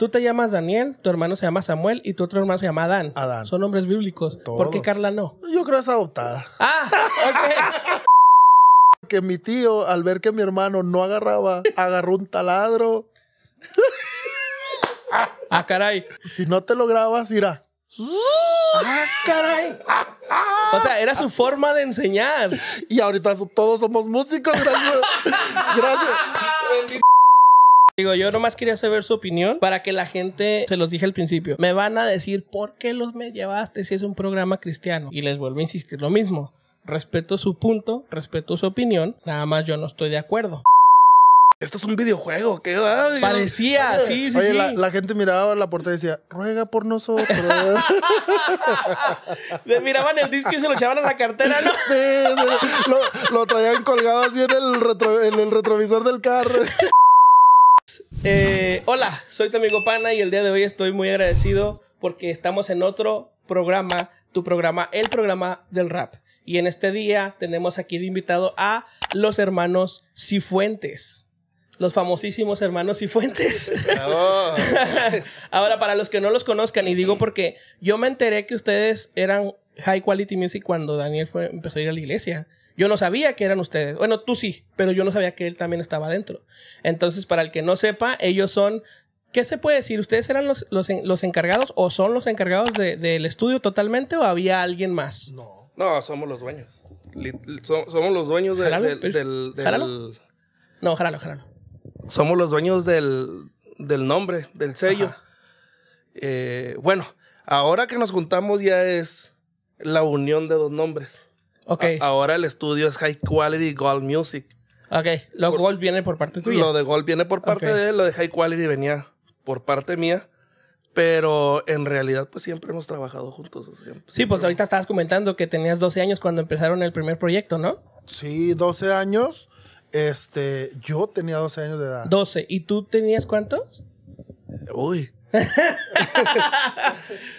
Tú te llamas Daniel, tu hermano se llama Samuel y tu otro hermano se llama Adán. Adán. Son nombres bíblicos. ¿Por qué Carla no? Yo creo que es adoptada. Ah, ok. que mi tío, al ver que mi hermano no agarraba, agarró un taladro. ah, caray. Si no te lo grabas, irá. ah, caray. O sea, era su forma de enseñar. Y ahorita todos somos músicos, gracias. gracias. Digo, yo nomás quería saber su opinión para que la gente, se los dije al principio, me van a decir por qué los me llevaste si es un programa cristiano. Y les vuelvo a insistir lo mismo. Respeto su punto, respeto su opinión, nada más yo no estoy de acuerdo. Esto es un videojuego, ¿qué? Parecía, sí, sí, sí. La, gente miraba la puerta y decía, ruega por nosotros. miraban el disco y se lo echaban a la cartera, ¿no? Sí, sí lo, traían colgado así en el, en el retrovisor del carro. Eh, hola, soy tu amigo Pana y el día de hoy estoy muy agradecido porque estamos en otro programa, tu programa, el programa del rap. Y en este día tenemos aquí de invitado a los hermanos Cifuentes. Los famosísimos hermanos Cifuentes. Ahora, para los que no los conozcan, y digo porque yo me enteré que ustedes eran High Quality Music cuando Daniel fue, empezó a ir a la iglesia. Yo no sabía que eran ustedes. Bueno, tú sí, pero yo no sabía que él también estaba dentro. Entonces, para el que no sepa, ellos son ¿Qué se puede decir? ¿Ustedes eran los, los, los encargados o son los encargados del estudio totalmente o había alguien más? No. No, somos los dueños. somos los dueños del, pues. No, Somos los dueños del, del nombre, del sello. Eh, bueno, ahora que nos juntamos ya es la unión de dos nombres ahora el estudio es High Quality Gold Music. Ok, lo de Gold viene por parte tuya. Lo de Gold viene por parte de él, lo de High Quality venía por parte mía. Pero en realidad, pues siempre hemos trabajado juntos. sí, pues ahorita estabas comentando que tenías 12 años cuando empezaron el primer proyecto, ¿no? Sí, 12 años. Este, yo tenía 12 años de edad. 12. ¿Y tú tenías cuántos? Uy, ya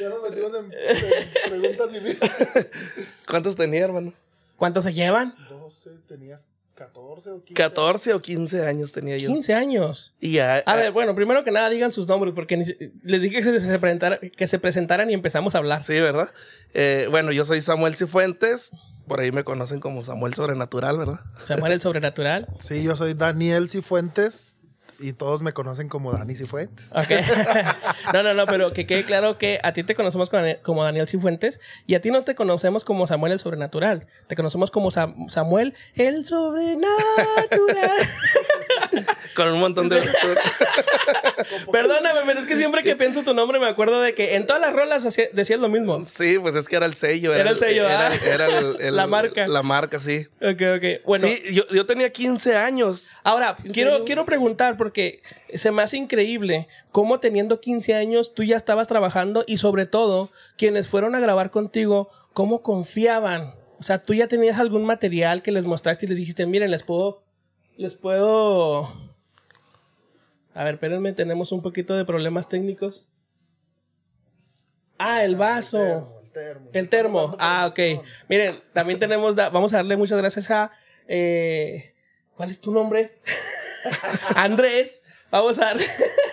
nos metimos en, preguntas y ¿Cuántos tenía, hermano? ¿Cuántos se llevan? 12, tenías 14 o 15. 14 o 15 años tenía yo. 15 años. a, ver, bueno, primero que nada digan sus nombres, porque les dije que se, presentaran, y empezamos a hablar. Sí, ¿verdad? Eh, bueno, yo soy Samuel Cifuentes. Por ahí me conocen como Samuel Sobrenatural, ¿verdad? Samuel el Sobrenatural. sí, yo soy Daniel Cifuentes y todos me conocen como Dani Cifuentes. no, no, no, pero que quede claro que a ti te conocemos como Daniel Cifuentes y a ti no te conocemos como Samuel el Sobrenatural. Te conocemos como Samuel el Sobrenatural. con un montón de. Perdóname, pero es que siempre que pienso tu nombre me acuerdo de que en todas las rolas decías lo mismo. Sí, pues es que era el sello. Era, era el sello, Era, ah. la marca. La marca, sí. Ok, ok. Bueno. Sí, yo, tenía 15 años. Ahora, quiero, quiero preguntar porque se me hace increíble cómo teniendo 15 años tú ya estabas trabajando y sobre todo quienes fueron a grabar contigo, cómo confiaban. O sea, tú ya tenías algún material que les mostraste y les dijiste, miren, les puedo, les puedo a ver, espérenme, tenemos un poquito de problemas técnicos. Ah, el vaso. El termo. El termo. Ah, ok. Miren, también tenemos, vamos a darle muchas gracias a... Eh, ¿Cuál es tu nombre? Andrés, Vamos a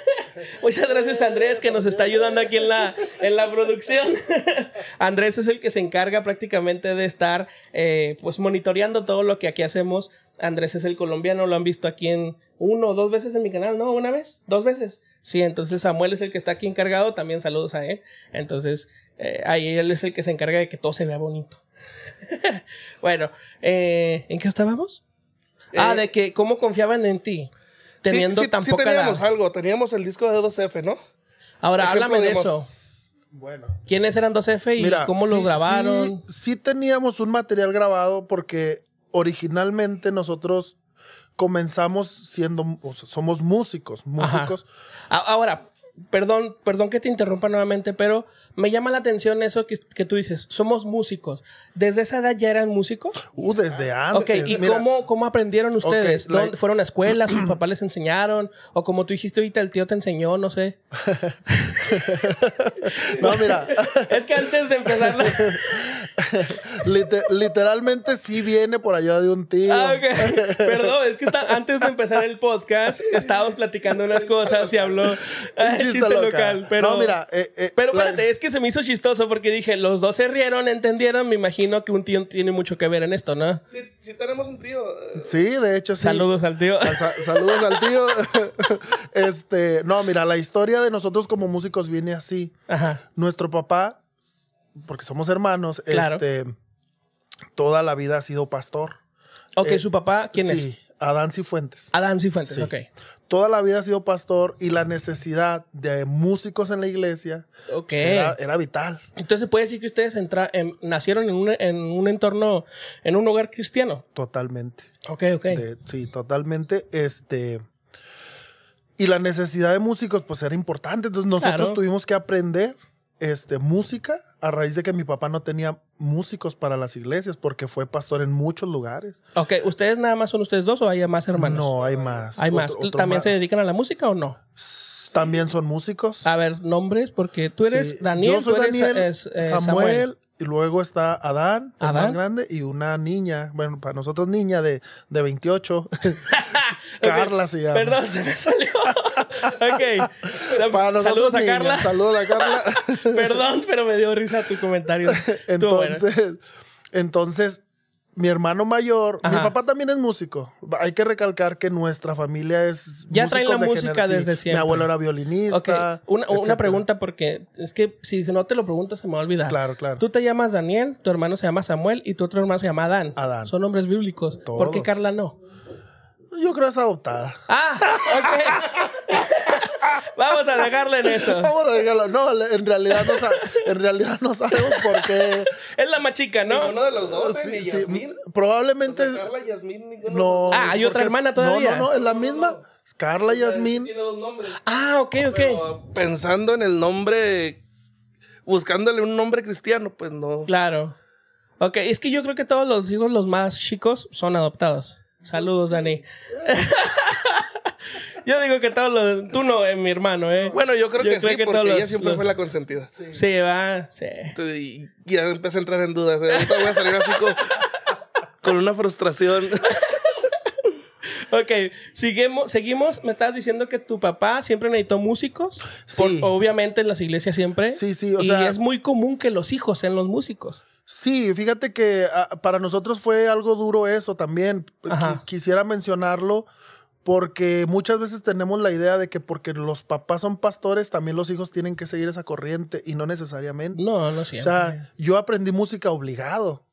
Muchas gracias Andrés que nos está ayudando aquí en la, en la producción. Andrés es el que se encarga prácticamente de estar eh, pues monitoreando todo lo que aquí hacemos. Andrés es el colombiano, lo han visto aquí en uno o dos veces en mi canal, ¿no? ¿Una vez? ¿Dos veces? Sí, entonces Samuel es el que está aquí encargado, también saludos a él. Entonces, eh, ahí él es el que se encarga de que todo se vea bonito. bueno, eh, ¿en qué estábamos? Ah, de que cómo confiaban en ti teniendo teníamos algo, teníamos el disco de 2F, ¿no? Ahora, háblame de eso. Bueno. ¿Quiénes eran 2F y cómo lo grabaron? Sí, teníamos un material grabado porque originalmente nosotros comenzamos siendo, somos músicos, músicos. Ahora, perdón, perdón que te interrumpa nuevamente, pero me llama la atención eso que, tú dices, somos músicos. ¿Desde esa edad ya eran músicos? Uh, desde antes. Ok, ¿y cómo, aprendieron ustedes? ¿Fueron a escuela? ¿Sus papás les enseñaron? ¿O como tú dijiste ahorita, el tío te enseñó? No sé. no, mira. es que antes de empezar... literalmente sí viene por allá de un tío. Ah, okay. Perdón, es que antes de empezar el podcast estábamos platicando unas cosas y habló un ah, chiste, local. no, mira. Eh, eh, pero espérate, es que se me hizo chistoso porque dije, los dos se rieron, entendieron. Me imagino que un tío tiene mucho que ver en esto, ¿no? Sí, sí tenemos un tío. Sí, de hecho sí. Saludos al tío. saludos al tío. este, no, mira, la historia de nosotros como músicos viene así. Ajá. Nuestro papá, porque somos hermanos, este, toda la vida ha sido pastor. Ok, eh, su papá, ¿quién sí, es? Adán Cifuentes. Adán Cifuentes, sí. ok toda la vida ha sido pastor y la necesidad de músicos en la iglesia era, vital. Entonces se puede decir que ustedes em, nacieron en un, entorno, en un hogar cristiano. Totalmente. Ok, ok. sí, totalmente. Este. Y la necesidad de músicos, pues era importante. Entonces nosotros tuvimos que aprender este, música a raíz de que mi papá no tenía músicos para las iglesias porque fue pastor en muchos lugares. Ok, ¿ustedes nada más son ustedes dos o hay más hermanos? No, hay más. ¿Hay más? ¿También se dedican a la música o no? También son músicos. A ver, nombres, porque tú eres Daniel, eh, Samuel, y luego está Adán, el más grande, y una niña, bueno, para nosotros niña de, de 28. Carla se llama. Perdón, se me salió. ok. Para saludos a Carla. Saludos a Carla. Perdón, pero me dio risa tu comentario. entonces, entonces mi hermano mayor, mi papá también es músico. Hay que recalcar que nuestra familia es. Ya trae la música desde siempre. Mi abuelo era violinista. Una, pregunta, porque es que si no te lo pregunto, se me va a olvidar. Claro, claro. Tú te llamas Daniel, tu hermano se llama Samuel y tu otro hermano se llama Adán. Adán. Son nombres bíblicos. ¿Por qué Carla no? Yo creo que es adoptada. Ah, ok. Vamos a dejarle en eso. No, en realidad no, sabemos por qué. Es la más chica, ¿no? Uno de los dos. Probablemente. No. Ah, hay otra hermana todavía. No, no, no, es la misma. Carla Yasmín. Ah, ok, ok. pensando en el nombre. Buscándole un nombre cristiano, pues no. Claro. Ok, es que yo creo que todos los hijos, los más chicos, son adoptados. Saludos, Dani. Yo digo que todos Tú no, eh, mi hermano, ¿eh? Bueno, yo creo que sí, porque ella siempre fue la consentida. Sí, va, sí. y ya empecé a entrar en dudas. ¿eh? Ahorita voy a salir así con, con una frustración. Ok, seguimos, seguimos. Me estabas diciendo que tu papá siempre necesitó músicos. Sí. obviamente en las iglesias siempre. Sí, sí, o y es muy común que los hijos sean los músicos. Sí, fíjate que ah, para nosotros fue algo duro eso también. quisiera mencionarlo porque muchas veces tenemos la idea de que porque los papás son pastores, también los hijos tienen que seguir esa corriente y no necesariamente. No, no siempre. O sea, yo aprendí música obligado.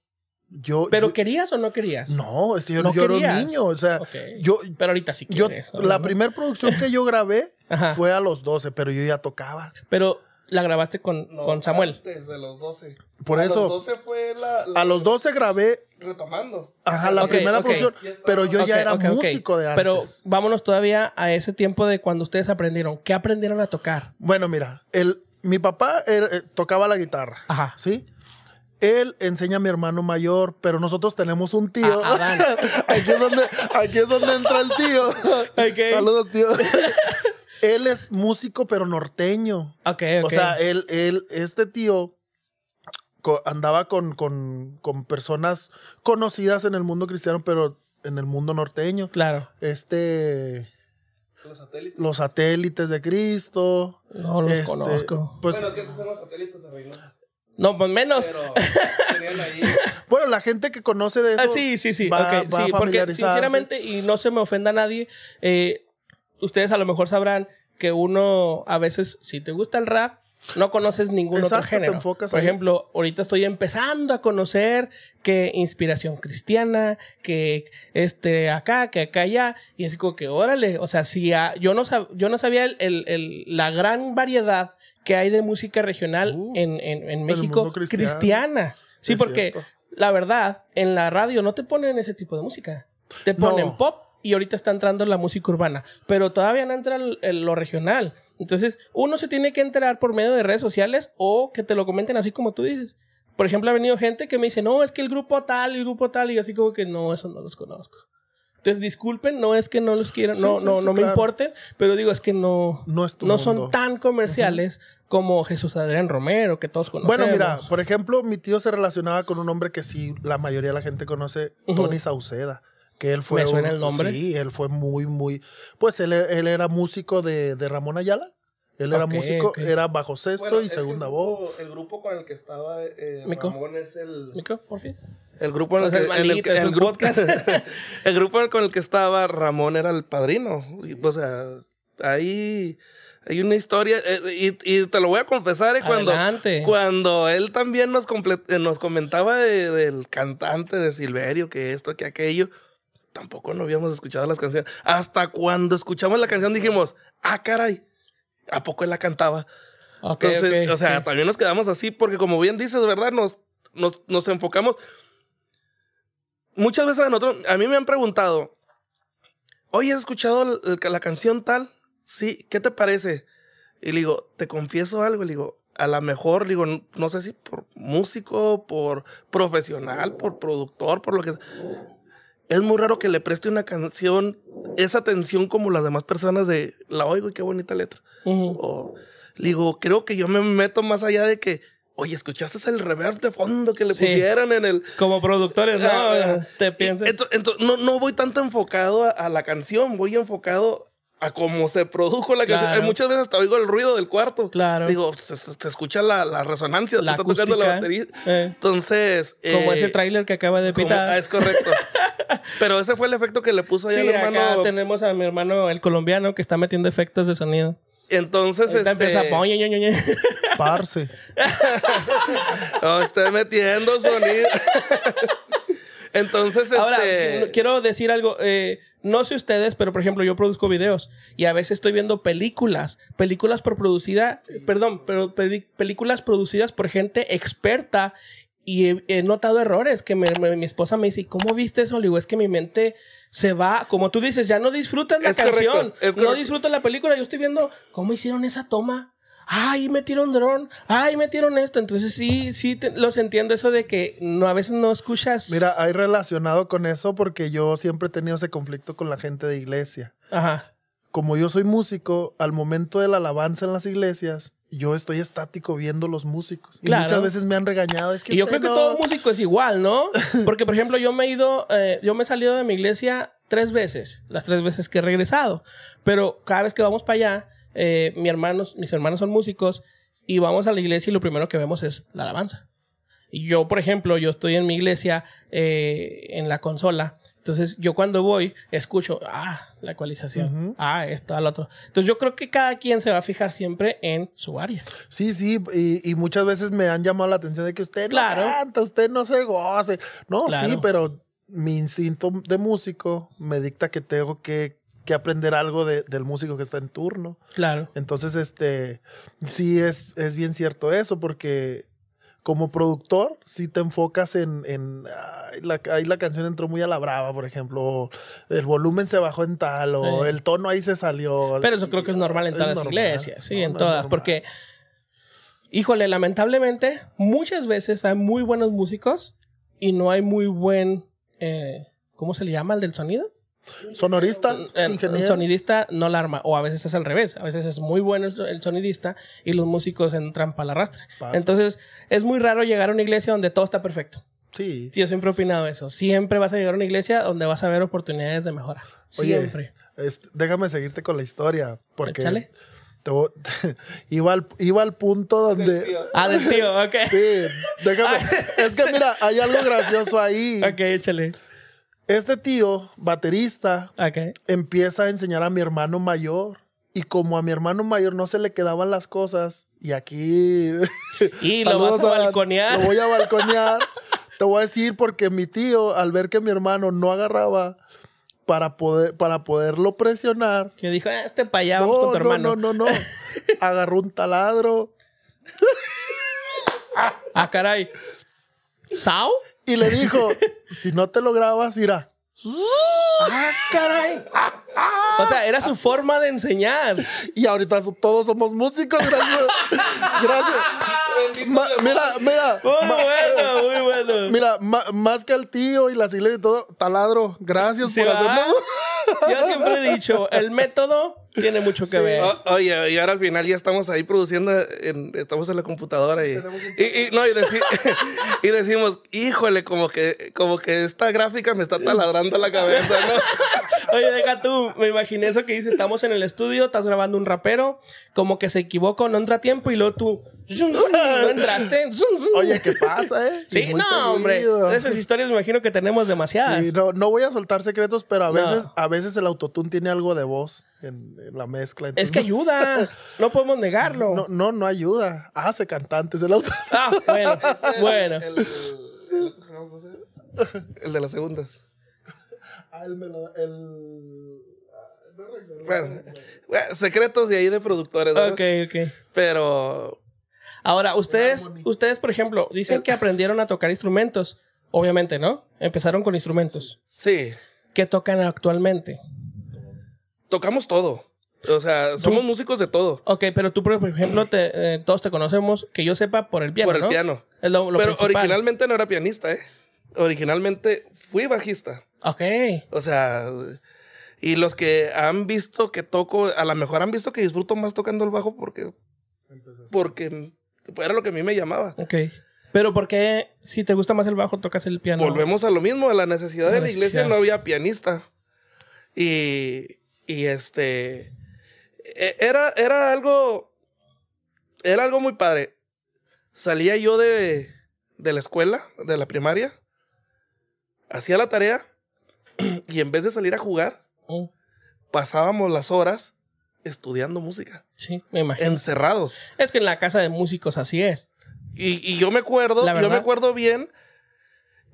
Yo, ¿Pero querías o no querías? No, es que yo, era un niño, o sea, yo... Pero ahorita sí quieres. la primera producción que yo grabé fue a los 12, pero yo ya tocaba. Pero la grabaste con, Samuel. Desde los 12. Por a eso. A los 12 fue la, A los 12 grabé. Retomando. Ajá, la primera producción. Pero yo ya era músico de antes. Pero vámonos todavía a ese tiempo de cuando ustedes aprendieron. ¿Qué aprendieron a tocar? Bueno, mira, el, mi papá eh, tocaba la guitarra. Ajá. ¿Sí? él enseña a mi hermano mayor, pero nosotros tenemos un tío. Ah, aquí, es donde, aquí, es donde, entra el tío. Saludos, tío. él es músico, pero norteño. Ok, ok. O sea, él, él, este tío andaba con, personas conocidas en el mundo cristiano, pero en el mundo norteño. Claro. Este. Los satélites. Los satélites de Cristo. No los este, conozco. Pues, bueno, ¿qué son los satélites de No, pues menos. Pero, bueno, la gente que conoce de ah, eso. sí, sí, sí. okay, porque sinceramente, y no se me ofenda a nadie, eh, ustedes a lo mejor sabrán que uno a veces, si te gusta el rap, no conoces ningún otro género. Por ejemplo, ahorita estoy empezando a conocer que inspiración cristiana, que este acá, que acá allá, y así como que órale, o sea, si yo, no sabía la gran variedad que hay de música regional uh, en, México cristiana. Sí, porque la verdad, en la radio no te ponen ese tipo de música. Te ponen pop y ahorita está entrando la música urbana, pero todavía no entra lo regional. Entonces, uno se tiene que enterar por medio de redes sociales o que te lo comenten así como tú dices. Por ejemplo, ha venido gente que me dice, no, es que el grupo tal, el grupo tal, y yo así como que no, eso no los conozco. Entonces, disculpen, no es que no los quieran, no, no, no me importen, pero digo, es que no, no, son tan comerciales como Jesús Adrián Romero, que todos conocemos. Bueno, mira, por ejemplo, mi tío se relacionaba con un hombre que sí la mayoría de la gente conoce, Tony Sauceda que él fue... Me suena el nombre. Sí, él fue muy, muy... Pues él, él era músico de, de Ramón Ayala. Él era músico, era bajo sexto y segunda voz. El grupo con el que estaba eh, Ramón es el... Mico, Porfis. El grupo, el, grupo con el que estaba Ramón era el padrino. Pues, o sea, ahí hay una historia, eh, y, te lo voy a confesar, eh, cuando, cuando él también nos, eh, nos comentaba del cantante de Silverio, que esto, que aquello, tampoco no habíamos escuchado las canciones. Hasta cuando escuchamos la canción dijimos, ah, caray, ¿a poco él la cantaba? Entonces, o sea, también nos quedamos así porque como bien dices, ¿verdad? Nos, nos, nos enfocamos. Muchas veces a nosotros, a mí me han preguntado, oye, ¿has escuchado la, canción tal? Sí, ¿qué te parece? Y le digo, te confieso algo, le digo, a lo mejor, digo, no, no, sé si por músico, por profesional, por productor, por lo que sea es muy raro que le preste una canción esa atención como las demás personas de la oigo y qué bonita letra. O digo, creo que yo me meto más allá de que, oye, ¿escuchaste el reverb de fondo que le pusieron en el. Como productores, ¿no? Ah, ah, Te piensas. Entonces, no, voy tanto enfocado a, la canción, voy enfocado a cómo se produjo la canción. muchas veces hasta oigo el ruido del cuarto. Claro. Digo, se, escucha la, resonancia la está la batería. Eh. Entonces. como ese eh, tráiler que acaba de pintar ah, es correcto. Pero ese fue el efecto que le puso allá el hermano. tenemos a mi hermano, el colombiano, que está metiendo efectos de sonido. Entonces, este... Parce. estoy metiendo sonido. Entonces, este, quiero decir algo. Eh, no sé ustedes, pero por ejemplo, yo produzco videos y a veces estoy viendo películas. Películas por producida, perdón, pero películas producidas por gente experta y he, notado errores que mi esposa me dice, cómo viste eso? Le es que mi mente se va, como tú dices, ya no disfrutas la canción, no disfrutas la película. Yo estoy viendo cómo hicieron esa toma. Ay, metieron dron. Ay, metieron esto. Entonces sí, sí, los entiendo eso de que no, a veces no escuchas. Mira, hay relacionado con eso porque yo siempre he tenido ese conflicto con la gente de iglesia. Ajá como yo soy músico, al momento de la alabanza en las iglesias, yo estoy estático viendo los músicos. Y muchas veces me han regañado. Es que y yo creo que todo músico es igual, ¿no? Porque, por ejemplo, yo me he ido, eh, yo me he salido de mi iglesia tres veces, las tres veces que he regresado. Pero cada vez que vamos para allá, eh, mi hermanos, mis hermanos son músicos y vamos a la iglesia y lo primero que vemos es la alabanza. Y yo, por ejemplo, yo estoy en mi iglesia, eh, en la consola, entonces, yo cuando voy, escucho, ah, la ecualización, ah, esto, al otro. Entonces, yo creo que cada quien se va a fijar siempre en su área. Sí, sí, y, muchas veces me han llamado la atención de que usted no canta, usted no se goce. No, sí, pero mi instinto de músico me dicta que tengo que, aprender algo del músico que está en turno. Claro. Entonces, este, sí, es, es bien cierto eso, porque como productor, si te enfocas en, en la, ahí la canción entró muy a la brava, por ejemplo, el volumen se bajó en tal, o el tono ahí se salió. Pero eso creo que es ah, normal en todas las iglesias, sí, en todas, porque, híjole, lamentablemente, muchas veces hay muy buenos músicos y no hay muy buen, eh, ¿cómo se le llama? El del sonido. Sonorista, el, sonidista no la arma, o a veces es al revés, a veces es muy bueno el, sonidista y los músicos entran para la arrastre Entonces, es muy raro llegar a una iglesia donde todo está perfecto. Sí. Yo siempre he opinado eso. Siempre vas a llegar a una iglesia donde vas a ver oportunidades de mejora. Siempre. déjame seguirte con la historia, porque Échale. iba, al, punto donde... ah, del tío, ok. Sí, déjame. Ah. es que mira, hay algo gracioso ahí. Ok, échale. Este tío, baterista, empieza a enseñar a mi hermano mayor. Y como a mi hermano mayor no se le quedaban las cosas, y aquí. Y lo vas a, balconear. Lo voy a balconear. Te voy a decir porque mi tío, al ver que mi hermano no agarraba para, poder, para poderlo presionar. Que dijo, ah, este para vamos con tu hermano. No, no, no, no. Agarró un taladro. ah, caray. ¿Sao? Y le dijo, si no te lo grabas, irá. ¡Ah, caray! O sea, era su forma de enseñar. Y ahorita todos somos músicos, gracias. gracias. mira, mira. Muy bueno, muy bueno. Mira, más que al tío y la sigla y todo, taladro, gracias por hacerlo. Yo siempre he dicho, el método tiene mucho que ver. oye, y ahora al final ya estamos ahí produciendo, estamos en la computadora y, y, no, y, y, decimos, híjole, como que, como que esta gráfica me está taladrando la cabeza, ¿no? Oye, deja tú. Me imaginé eso que dice, estamos en el estudio, estás grabando un rapero, como que se equivocó, no entra tiempo y luego tú... No entraste. Oye, ¿qué pasa, eh? Sí, no, hombre. Esas historias me imagino que tenemos demasiadas. Sí, no, voy a soltar secretos, pero a veces, a veces el autotune tiene algo de voz en, la mezcla. es que ayuda. no podemos negarlo. No, no, no ayuda. Ah, hace cantantes el autotune. Ah, bueno. bueno. el de las segundas el, el ah, Bueno, secretos de ahí de productores. Ok, ok. Pero. Ahora, ustedes, ustedes, por ejemplo, dicen que aprendieron a tocar instrumentos. Obviamente, ¿no? Empezaron con instrumentos. Sí. ¿Qué tocan actualmente? Tocamos todo. O sea, somos músicos de todo. Ok, pero tú, por ejemplo, eh, todos te conocemos, que yo sepa, por el piano. Por el piano. Pero originalmente no era pianista, ¿eh? originalmente fui bajista. Ok. O sea, y los que han visto que toco, a lo mejor han visto que disfruto más tocando el bajo porque. Porque era lo que a mí me llamaba. Ok. Pero ¿por qué si te gusta más el bajo tocas el piano? Volvemos a lo mismo, a la necesidad de la iglesia no había pianista. Y, y este... E, era, era algo... Era algo muy padre. Salía yo de, de la escuela, de la primaria, hacía la tarea y en vez de salir a jugar, mm. pasábamos las horas estudiando música. Sí, me imagino. Encerrados. Es que en la casa de músicos así es. Y, yo me acuerdo, yo me acuerdo bien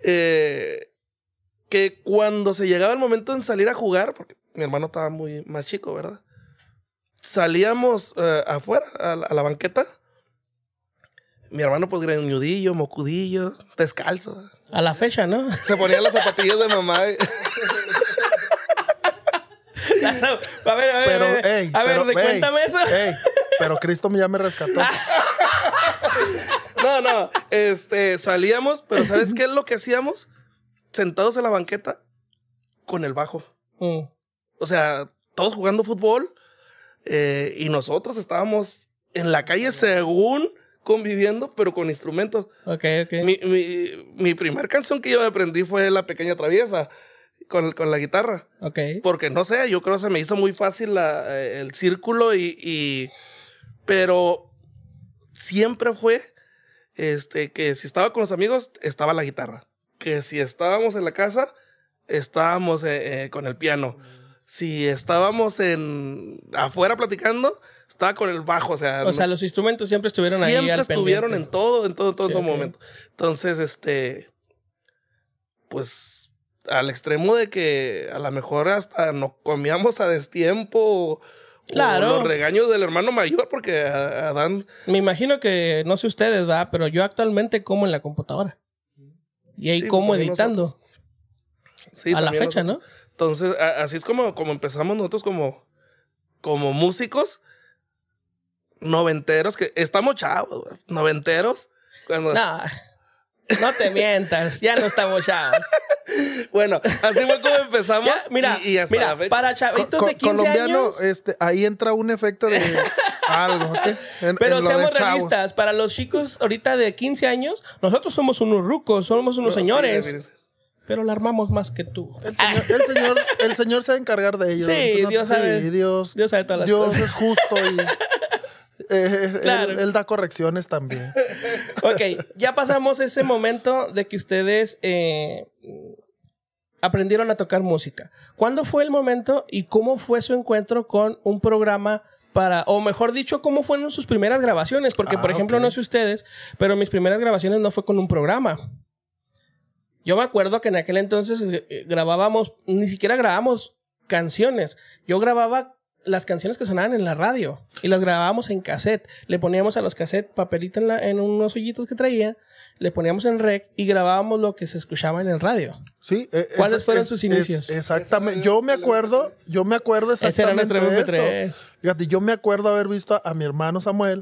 eh, que cuando se llegaba el momento de salir a jugar, porque mi hermano estaba muy más chico, ¿verdad? Salíamos eh, afuera, a la, banqueta. Mi hermano, pues, greñudillo, mocudillo, descalzo. A la fecha, ¿no? Se ponían las zapatillas de mamá. a ver, a ver. Pero, a ver, a ver de, cuéntame eso. pero Cristo ya me rescató. no, no. Este, salíamos, pero ¿sabes qué es lo que hacíamos? Sentados en la banqueta con el bajo. Mm. O sea, todos jugando fútbol eh, y nosotros estábamos en la calle según conviviendo, pero con instrumentos. Ok, ok. Mi, mi, mi primer canción que yo aprendí fue La Pequeña Traviesa. Con, la guitarra. Ok. Porque no sé, yo creo que se me hizo muy fácil eh, el círculo y, Pero siempre fue este, que si estaba con los amigos, estaba la guitarra. Que si estábamos en la casa, estábamos eh, eh, con el piano. Si estábamos en, afuera platicando, estaba con el bajo, o sea. O sea, los instrumentos siempre estuvieron ahí. Siempre estuvieron en todo, en todo, todo, momento. Entonces, este. Pues al extremo de que a lo mejor hasta nos comíamos a destiempo. Claro. O los regaños del hermano mayor, porque Adán. Me imagino que, no sé ustedes, va, pero yo actualmente como en la computadora. Y ahí pues, como editando. Sí, a la fecha, ¿no? Entonces, así es como, como empezamos nosotros como, como músicos noventeros, que estamos chavos, noventeros. No, no te mientas, ya no estamos chavos. bueno, así fue como empezamos. mira, mira para chavitos de 15 años... Este, ahí entra un efecto de algo, Pero seamos realistas, para los chicos ahorita de 15 años, nosotros somos unos rucos, somos unos señores. pero la armamos más que tú. El señor, el señor, se va a encargar de ello. Sí, Dios sabe. Dios, sabe todas las cosas. Dios es justo y eh, él, da correcciones también. ok, ya pasamos ese momento de que ustedes eh, aprendieron a tocar música. ¿Cuándo fue el momento y cómo fue su encuentro con un programa para, o mejor dicho, cómo fueron sus primeras grabaciones? Porque, por ah, ejemplo, no sé ustedes, pero mis primeras grabaciones no fue con un programa. Yo me acuerdo que en aquel entonces eh, grabábamos, ni siquiera grabábamos canciones. Yo grababa las canciones que sonaban en la radio y las grabábamos en cassette. Le poníamos a los cassettes papelita en, unos hoyitos que traía, le poníamos en rec y grabábamos lo que se escuchaba en el radio. Sí, e, ¿cuáles fueron sus inicios? exactamente, yo me acuerdo, yo me acuerdo exactamente Fíjate, yo me acuerdo haber visto a, mi hermano Samuel.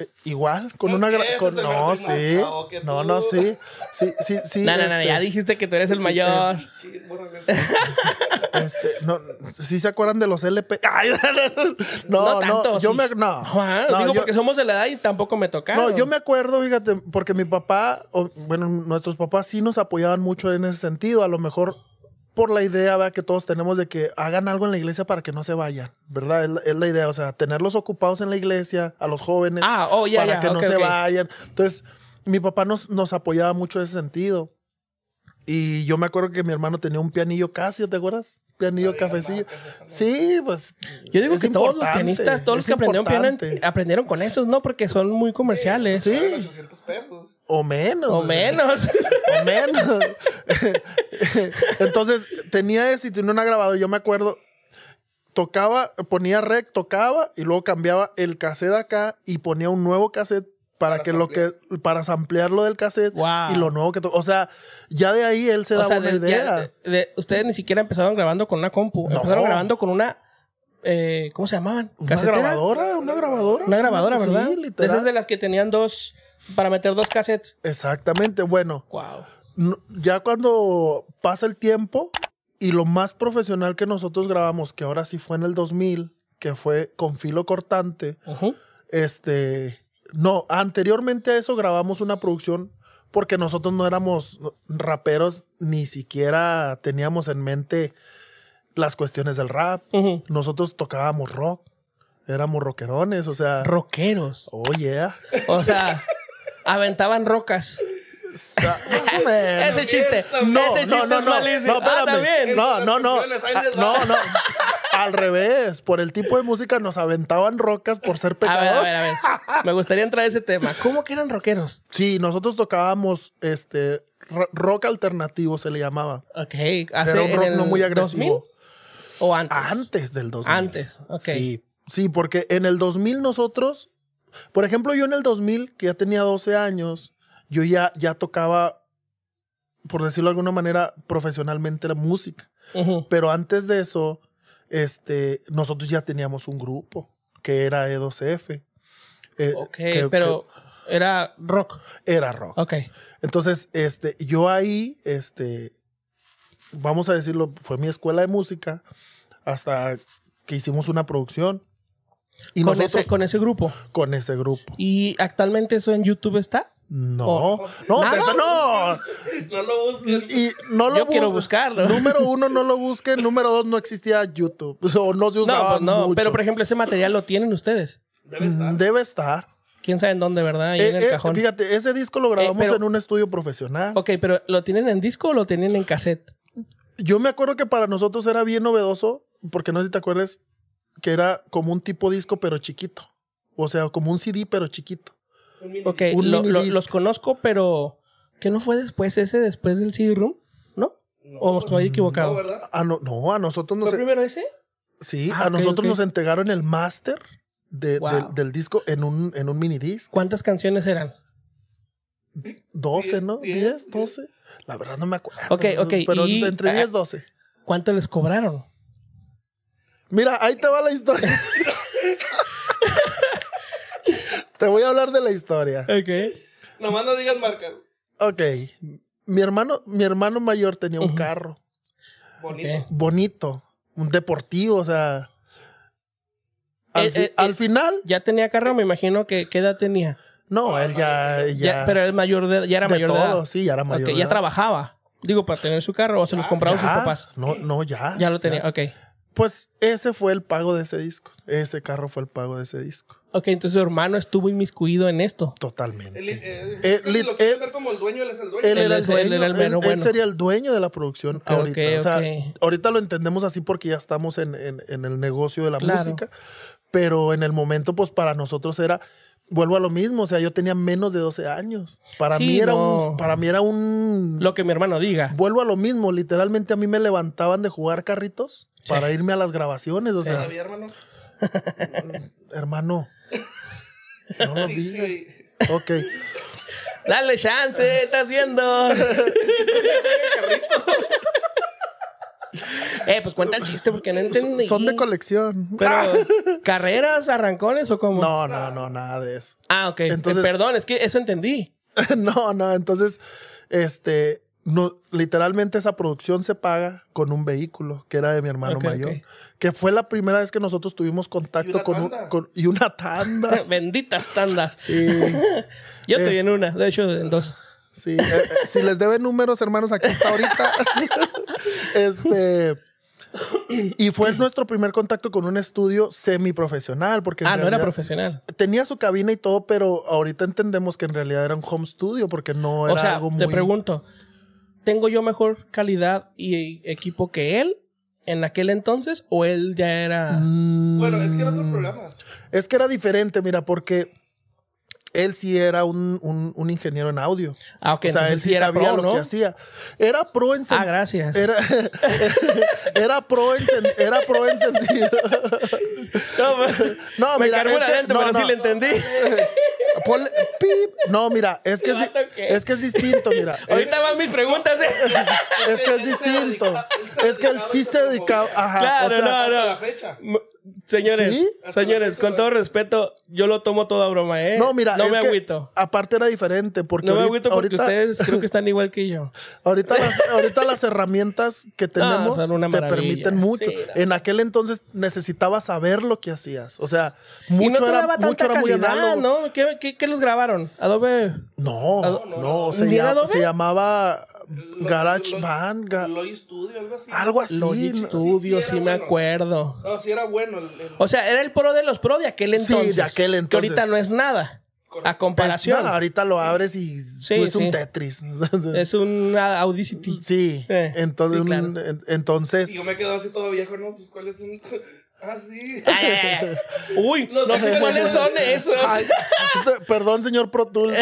Eh, igual, con una gran... No, sí. No, no, sí. Sí, sí, sí. Este, ya dijiste que tú eres el mayor. este, no, ¿Sí se acuerdan de los LP? no, no, yo me. No, digo porque somos de la edad y tampoco me tocaron. No, yo me acuerdo, fíjate, porque mi papá, bueno, nuestros papás sí nos apoyaban mucho en ese sentido. A lo mejor por la idea que todos tenemos de que hagan algo en la iglesia para que no se vayan, ¿verdad? Es la, idea, o sea, tenerlos ocupados en la iglesia, a los jóvenes, ah, oh, para que no se vayan. Entonces, mi papá nos, nos apoyaba mucho en ese sentido. Y yo me acuerdo que mi hermano tenía un pianillo casi, ¿te acuerdas? Pianillo cafecillo. sí, pues. Yo digo que todos los pianistas, todos los que aprendieron piano, aprendieron con esos, ¿no? Porque son muy comerciales. Sí. O menos. O menos. o menos. Entonces, tenía eso y tenía una grabado. Yo me acuerdo, tocaba, ponía rec, tocaba y luego cambiaba el cassette acá y ponía un nuevo cassette para, que lo que para samplear lo del cassette y lo nuevo que o sea ya de ahí él se daba una idea ustedes ni siquiera empezaron grabando con una compu empezaron grabando con una eh, ¿cómo se llamaban? una grabadora una grabadora una grabadora verdad esas de las que tenían dos para meter dos cassettes. Exactamente, bueno. Wow. ya cuando pasa el tiempo y lo más profesional que nosotros grabamos, que ahora sí fue en el 2000, que fue con filo cortante, este, no, anteriormente a eso grabamos una producción porque nosotros no éramos raperos, ni siquiera teníamos en mente las cuestiones del rap. Nosotros tocábamos rock éramos rockerones, o sea. Rockeros. Oye. Oh, yeah. O sea, aventaban rocas. Ese chiste. No, ese chiste no, no, No, ah, no, no, no. Ah, no, no. Al revés. Por el tipo de música nos aventaban rocas por ser pecadores. A ver, a ver, a ver. Me gustaría entrar a ese tema. ¿Cómo que eran rockeros? Sí, nosotros tocábamos este rock alternativo, se le llamaba. Ok. Pero un rock no muy agresivo. ¿O antes? Antes del 2000. Antes, ok. Sí. Sí, porque en el 2000 nosotros por ejemplo, yo en el 2000, que ya tenía 12 años, yo ya, ya tocaba, por decirlo de alguna manera, profesionalmente la música. Pero antes de eso, este, nosotros ya teníamos un grupo que era E2F. Eh, ok, pero era rock. Era rock. Ok. Entonces, este, yo ahí, este, vamos a decirlo, fue mi escuela de música hasta que hicimos una producción ¿Y con, ese, grupo? Con ese grupo. ¿Y actualmente eso en YouTube está? No, oh. no, ah, no. No lo busquen. Y no lo Yo quiero buscarlo. Número uno, no lo busquen. Número dos, no existía YouTube. O no se usaba. No, pues no. Pero por ejemplo, ese material lo tienen ustedes. Debe estar. Debe estar. Quién sabe en dónde, ¿verdad? Ahí eh, en el eh, Fíjate, ese disco lo eh, grabamos en un estudio profesional. Ok, pero ¿lo tienen en disco o lo tienen en cassette? Yo me acuerdo que para nosotros era bien novedoso, porque no sé si te acuerdas, que era como un tipo disco pero chiquito. O sea, como un CD pero chiquito. Ok, un los conozco, pero ¿qué no fue después ese, después del CD Room? ¿No? o estoy pues, equivocado? No, A ah, no, a nosotros nos... ¿Fue primero ese? Sí, ah, a nosotros nos entregaron el máster del, disco en un, en un mini disc. ¿Cuántas canciones eran? 12, ¿no? 10, 12. La verdad no me acuerdo. Ok, ok. Pero entre 10, ah, 12. ¿Cuánto les cobraron? Mira, ahí te va la historia. te voy a hablar de la historia. Ok. Nomás no digas marcas. Ok. Mi hermano, mi hermano mayor tenía un carro. Bonito. Bonito. Un deportivo, o sea. Al, eh, eh, eh, final. Ya tenía carro, me imagino que qué edad tenía. No, ah, él ya, ya, Pero el mayor de, ya era mayor de edad. Sí, ya era mayor. de edad. ya trabajaba. Digo, para tener su carro o se los compraba sus papás. No, no, ya. Ya lo tenía, Okay. ok. Pues ese fue el pago de ese disco. Ese carro fue el pago de ese disco. Ok, entonces su hermano estuvo inmiscuido en esto. Totalmente. Eh, eh, eh, él, sería el dueño de la producción ahorita. ahorita lo entendemos así porque ya estamos en, el negocio de la música. Pero en el momento, pues para nosotros era vuelvo a lo mismo, o sea, yo tenía menos de 12 años. Para mí era un para mí era un lo que mi hermano diga. Vuelvo a lo mismo, literalmente a mí me levantaban de jugar carritos para irme a las grabaciones. O sea, hermano? hermano. No lo vi. Ok. Dale chance, ah. estás viendo. eh, pues cuenta el chiste porque no entiendo. Son de colección. Pero, ah. ¿carreras, arrancones o cómo? No, no, no, nada de eso. Ah, ok. Entonces, perdón, es que eso entendí. no, no, entonces, este, literalmente esa producción se paga con un vehículo que era de mi hermano mayor, que fue la primera vez que nosotros tuvimos contacto con, y una tanda. Benditas tandas. Sí. Yo estoy en una, de hecho en dos. Sí, eh, eh, si les debe números, hermanos, aquí está ahorita. este y fue nuestro primer contacto con un estudio semiprofesional. Porque ah, no era profesional. Tenía su cabina y todo, pero ahorita entendemos que en realidad era un home studio porque no era o sea, Te pregunto, ¿tengo yo mejor calidad y equipo que él en aquel entonces o él ya era... Bueno, es que era otro programa. Es que era diferente, mira, porque él sí era un, un, ingeniero en audio. Ah, ok. O sea, él sí, era sabía lo que hacía. Era pro en sentido. Ah, gracias. Era, era, pro, en era pro en sentido. No, me mira, pero sí le entendí. No, mira, es que es, es que es distinto, mira. Ahorita eh, van mis preguntas. ¿eh? Es que es distinto. Es que él sí se dedicaba. A La fecha. Señores, señores, con todo respeto, yo lo tomo toda broma, ¿eh? No, mira, no me agüito. Aparte era diferente, porque. No me porque ustedes creo que están igual que yo. Ahorita las, ahorita las herramientas que tenemos te permiten mucho. en aquel entonces necesitaba saber lo que hacías. O sea, mucho era, mucho era muy enano. ¿no? ¿Qué, los grabaron? ¿Adobe? No, no, se llamaba GarageBand Garage lo, Studio, algo así. Algo así. Studio, sí, me acuerdo. No, sí era bueno. O sea, era el pro de los pro de aquel entonces. Sí, de aquel entonces. Que ahorita no es nada. A pues comparación. ahorita lo abres y es un Tetris. es un Audacity. Sí. Entonces, entonces. Y yo me quedo así todo viejo, ¿no? Pues, ¿cuál es un.? Ah, sí. Uy, no, sé cuáles son esos. perdón, señor Pro Tools.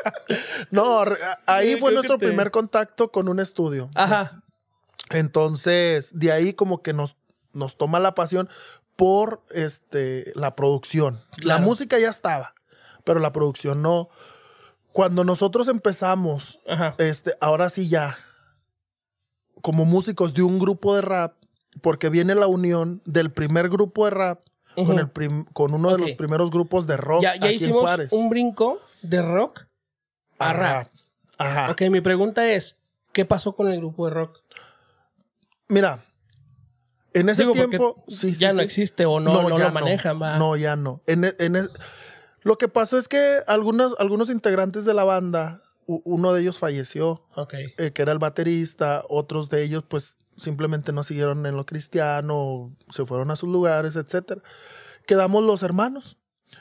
no, ahí fue nuestro primer contacto con un estudio. Ajá. Entonces, de ahí como que nos, nos toma la pasión por este, la producción. La música ya estaba, pero la producción no. Cuando nosotros empezamos, este, ahora sí ya, como músicos de un grupo de rap, porque viene la unión del primer grupo de rap con, el con uno de los primeros grupos de rock. aquí en un brinco de rock a Ajá. Ok, mi pregunta es, ¿qué pasó con el grupo de rock? Mira, en ese tiempo ya no existe o no, lo manejan. No, no ya no. En, e, en e, lo que pasó es que algunos, algunos integrantes de la banda, uno de ellos falleció, eh, que era el baterista, otros de ellos pues simplemente no siguieron en lo cristiano, se fueron a sus lugares, etc. Quedamos los hermanos.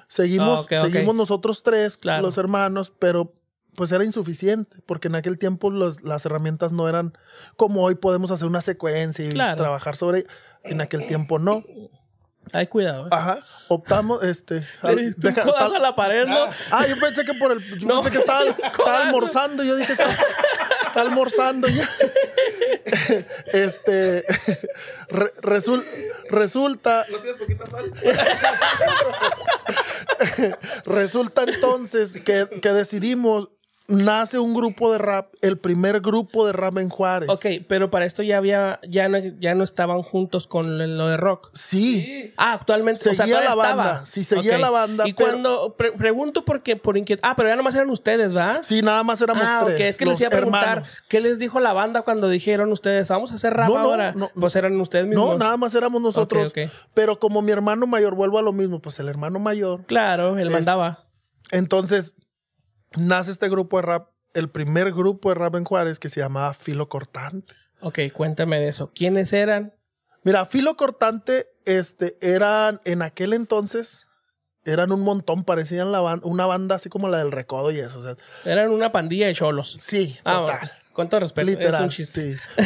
Seguimos, ah, nosotros tres, los hermanos, pero pues era insuficiente, porque en aquel tiempo las herramientas no eran como hoy podemos hacer una secuencia y trabajar sobre, en aquel tiempo no. Hay cuidado. ¿eh? Ajá. Optamos, este. Le a la pared, ¿no? Ah, ah, yo pensé que por el. no. pensé que estaba, almorzando. Yo dije, está, está almorzando Este. resulta resulta. ¿No tienes poquita sal? resulta entonces que, que decidimos nace un grupo de rap, el primer grupo de rap en Juárez. Ok, pero para esto ya había, ya no, ya no estaban juntos con lo de rock. Sí. Ah, actualmente. Seguía o la banda. Sí, seguía la banda. Y cuando pregunto por inquietud. Ah, pero ya nomás eran ustedes, ¿verdad? Sí, nada más éramos ah, tres. Es que les iba a preguntar qué les dijo la banda cuando dijeron ustedes, vamos a hacer rap no, no, No, pues eran ustedes mismos. No, nada más éramos nosotros. pero como mi hermano mayor, vuelvo a lo mismo, pues el hermano mayor. Claro, él mandaba. Entonces, nace este grupo de rap, el primer grupo de rap en Juárez que se llamaba Filo Cortante. Ok, cuéntame de eso. ¿Quiénes eran? Mira, Filo Cortante este, eran en aquel entonces, eran un montón, parecían la una banda así como la del Recodo y eso. sea, eran una pandilla de cholos. Sí, ah, total. con todo respeto, Literal,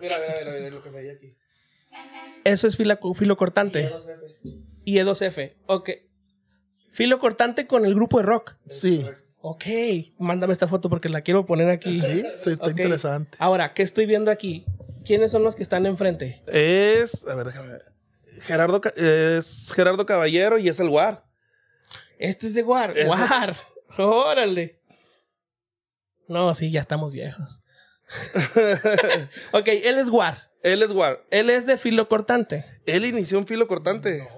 mira, mira, mira, lo que aquí. Eso es filo, cortante. Y E2F. Y e Ok. Filo cortante con el grupo de rock. Sí ok, mándame esta foto porque la quiero poner aquí. Sí, está interesante. Ahora, ¿qué estoy viendo aquí? ¿Quiénes son los que están enfrente? Es, a ver, déjame ver. Gerardo, es Gerardo Caballero y es el War. Este es de War. War. Órale. No, sí, ya estamos viejos. ok, él es War. Él es War. Él es de filo cortante. Él inició un filo cortante.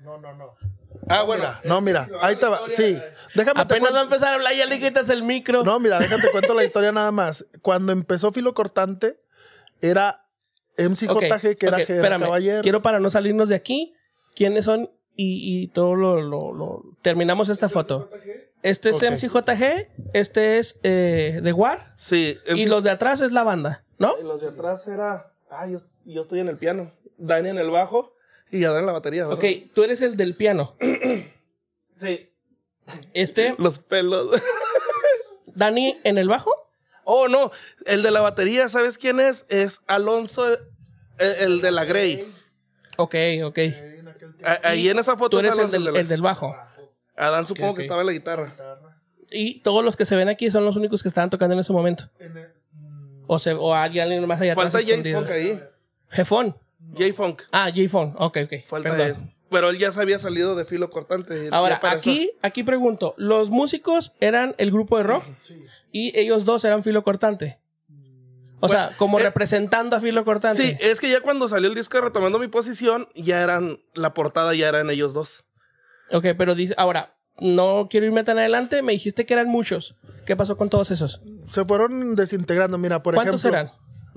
No, no, no. no. Ah, bueno. no, mira, ahí te Sí. Déjame Apenas va a empezar a hablar ya le quitas el micro. No, mira, déjate cuento la historia nada más. Cuando empezó Filo Cortante, era MCJG, que era okay, Quiero para no salirnos de aquí, ¿quiénes son? Y, todo lo, Terminamos esta foto. Este es MCJG, este es The eh, War. Sí. Y los de atrás es la banda, ¿no? Y los de atrás era... Ah, yo, yo estoy en el piano. Dani en el bajo. Y Adán la batería. Ok, tú eres el del piano. sí. Este. Los pelos. Dani en el bajo. Oh, no. El de la batería, ¿sabes quién es? Es Alonso, el, de la Grey. Ok, ok. Ahí en esa foto tú eres el del, bajo. Adán supongo que estaba en la guitarra. Y todos los que se ven aquí son los únicos que estaban tocando en ese momento. Mm. o, alguien más allá ahí. Jefón. J-Funk. Ah, J-Funk, ok, ok. Pero él ya se había salido de filo cortante. Ahora, aquí, aquí pregunto, los músicos eran el grupo de rock sí. y ellos dos eran filo cortante. O sea, como eh, representando a Filo Cortante. Sí, es que ya cuando salió el disco retomando mi posición, ya eran, la portada ya eran ellos dos. Ok, pero dice, ahora, no quiero irme tan adelante, me dijiste que eran muchos. ¿Qué pasó con todos esos? Se fueron desintegrando, mira, por ejemplo. ¿Cuántos eran?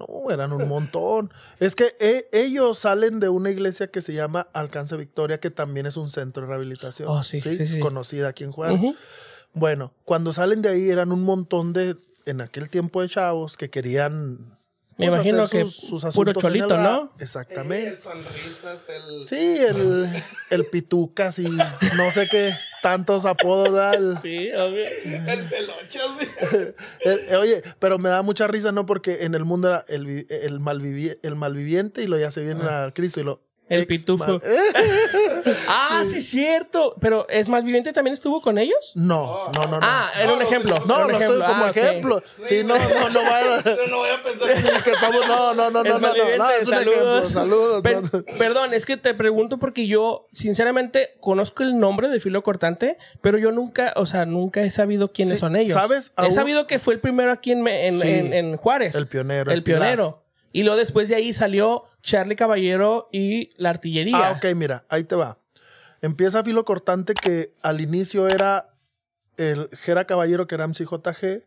No, eran un montón. es que eh, ellos salen de una iglesia que se llama Alcance Victoria, que también es un centro de rehabilitación. Oh, sí, ¿sí? Conocida aquí en Juárez. Bueno, cuando salen de ahí eran un montón de, en aquel tiempo de chavos que querían me imagino que sus, asuntos puro cholito, ¿no? Eh, exactamente. El sonrisas, el... Sí, el, el pitucas y no sé qué tantos apodos da. El... Sí, El pelocho, sí. oye, pero me da mucha risa, ¿no? Porque en el mundo era el, el, malviviente y lo ya se viene ah. al Cristo y lo el pitufo. ah, sí, cierto. Pero ¿es más viviente también estuvo con ellos? No, no, no. no. Ah, era un ejemplo. No, no estoy como ah, ejemplo. Sí, no, no, no vaya. No voy a pensar que estamos. No, no, no, no, no. Es un ejemplo. Saludos. Perdón, es que te pregunto porque yo, sinceramente, conozco el nombre de Filo Cortante, pero yo nunca, o sea, nunca he sabido quiénes son ellos. ¿Sabes? He sabido que fue el primero aquí en, en Juárez. El pionero. El pionero. Y luego después de ahí salió Charlie Caballero y la artillería. Ah, ok, mira, ahí te va. Empieza Filo Cortante, que al inicio era el Gera Caballero, que era MCJG.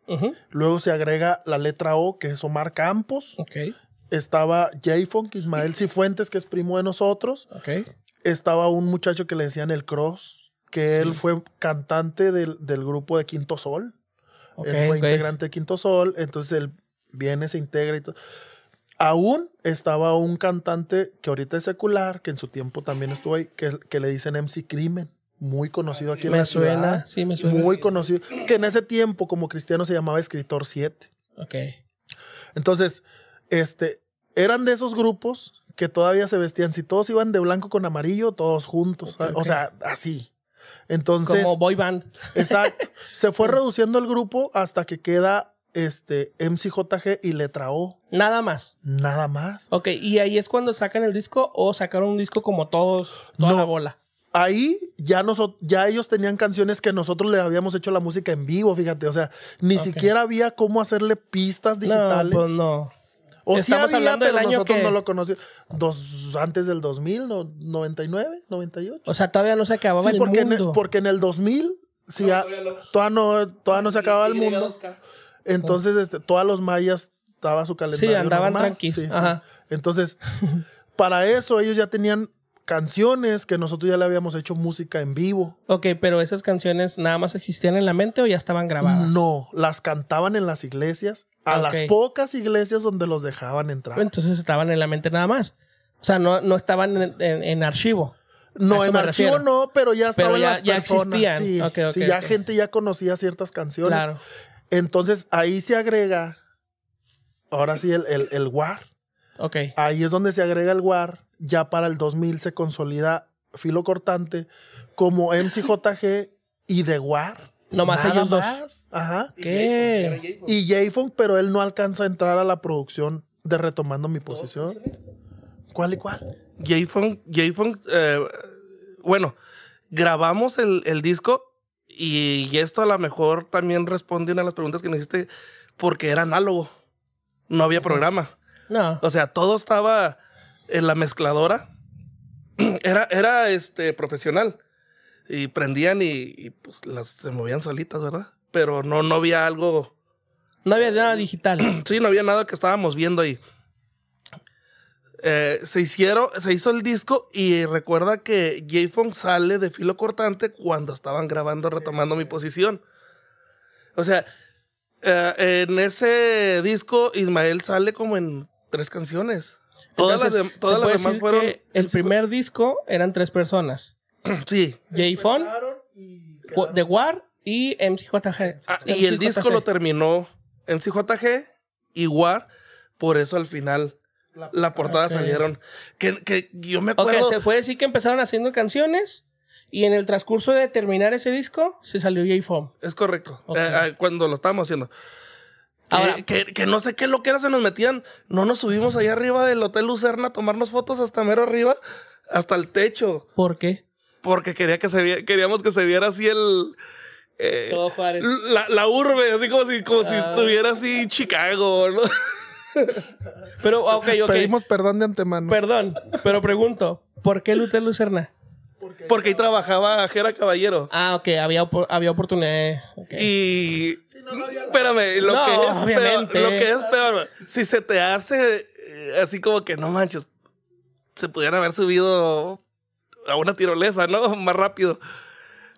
Luego se agrega la letra O, que es Omar Campos. Okay. Estaba J-Funk, Ismael Cifuentes, que es primo de nosotros. Okay. Estaba un muchacho que le decían el Cross, que él fue cantante del, grupo de Quinto Sol. él fue integrante de Quinto Sol. Entonces él viene, se integra y todo aún estaba un cantante que ahorita es secular, que en su tiempo también estuvo ahí, que, le dicen MC Crimen. Muy conocido ah, aquí en la suena, Sí, me suena. Muy conocido. Que en ese tiempo, como cristiano, se llamaba Escritor 7. Ok. Entonces, este, eran de esos grupos que todavía se vestían. Si todos iban de blanco con amarillo, todos juntos. O sea, así. Entonces. Como boy band. Exacto. se fue reduciendo el grupo hasta que queda este, MCJG y letra O. Nada más. Nada más. Ok, y ahí es cuando sacan el disco o sacaron un disco como todos, toda la bola. Ahí ya, ya ellos tenían canciones que nosotros le habíamos hecho la música en vivo, fíjate. O sea, ni siquiera había cómo hacerle pistas digitales. No, pues no. O sí había, pero nosotros no lo conocíamos. antes del 2000, 99, 98. O sea, todavía no se acababa el e mundo. En porque en el 2000, sí, todavía, no, no se acababa el mundo. Entonces, este, todos los mayas estaba su calendario. Sí, andaban normal. Entonces, para eso ellos ya tenían canciones que nosotros ya le habíamos hecho música en vivo. Ok, pero esas canciones nada más existían en la mente o ya estaban grabadas? No, las cantaban en las iglesias, a ah, las pocas iglesias donde los dejaban entrar. Entonces estaban en la mente nada más. O sea, no, no estaban en, archivo. No, en archivo no, pero ya estaban las personas. sí ya gente ya conocía ciertas canciones. Claro. Entonces ahí se agrega, ahora sí, el, WAR. Ok. Ahí es donde se agrega el WAR. Ya para el 2000 se consolida Filo Cortante como MCJG y The WAR. Nomás ellos más. Ajá. ¿Qué? Y J-Funk, pero él no alcanza a entrar a la producción de Retomando mi posición. ¿Cuál y cuál? J-Funk, eh, bueno, grabamos el, el disco y, esto a lo mejor también responde una de las preguntas que nos hiciste, porque era análogo. No había programa. No. O sea, todo estaba en la mezcladora. Era, era este, profesional. Y prendían y, pues las se movían solitas, ¿verdad? Pero no, no había algo. No había nada eh, digital. sí, no había nada que estábamos viendo ahí. Eh, se, hicieron, se hizo el disco y recuerda que Jay funk sale de filo cortante cuando estaban grabando Retomando mi posición. O sea, eh, en ese disco Ismael sale como en tres canciones. Todas las, demás fueron... el primer disco eran tres personas. sí. Jay funk The War y MCJG. Ah, y el disco lo terminó MCJG y War, por eso al final la, portada salieron. Que, yo me acuerdo. Ok, se puede decir que empezaron haciendo canciones y en el transcurso de terminar ese disco se salió j foam Es correcto. Eh, eh, cuando lo estábamos haciendo. Que, no sé qué lo que era, se nos metían. No nos subimos ahí arriba del Hotel Lucerna a tomarnos fotos hasta mero arriba, hasta el techo. ¿Por qué? Porque quería que se queríamos que se viera así el. Eh, la, urbe, así como si, como si ah. estuviera así Chicago, ¿no? Pero, ah, ok, Pedimos perdón de antemano. Perdón, pero pregunto, ¿por qué lute Lucerna? Porque, ahí trabajaba Jera Caballero. Ah, ok, había, había oportunidad. Y. espérame, lo, que es peor, si se te hace eh, así como que no manches, se pudieran haber subido a una tirolesa, ¿no? Más rápido.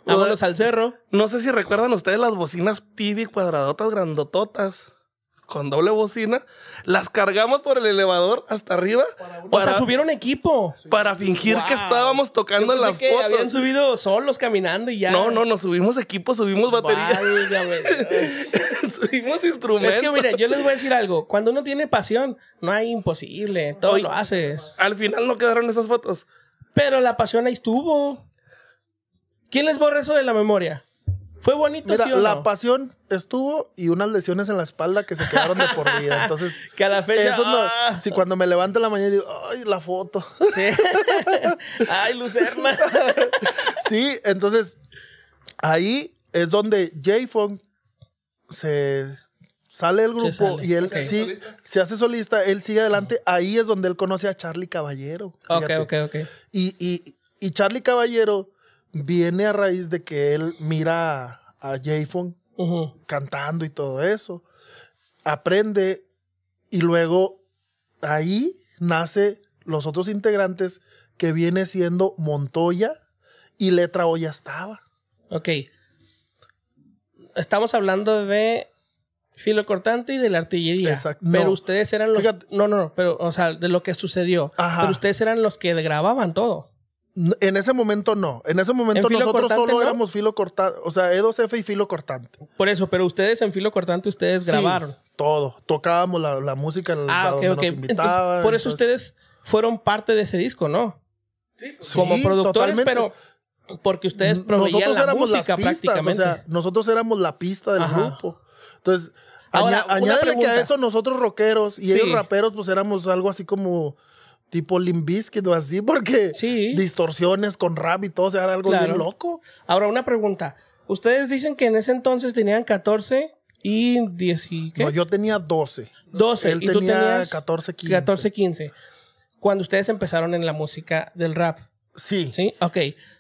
Vámonos al cerro. No sé si recuerdan ustedes las bocinas pibi cuadradotas grandototas con doble bocina, las cargamos por el elevador hasta arriba. o sea, subieron equipo. Para fingir que estábamos tocando las que fotos. Habían subido solos caminando y ya. No, no, nos subimos equipo, subimos batería. subimos instrumentos. Es que mire, yo les voy a decir algo. Cuando uno tiene pasión, no hay imposible. Todo lo haces. Al final no quedaron esas fotos. Pero la pasión ahí estuvo. ¿Quién les borra eso de la memoria? Fue bonito, La pasión estuvo y unas lesiones en la espalda que se quedaron de por vida. Entonces, Eso ah. si cuando me levanto en la mañana digo, ay, la foto. Sí. ay, Lucerna. sí, entonces ahí es donde J-Funk se sale del grupo y él sí se hace solista, él sigue adelante. Ahí es donde él conoce a Charlie Caballero. Ok, ok, ok. Y, y, y Charlie Caballero viene a raíz de que él mira a Jayfon cantando y todo eso. Aprende y luego ahí nace los otros integrantes que viene siendo Montoya y Letra ya estaba. Ok. Estamos hablando de Filo Cortante y de la artillería. Exacto. Pero ustedes eran los. No, no, no. Pero, o sea, de lo que sucedió. Pero ustedes eran los que grababan todo. En ese momento no. En ese momento nosotros solo éramos filo cortante, o sea, E2F y filo cortante. Por eso, pero ustedes en filo cortante ustedes grabaron. Todo. Tocábamos la, música en el ah, okay, por eso ustedes fueron parte de ese disco, ¿no? Sí, pues, como productores, totalmente. pero porque ustedes proveían nosotros éramos música O sea, nosotros éramos la pista del grupo. Entonces, Ahora, añádele que a eso nosotros rockeros y ellos raperos, pues éramos algo así como tipo Limbísquido así, porque distorsiones con rap y todo, se sea, algo de loco. Ahora, una pregunta. Ustedes dicen que en ese entonces tenían 14 y 10 No, yo tenía 12. 12. Él ¿Y tenía tú tenías 14, 15. 14, 15. Cuando ustedes empezaron en la música del rap. Sí. Sí, ok.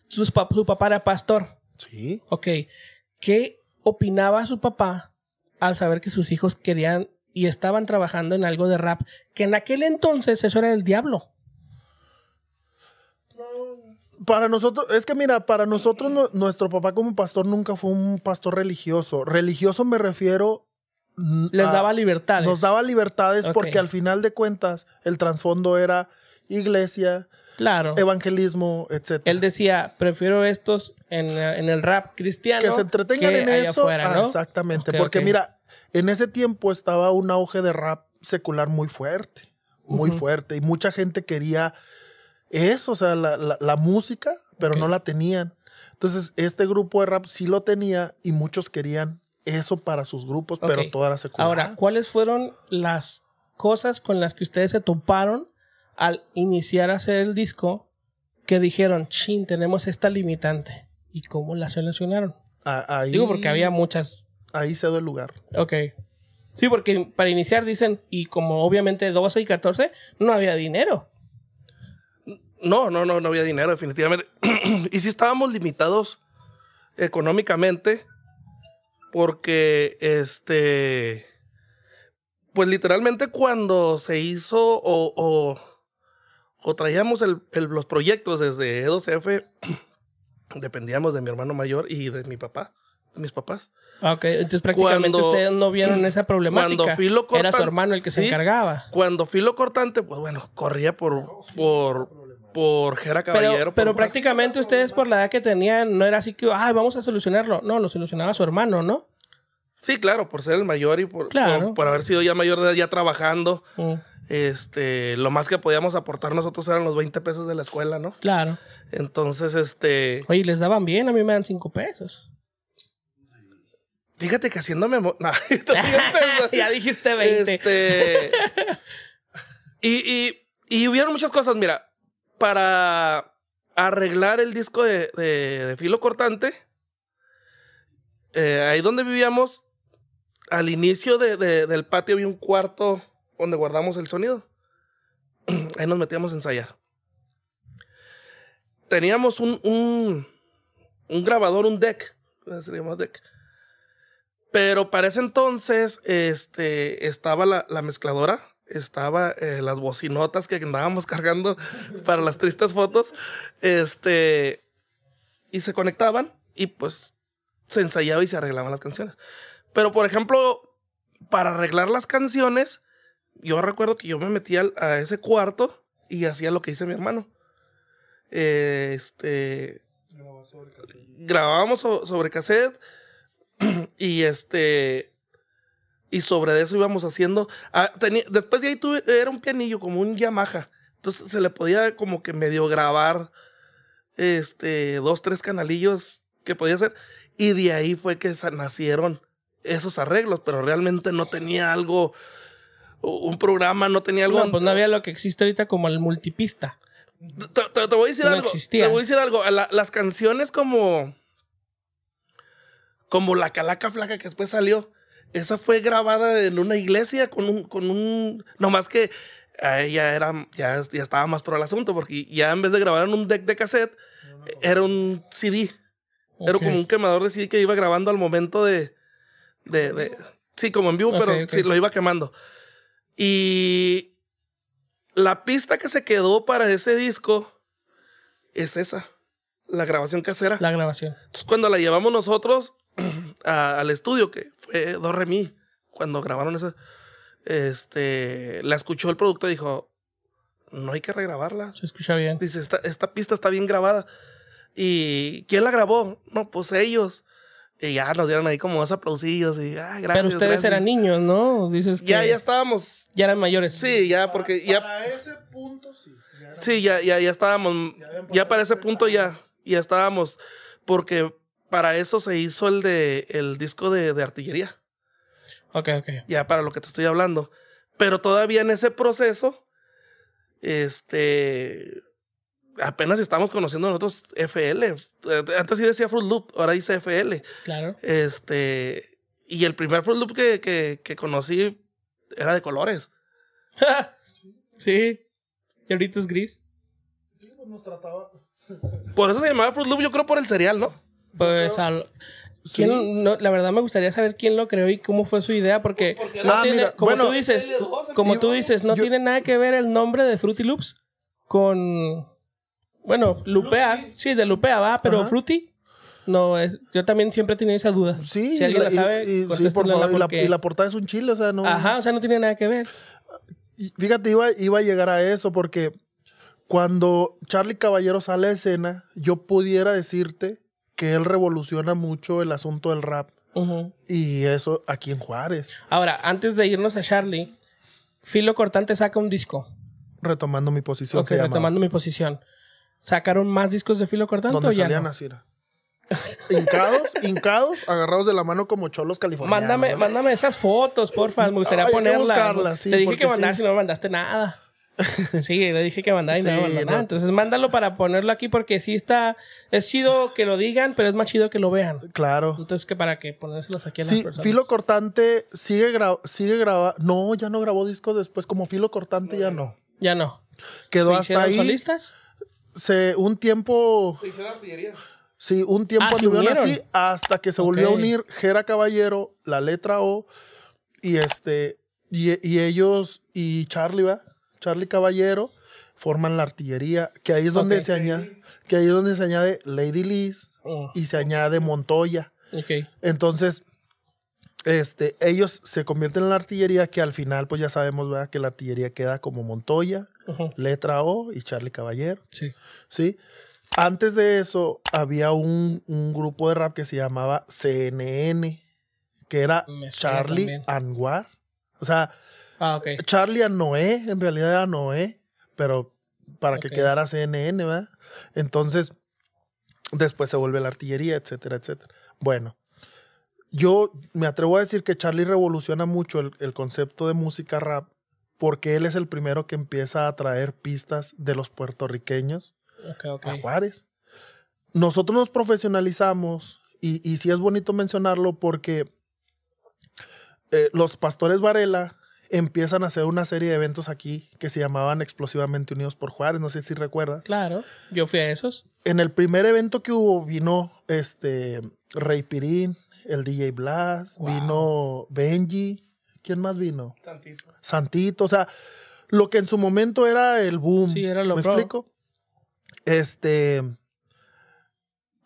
su papá era pastor. Sí. Ok. ¿Qué opinaba su papá al saber que sus hijos querían y estaban trabajando en algo de rap, que en aquel entonces eso era el diablo. Para nosotros, es que mira, para nosotros nuestro papá como pastor nunca fue un pastor religioso. Religioso me refiero... Les daba libertades. Nos daba libertades porque al final de cuentas el trasfondo era iglesia, Claro. Evangelismo, etc. Él decía, prefiero estos en, el rap cristiano. Que se entretengan en eso. Ah, exactamente. porque mira, en ese tiempo estaba un auge de rap secular muy fuerte, muy fuerte, y mucha gente quería eso, o sea, la, música, pero no la tenían. Entonces, este grupo de rap sí lo tenía y muchos querían eso para sus grupos, pero toda la secundaria. Ahora, ¿cuáles fueron las cosas con las que ustedes se toparon al iniciar a hacer el disco que dijeron, chin, tenemos esta limitante? ¿Y cómo la solucionaron? Digo, porque había muchas Ahí se cedo el lugar. Ok. Sí, porque para iniciar dicen, y como obviamente 12 y 14, no había dinero. No, no, no, no había dinero, definitivamente. y sí estábamos limitados económicamente, porque este. Pues literalmente cuando se hizo o, o, traíamos los proyectos desde E2F, dependíamos de mi hermano mayor y de mi papá mis papás. Ah, ok, entonces prácticamente ustedes no vieron esa problemática. Cuando Filo Cortante. Era su hermano el que se encargaba. Cuando Filo Cortante, pues bueno, corría por. por por Jera Caballero. Pero, prácticamente ustedes por la edad que tenían no era así que, ay, vamos a solucionarlo. No, lo solucionaba su hermano, ¿no? Sí, claro, por ser el mayor y por, por, haber sido ya mayor de edad, ya trabajando. Mm. Este, lo más que podíamos aportar nosotros eran los 20 pesos de la escuela, ¿no? Claro. Entonces, este. Oye, les daban bien, a mí me dan 5 pesos. Fíjate que haciendo memoria. ya dijiste 20. Este, y, y, hubieron muchas cosas. Mira, para arreglar el disco de, filo cortante, eh, ahí donde vivíamos, al inicio del patio había un cuarto donde guardamos el sonido. Ahí nos metíamos a ensayar. Teníamos un, un, grabador, un deck. Se deck pero para ese entonces este, estaba la, mezcladora, estaba eh, las bocinotas que andábamos cargando para las tristes fotos, este, y se conectaban y pues se ensayaba y se arreglaban las canciones. Pero por ejemplo, para arreglar las canciones, yo recuerdo que yo me metía a ese cuarto y hacía lo que hice mi hermano. este, grabábamos sobre cassette. sobre cassette y este. Y sobre eso íbamos haciendo. Ah, después de ahí era un pianillo, como un Yamaha. Entonces se le podía como que medio grabar este, dos, tres canalillos que podía hacer. Y de ahí fue que nacieron esos arreglos, pero realmente no tenía algo, un programa, no tenía algo. No, pues no había lo que existe ahorita como el multipista. Te, voy a decir algo. Te voy a decir algo. las canciones como como la calaca flaca que después salió. Esa fue grabada en una iglesia con un, con un, nomás que ah, ya era, ya, ya estaba más por el asunto, porque ya en vez de grabar en un deck de cassette, era un CD. Era como un quemador de CD que iba grabando al momento de, de, sí, como en vivo, pero sí, lo iba quemando. Y la pista que se quedó para ese disco es esa, la grabación casera. La grabación. Entonces cuando la llevamos nosotros, al estudio, que fue Do cuando grabaron esa, este, la escuchó el producto y dijo, no hay que regrabarla. Se escucha bien. Dice, esta, pista está bien grabada. ¿Y quién la grabó? No, pues ellos. Y ya nos dieron ahí como a producidos y ah, Pero ustedes eran niños, ¿no? Dices que. Ya, ya estábamos. Ya eran mayores. Sí, ya, porque ya. Para ese punto sí. Ya sí, ya, ya, estábamos. Ya, para ese punto ya. Ya estábamos. Porque para eso se hizo el de el disco de, artillería. Ok, ok. Ya para lo que te estoy hablando. Pero todavía en ese proceso, este, apenas estamos conociendo nosotros FL. Antes sí decía Fruit Loop, ahora dice FL. Claro. Este, y el primer Fruit Loop que, conocí era de colores. sí. Y ahorita es gris. Pues nos trataba. Por eso se llamaba Fruit Loop, yo creo por el cereal, ¿no? Pues la verdad me gustaría saber quién lo creó y cómo fue su idea, porque, no tiene, como tú dices, como tú dices, no tiene nada que ver el nombre de Fruity Loops con, bueno, Lupea, sí, de Lupea va, pero Fruity, no es, yo también siempre he tenido esa duda. Sí, y, la, portada es un chile, o sea, no. Ajá, o sea, no tiene nada que ver. Fíjate, iba, iba a llegar a eso porque cuando Charlie Caballero sale a escena, yo pudiera decirte que él revoluciona mucho el asunto del rap. Y eso aquí en Juárez. Ahora, antes de irnos a Charlie, Filo Cortante saca un disco. Retomando mi posición. Ok, retomando mi posición. ¿Sacaron más discos de Filo Cortante o ya no? hincados, hincados, agarrados de la mano como cholos californianos. Mándame, mándame esas fotos, porfa. Me gustaría ponerlas. Te dije que mandaste y no me mandaste nada. Sí, le dije que mandara Entonces mándalo para ponerlo aquí porque sí está... Es chido que lo digan, pero es más chido que lo vean. Claro. Entonces que para que ponérselos aquí a sí, las personas. Filo Cortante sigue, sigue grabando... No, ya no grabó discos después. Como Filo Cortante ya no. Ya no. Quedó hasta ahí. Se, un tiempo... Se hicieron artillería. Sí, un tiempo ah, estuvieron así hasta que se volvió a unir Jera Caballero, la letra O y este... Y, ellos y Charlie, ¿va? Charlie Caballero, forman la artillería, que ahí es donde, se, añade, Lady Liz ah. y se añade Montoya. Entonces, este, ellos se convierten en la artillería que al final, pues ya sabemos, ¿verdad? Que la artillería queda como Montoya, letra O y Charlie Caballero. Sí. Sí. Antes de eso, había un, grupo de rap que se llamaba CNN, que era Charlie Anguar. O sea, Ah, ok. Charlie a Noé, en realidad era Noé, pero para que quedara CNN, ¿verdad? Entonces, después se vuelve la artillería, etcétera, etcétera. Bueno, yo me atrevo a decir que Charlie revoluciona mucho el, concepto de música rap porque él es el primero que empieza a traer pistas de los puertorriqueños a Juárez. Nosotros nos profesionalizamos y, sí es bonito mencionarlo porque eh, los pastores Varela empiezan a hacer una serie de eventos aquí que se llamaban Explosivamente Unidos por Juárez, no sé si recuerdas. Claro, yo fui a esos. En el primer evento que hubo vino este Rey Pirín, el DJ Blas, vino Benji, ¿quién más vino? Santito. Santito, o sea, lo que en su momento era el boom. Sí, era lo ¿Me explico? Este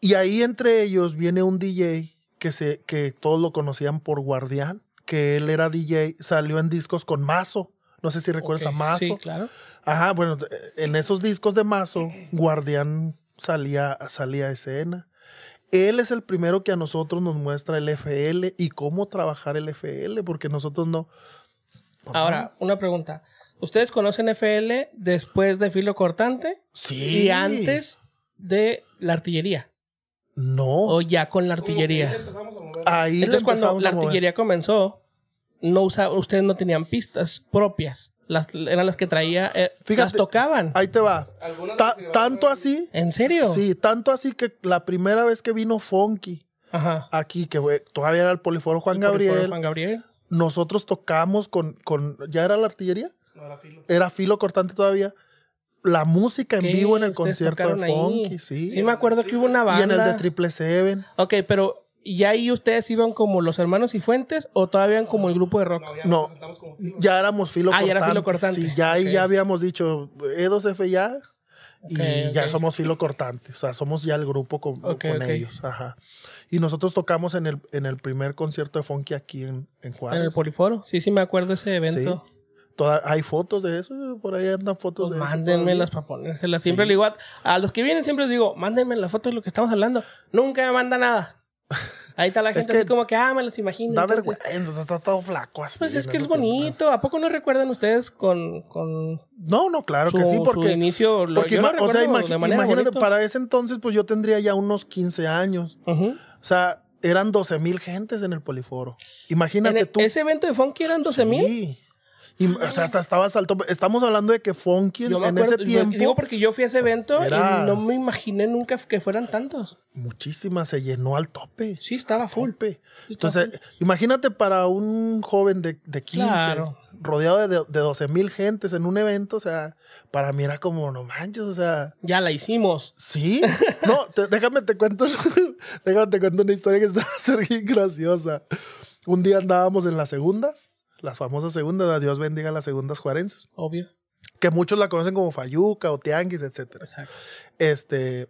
y ahí entre ellos viene un DJ que que todos lo conocían por Guardián que él era DJ, salió en discos con Mazo. No sé si recuerdas a Mazo. Sí, claro. Ajá, bueno, en esos discos de Mazo, Guardián salía, salía a escena. Él es el primero que a nosotros nos muestra el FL y cómo trabajar el FL, porque nosotros no. Ahora, una pregunta. ¿Ustedes conocen FL después de filo cortante? Sí. Y antes de la artillería. No. O ya con la artillería. Ahí Entonces, cuando la artillería comenzó, no ustedes no tenían pistas propias. Las, eran las que traía, eh, las tocaban. Ahí te va. tanto así. ¿En serio? Sí, tanto así que la primera vez que vino Funky aquí, que todavía era el Poliforo Juan Gabriel. Gabriel. Nosotros tocamos con, con. ¿Ya era la artillería? No, era filo. Era filo cortante todavía la música en vivo en el concierto de Funky, sí. Sí, me acuerdo que hubo una banda. Y en el de Triple Seven. Ok, pero ¿Y ahí ustedes iban como los hermanos y Fuentes o todavía eran como el grupo de rock? No, ya, éramos filo ah, cortante. ya era filo cortante. Sí, ya ahí ya habíamos dicho E2F eh, ya y ya somos filo cortante. O sea, somos ya el grupo con, ellos. Ajá. Y nosotros tocamos en el, en el primer concierto de Funky aquí en, en Juárez. En el Poliforo. Sí, sí, me acuerdo ese evento. Sí. hay fotos de eso, por ahí andan fotos pues mándenme de mándenmelas para ponérselas. Siempre digo a, a, los que vienen, siempre les digo, mándenme las fotos de lo que estamos hablando. Nunca me manda nada. Ahí está la gente así como que, ah, me los imagino. Da vergüenza, está todo flaco así. Pues es que es bonito. ¿A poco no recuerdan ustedes con... con no, no, claro que sí, porque... Su inicio, lo, o sea, imagínate, para ese entonces pues yo tendría ya unos 15 años. O sea, eran 12 mil gentes en el Poliforo. Imagínate e, tú. ¿Ese evento de Funky eran 12 mil? Sí. Y, o sea, hasta estaba tope. Estamos hablando de que Funky en, ese tiempo. digo porque yo fui a ese evento y no me imaginé nunca que fueran tantos. Muchísimas, se llenó al tope. Sí, estaba full. Entonces, imagínate para un joven de, 15, rodeado de, 12 mil gentes en un evento, o sea, para mí era como, no manches, o sea. Ya la hicimos. Sí. No, déjame te cuento, déjame te cuento una historia que está ser graciosa. Un día andábamos en las segundas las famosas segundas, Dios bendiga las segundas juarenses. Obvio. Que muchos la conocen como Fayuca o Tianguis, etc. Exacto. Este,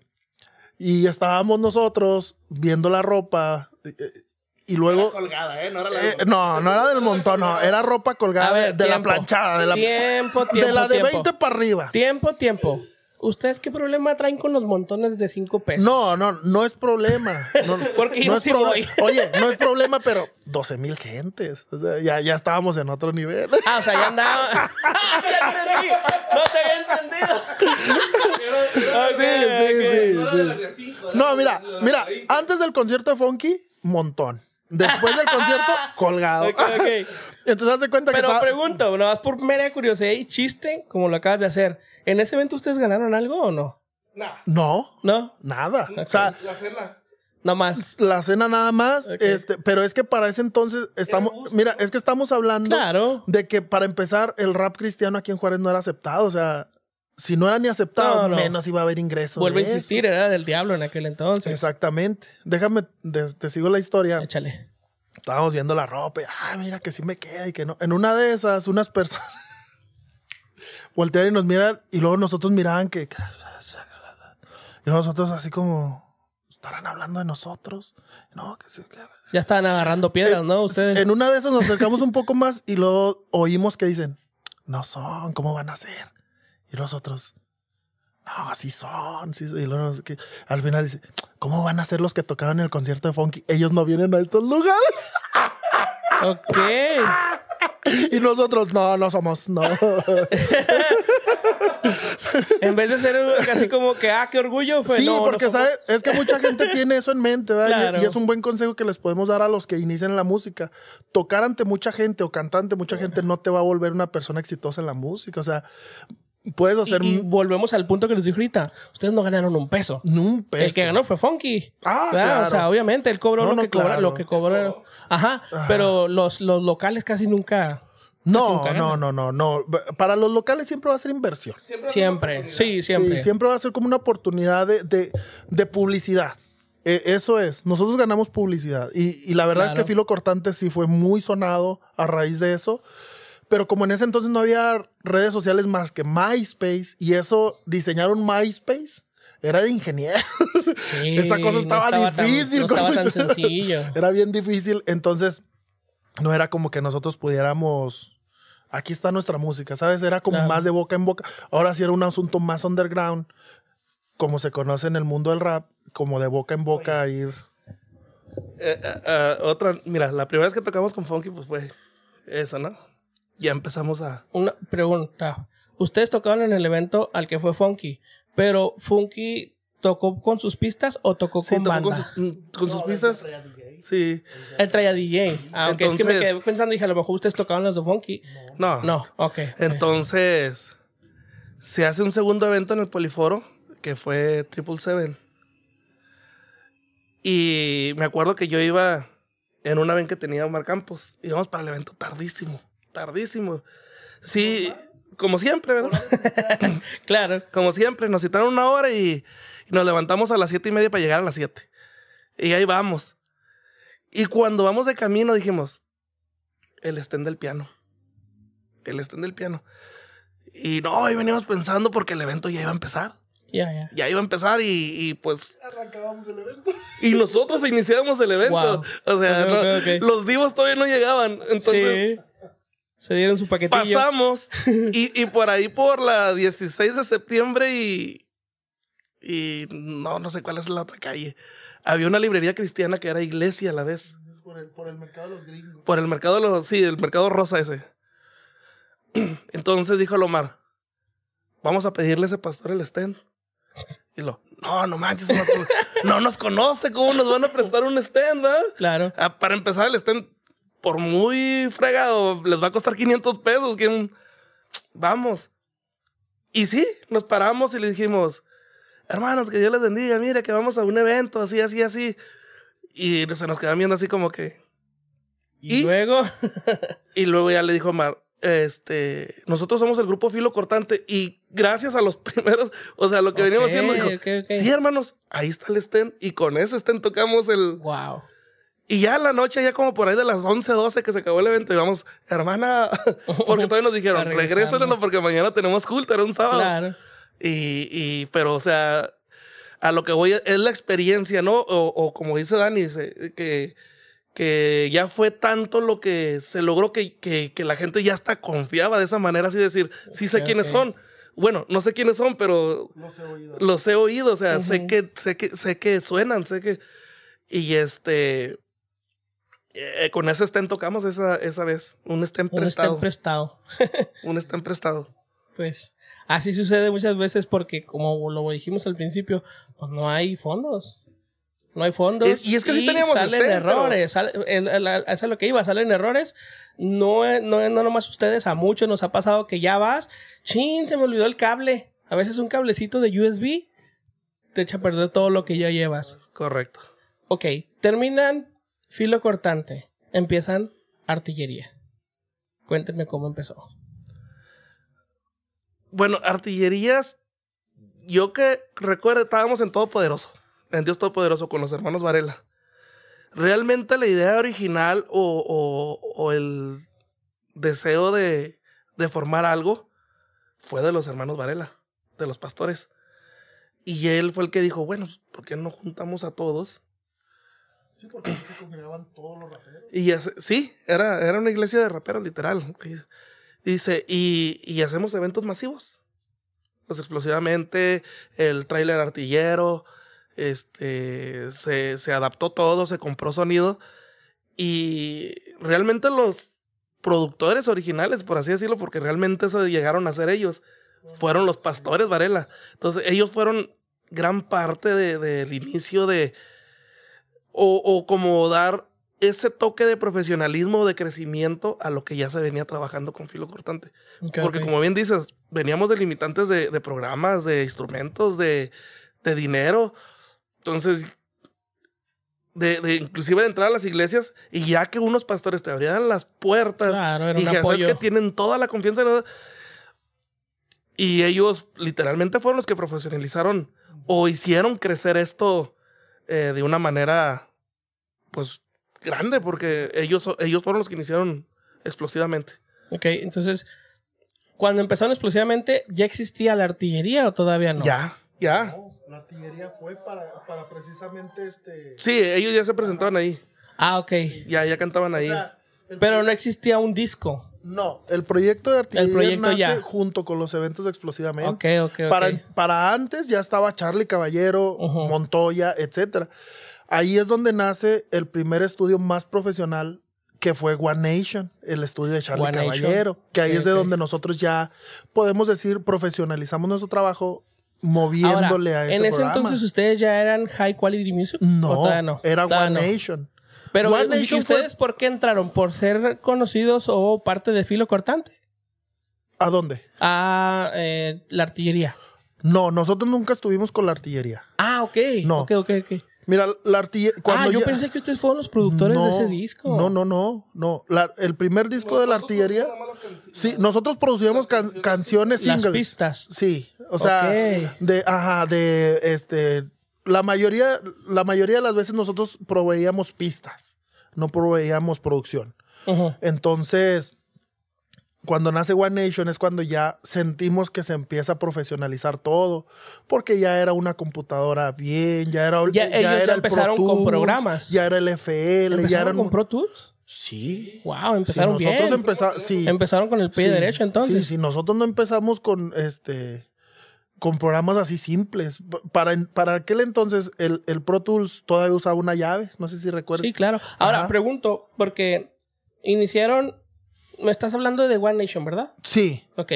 y estábamos nosotros viendo la ropa. Eh, eh, y luego. colgada, ¿eh? ¿eh? No no, era del montón, no. Era ropa colgada de, la planchada. De la, tiempo, tiempo. De la de 20 para arriba. Tiempo, tiempo. ¿Ustedes qué problema traen con los montones de cinco pesos? No, no, no es problema. No, Porque no yo es Oye, no es problema, pero 12 mil gentes. ya, ya estábamos en otro nivel. Ah, o sea, ya andaba. no te había entendido. sí, sí, sí. No, mira, mira, antes del concierto de Funky, montón. Después del concierto, colgado. Entonces, haz de cuenta Pero que. Pero pregunto, no más por mera curiosidad y chiste, como lo acabas de hacer. ¿En ese evento ustedes ganaron algo o no? Nada. No. No. Nada. O sea, la cena. Nada más. La cena nada más. Este, pero es que para ese entonces estamos. Mira, es que estamos hablando de que para empezar, el rap cristiano aquí en Juárez no era aceptado. O sea, si no era ni aceptado, menos iba a haber ingresos. Vuelvo a insistir, era del diablo en aquel entonces. Exactamente. Déjame, te, sigo la historia. Échale. Estábamos viendo la ropa. Y, ah, mira que sí me queda y que no. En una de esas, unas personas voltearon y nos miran y luego nosotros miraban que... Y nosotros así como... ¿Estarán hablando de nosotros? No, que Ya estaban agarrando piedras, ¿no? Ustedes. En una de esas nos acercamos un poco más y luego oímos que dicen... No son, ¿cómo van a ser? Y los otros, no, así son, al final dice, ¿cómo van a ser los que tocaban el concierto de Funky? Ellos no vienen a estos lugares. Ok. Y nosotros, no, no somos, no. en vez de ser casi como que, ah, qué orgullo. sí, porque es que mucha gente tiene eso en mente, ¿verdad? Y, es un buen consejo que les podemos dar a los que inician la música. Tocar ante mucha gente o cantar ante mucha gente no te va a volver una persona exitosa en la música. O sea, puedes hacer. Y, volvemos al punto que les dije ahorita. Ustedes no ganaron un peso. El que ganó fue Funky. Ah, claro. O sea, obviamente, él cobró lo, que cobró. Ajá, Pero los, los locales casi nunca. No, no, no, no, Para los locales siempre va a ser inversión. Siempre, sí, siempre. siempre va a ser como una oportunidad de, publicidad. E, eso es, nosotros ganamos publicidad. Y, la verdad es que Filo Cortante sí fue muy sonado a raíz de eso. Pero como en ese entonces no había redes sociales más que MySpace y eso diseñaron MySpace era de ingeniero. Esa cosa estaba, difícil. sencillo. Era bien difícil. Entonces, no era como que nosotros pudiéramos. Aquí está nuestra música, ¿sabes? Era como más de boca en boca. Ahora sí era un asunto más underground, como se conoce en el mundo del rap, como de boca en boca ir. Eh, eh, eh, otra, mira, la primera vez que tocamos con Funky, pues fue eso, ¿no? ya empezamos a... Una pregunta. Ustedes tocaron en el evento al que fue Funky, pero Funky tocó con sus pistas o tocó con mm, Con, sus pistas. Sí. el traía DJ. Ah, es que me quedé pensando, dije, a lo mejor ustedes tocaban las de Funky. No. No, ok. Entonces, se hace un segundo evento en el Poliforo, que fue Triple Seven. Y me acuerdo que yo iba en una ven que tenía Omar Campos. Íbamos para el evento tardísimo tardísimo. Sí, como siempre, ¿verdad? claro. Como siempre, nos citaron una hora y, nos levantamos a las siete y media para llegar a las siete. Y ahí vamos. Y cuando vamos de camino dijimos, el estén del piano. El estén del piano. Y no, ahí veníamos pensando porque el evento ya iba a empezar. Ya, ya. Ya iba a empezar y, pues... Arrancábamos el evento. Y nosotros iniciamos el evento. O sea, los divos todavía no llegaban. Entonces... Se dieron su paquetillo. Pasamos y, por ahí por la 16 de septiembre y, y no, no sé cuál es la otra calle. Había una librería cristiana que era iglesia a la vez. Por el, mercado de los gringos. Por el mercado de los, sí, el mercado rosa ese. Entonces dijo Lomar, vamos a pedirle a ese pastor el stand. Y lo, no, no manches, no, nos conoce, ¿cómo nos van a prestar un stand, ¿verdad? Claro. Ah, para empezar, el stand por muy fregado, les va a costar 500 pesos. Vamos. Y sí, nos paramos y le dijimos, hermanos, que Dios les bendiga, mira que vamos a un evento, así, así, así. Y se nos quedan viendo así como que... Y, luego... y luego ya le dijo Mar, este, nosotros somos el grupo Filo Cortante y gracias a los primeros, o sea, lo que venimos, veníamos haciendo, sí, hermanos, ahí está el estén y con ese estén tocamos el... Wow. Y ya la noche, ya como por ahí de las 11, 12 que se acabó el evento, y vamos, hermana, porque todavía nos dijeron, regrésenlo porque mañana tenemos culto, era un sábado. Claro. Y, y, pero, o sea, a lo que voy es la experiencia, ¿no? O, como dice Dani, que, que ya fue tanto lo que se logró que, que, la gente ya hasta confiaba de esa manera, así decir, sí sé quiénes son. Bueno, no sé quiénes son, pero los he oído. Los o sea, sé, que, sé, que, sé que suenan, sé que... Y este... Eh, con ese estén tocamos esa, vez. Un estén prestado. Un estén prestado. un prestado. Pues así sucede muchas veces porque, como lo dijimos al principio, pues no hay fondos. No hay fondos. y es que si sí teníamos salen errores. Sale, eso es lo que iba, salen errores. No, no, no nomás ustedes, a muchos nos ha pasado que ya vas. Chin, se me olvidó el cable. A veces un cablecito de USB te echa a perder todo lo que ya llevas. Correcto. Ok, terminan Filo cortante. Empiezan artillería. Cuéntenme cómo empezó. Bueno, artillerías. Yo que recuerdo, estábamos en Todopoderoso. En Dios Todopoderoso con los hermanos Varela. Realmente la idea original o, el deseo de, de formar algo fue de los hermanos Varela, de los pastores. Y él fue el que dijo, bueno, ¿por qué no juntamos a todos Sí, porque se congregaban todos los raperos. Y sí, era, era una iglesia de raperos, literal. Dice, y, hacemos eventos masivos. Pues explosivamente, el tráiler artillero, este, se, se adaptó todo, se compró sonido. Y realmente los productores originales, por así decirlo, porque realmente eso llegaron a ser ellos, fueron los pastores Varela. Entonces ellos fueron gran parte del inicio de, o, como dar ese toque de profesionalismo, de crecimiento a lo que ya se venía trabajando con filo cortante. Porque como bien dices, veníamos de limitantes de, programas, de instrumentos, de, dinero. Entonces, de, inclusive de entrar a las iglesias y ya que unos pastores te abrieran las puertas y ya que tienen toda la confianza. Y ellos literalmente fueron los que profesionalizaron o hicieron crecer esto eh, de una manera pues grande porque ellos, ellos fueron los que iniciaron explosivamente. Ok, entonces, cuando empezaron explosivamente, ¿ya existía la artillería o todavía no? Ya, ya. la artillería fue para, precisamente este... Sí, ellos ya se presentaban ahí. Ah, ok. ya, ya cantaban ahí. Pero no existía un disco. No, el proyecto de artillería nace junto con los eventos de explosivamente. Okay, okay, Para, antes ya estaba Charlie Caballero, Montoya, etcétera. Ahí es donde nace el primer estudio más profesional que fue One Nation, el estudio de Charlie Caballero, que ahí es de donde nosotros ya podemos decir profesionalizamos nuestro trabajo moviéndole a ese En ese entonces ustedes ya eran High Quality Music? No, no? era One Nation. Pero One eh, Nation ustedes por qué entraron? ¿Por ser conocidos o parte de Filo Cortante? ¿A dónde? A eh, la artillería. No, nosotros nunca estuvimos con la artillería. Ah, ok. No. Ok, ok, ok. Mira, la artillería. Ah, yo pensé que ustedes fueron los productores de ese disco. No, no, no. no. el primer disco de la artillería. Sí, nosotros producíamos canciones singles. Las pistas. Sí. O sea, de. Ajá, de este. La mayoría, la mayoría de las veces nosotros proveíamos pistas, no proveíamos producción. Entonces, cuando nace One Nation es cuando ya sentimos que se empieza a profesionalizar todo, porque ya era una computadora bien, ya era, ya, ya empezaron con programas. Ya era el FL, ya era con Pro Tools. Sí. Wow, empezaron Empezaron con el pie derecho entonces. Sí, sí, nosotros no empezamos con este con programas así simples. Para, para aquel entonces el, Pro Tools todavía usaba una llave, no sé si recuerdas. Sí, claro. Ahora pregunto porque iniciaron me estás hablando de One Nation, ¿verdad? Sí. Ok.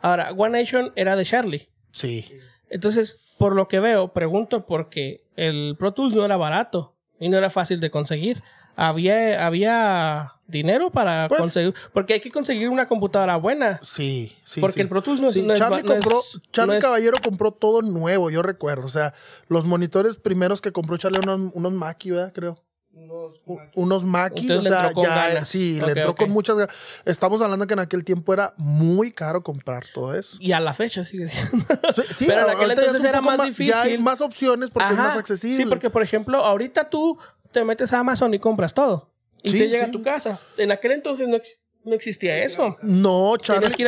Ahora, One Nation era de Charlie. Sí. Entonces, por lo que veo, pregunto porque el Pro Tools no era barato y no era fácil de conseguir. Había, había dinero para pues, conseguir, porque hay que conseguir una computadora buena. Sí, sí. Porque el Pro Tools no, Charlie es, compró, Charlie Caballero compró todo nuevo, yo recuerdo. O sea, los monitores primeros que compró Charlie unos, unos ¿verdad? Creo unos, unos maquis, o sea, ya, sí, le entró con muchas Estamos hablando que en aquel tiempo era muy caro comprar todo eso. Y a la fecha sigue siendo. Sí, pero en aquel entonces era más, difícil. Ya hay más opciones porque es más accesible. Sí, porque por ejemplo, ahorita tú te metes a Amazon y compras todo. Y te llega a tu casa. En aquel entonces no existía no existía eso. No, Charlie,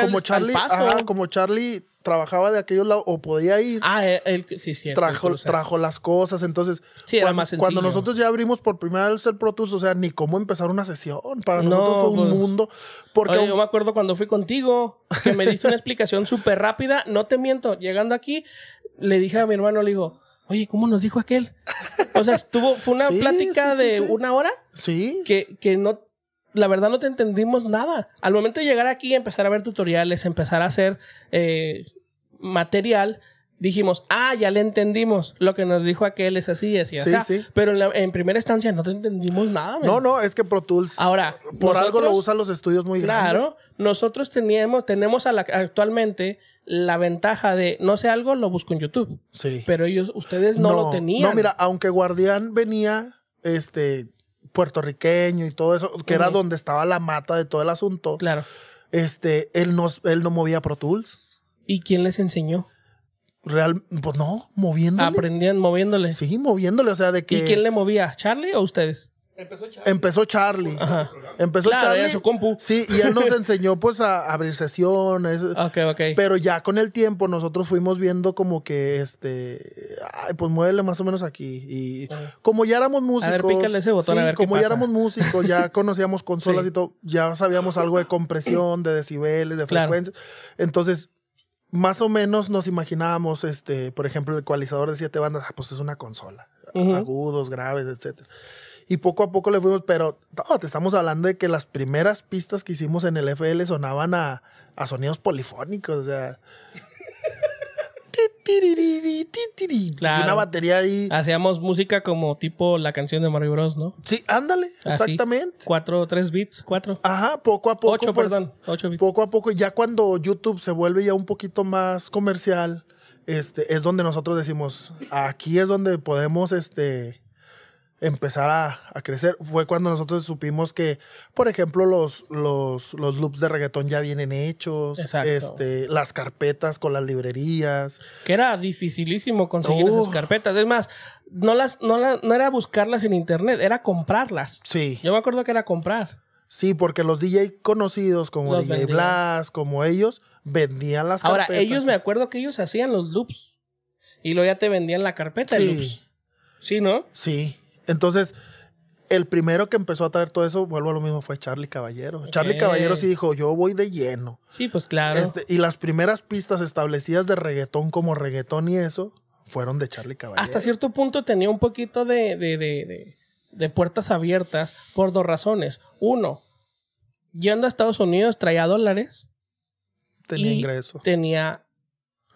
como, Charlie trabajaba de aquellos lados o podía ir. Ah, él, sí, sí, trajo, trajo, las cosas, entonces. cuando, nosotros ya abrimos por primera vez el Pro Tools, o sea, ni cómo empezar una sesión. Para nosotros fue un pues. mundo. Porque yo me acuerdo cuando fui contigo, que me diste una explicación súper rápida. No te miento, llegando aquí, le dije a mi hermano, le digo, oye, ¿cómo nos dijo aquel? O sea, estuvo, fue una plática de una hora. Sí. Que, que no la verdad no te entendimos nada. Al momento de llegar aquí, empezar a ver tutoriales, empezar a hacer eh, material, dijimos, ah, ya le entendimos. Lo que nos dijo aquel es así, es así. Sí, sí. Pero en, primera instancia no te entendimos nada. No, no, es que Pro Tools. Ahora, por algo lo usan los estudios muy claro, Claro, nosotros teníamos, tenemos a la, actualmente la ventaja de no sé algo, lo busco en YouTube. Sí. Pero ellos, ustedes no, lo tenían. No, mira, aunque Guardián venía, este, puertorriqueño y todo eso, que era donde estaba la mata de todo el asunto. Claro. Este, él no, él no movía Pro Tools. ¿Y quién les enseñó? Real, pues no, moviéndole. Aprendían moviéndole. Sí, moviéndole, o sea, de que... ¿Y quién le movía? ¿Charlie o ustedes? Empezó Charlie. Empezó Charlie. Empezó su compu. Sí, y él nos enseñó pues a abrir sesiones. Ok, ok. Pero ya con el tiempo nosotros fuimos viendo como que este, ay, pues muévele más o menos aquí. Y como ya éramos músicos. sí, como ya éramos músicos, ya conocíamos consolas y todo, ya sabíamos algo de compresión, de decibeles, de frecuencias. Entonces, más o menos nos imaginábamos, este, por ejemplo, el ecualizador de siete bandas, ah, pues es una consola. Agudos, graves, etcétera. Y poco a poco le fuimos, pero te estamos hablando de que las primeras pistas que hicimos en el FL sonaban a, sonidos polifónicos, o sea. Claro. Y una batería ahí. Hacíamos música como tipo la canción de Mario Bros, ¿no? Sí, ándale, exactamente. Cuatro, tres beats, cuatro. Ajá, poco a poco. Ocho, pues, perdón, ocho beats. Poco a poco, ya cuando YouTube se vuelve ya un poquito más comercial, este, es donde nosotros decimos, aquí es donde podemos, este, empezar a, crecer. Fue cuando nosotros supimos que, por ejemplo, los, los, loops de reggaetón ya vienen hechos. Este, las carpetas con las librerías. Que era dificilísimo conseguir esas carpetas. Es más, no, las, no, no era buscarlas en internet, era comprarlas. Sí. Yo me acuerdo que era comprar. Sí, porque los DJ conocidos como DJ Blas, como ellos, vendían las carpetas. Ahora, ellos me acuerdo que ellos hacían los loops. Y luego ya te vendían la carpeta sí. Sí, ¿no? Sí. Entonces, el primero que empezó a traer todo eso, vuelvo a lo mismo, fue Charlie Caballero. Charlie Caballero sí dijo, yo voy de lleno. Sí, pues claro. Este, y las primeras pistas establecidas de reggaetón como reggaetón y eso, fueron de Charlie Caballero. Hasta cierto punto tenía un poquito de, de puertas abiertas por dos razones. Uno, yendo a Estados Unidos traía dólares. Tenía ingreso. Tenía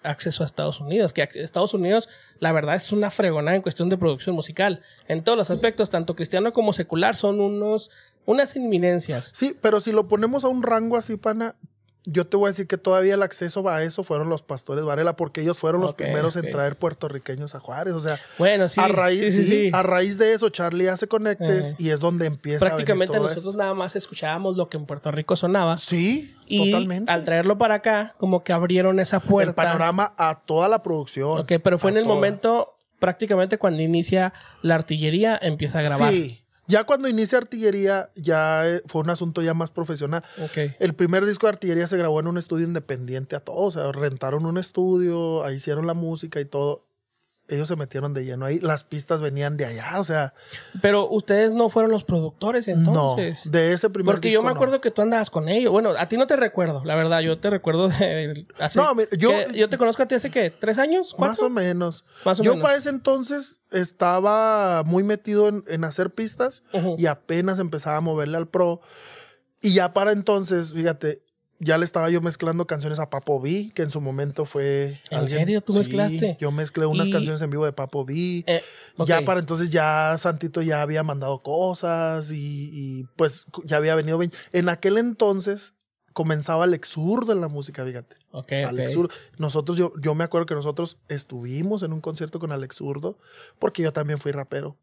acceso a Estados Unidos, que Estados Unidos, la verdad, es una fregona en cuestión de producción musical. En todos los aspectos, tanto cristiano como secular, son unos, unas inminencias. Sí, pero si lo ponemos a un rango así, pana, yo te voy a decir que todavía el acceso a eso fueron los pastores Varela, porque ellos fueron los primeros en traer puertorriqueños a Juárez. O sea, bueno, a, raíz, a raíz de eso, Charlie hace conectes y es donde empieza. Prácticamente nosotros nada más escuchábamos lo que en Puerto Rico sonaba. Sí, totalmente. Al traerlo para acá, como que abrieron esa puerta. El panorama a toda la producción. Ok, pero fue en el momento prácticamente cuando inicia la artillería, empieza a grabar. Sí. Ya cuando inicia artillería, ya eh, fue un asunto ya más profesional. El primer disco de artillería se grabó en un estudio independiente a todos. O sea, rentaron un estudio, ahí hicieron la música y todo ellos se metieron de lleno ahí. Las pistas venían de allá, o sea. Pero ustedes no fueron los productores entonces. No, de ese primer Porque yo me acuerdo que tú andabas con ellos. Bueno, a ti no te recuerdo, la verdad. Yo te recuerdo de. no, yo. yo te conozco a ti hace que, tres años, ¿Cuatro? Más o menos. Más yo para ese entonces estaba muy metido en, hacer pistas y apenas empezaba a moverle al pro. Y ya para entonces, fíjate, ya le estaba yo mezclando canciones a Papo B, que en su momento fue. ¿En serio tú mezclaste? Yo mezclé unas canciones en vivo de Papo B. Eh, ya para entonces ya Santito ya había mandado cosas y, pues ya había venido. En aquel entonces comenzaba Alex Urdo en la música, fíjate. Ok. Alex Nosotros, yo, yo me acuerdo que nosotros estuvimos en un concierto con Alex Zurdo, porque yo también fui rapero.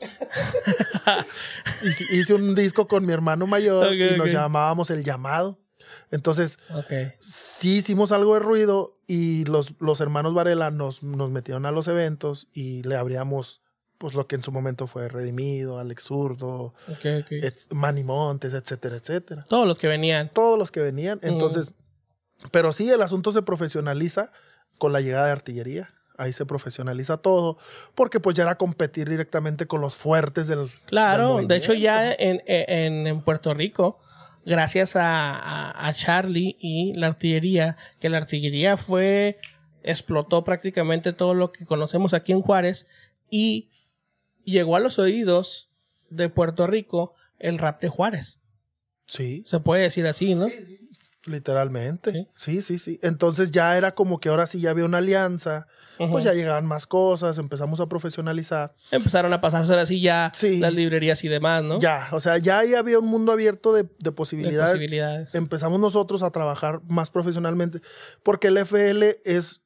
hice, un disco con mi hermano mayor y nos llamábamos El Llamado. Entonces, sí hicimos algo de ruido y los, hermanos Varela nos, metieron a los eventos y le abríamos pues lo que en su momento fue Redimido, Alex Zurdo, Manny Montes, etcétera, etcétera. Todos los que venían. Todos los que venían. Entonces, pero sí, el asunto se profesionaliza con la llegada de artillería. Ahí se profesionaliza todo, porque pues ya era competir directamente con los fuertes del. Claro, de hecho ya en, en Puerto Rico gracias a, Charlie y la artillería, que la artillería fue, explotó prácticamente todo lo que conocemos aquí en Juárez y llegó a los oídos de Puerto Rico el rap de Juárez. Sí. Se puede decir así, ¿no? literalmente. Sí. sí, sí, sí. Entonces ya era como que ahora sí ya había una alianza pues ya llegaban más cosas, empezamos a profesionalizar. Empezaron a pasarse así ya las librerías y demás, ¿no? Ya, o sea, ya ahí había un mundo abierto de, posibilidades. Empezamos nosotros a trabajar más profesionalmente, porque el FL es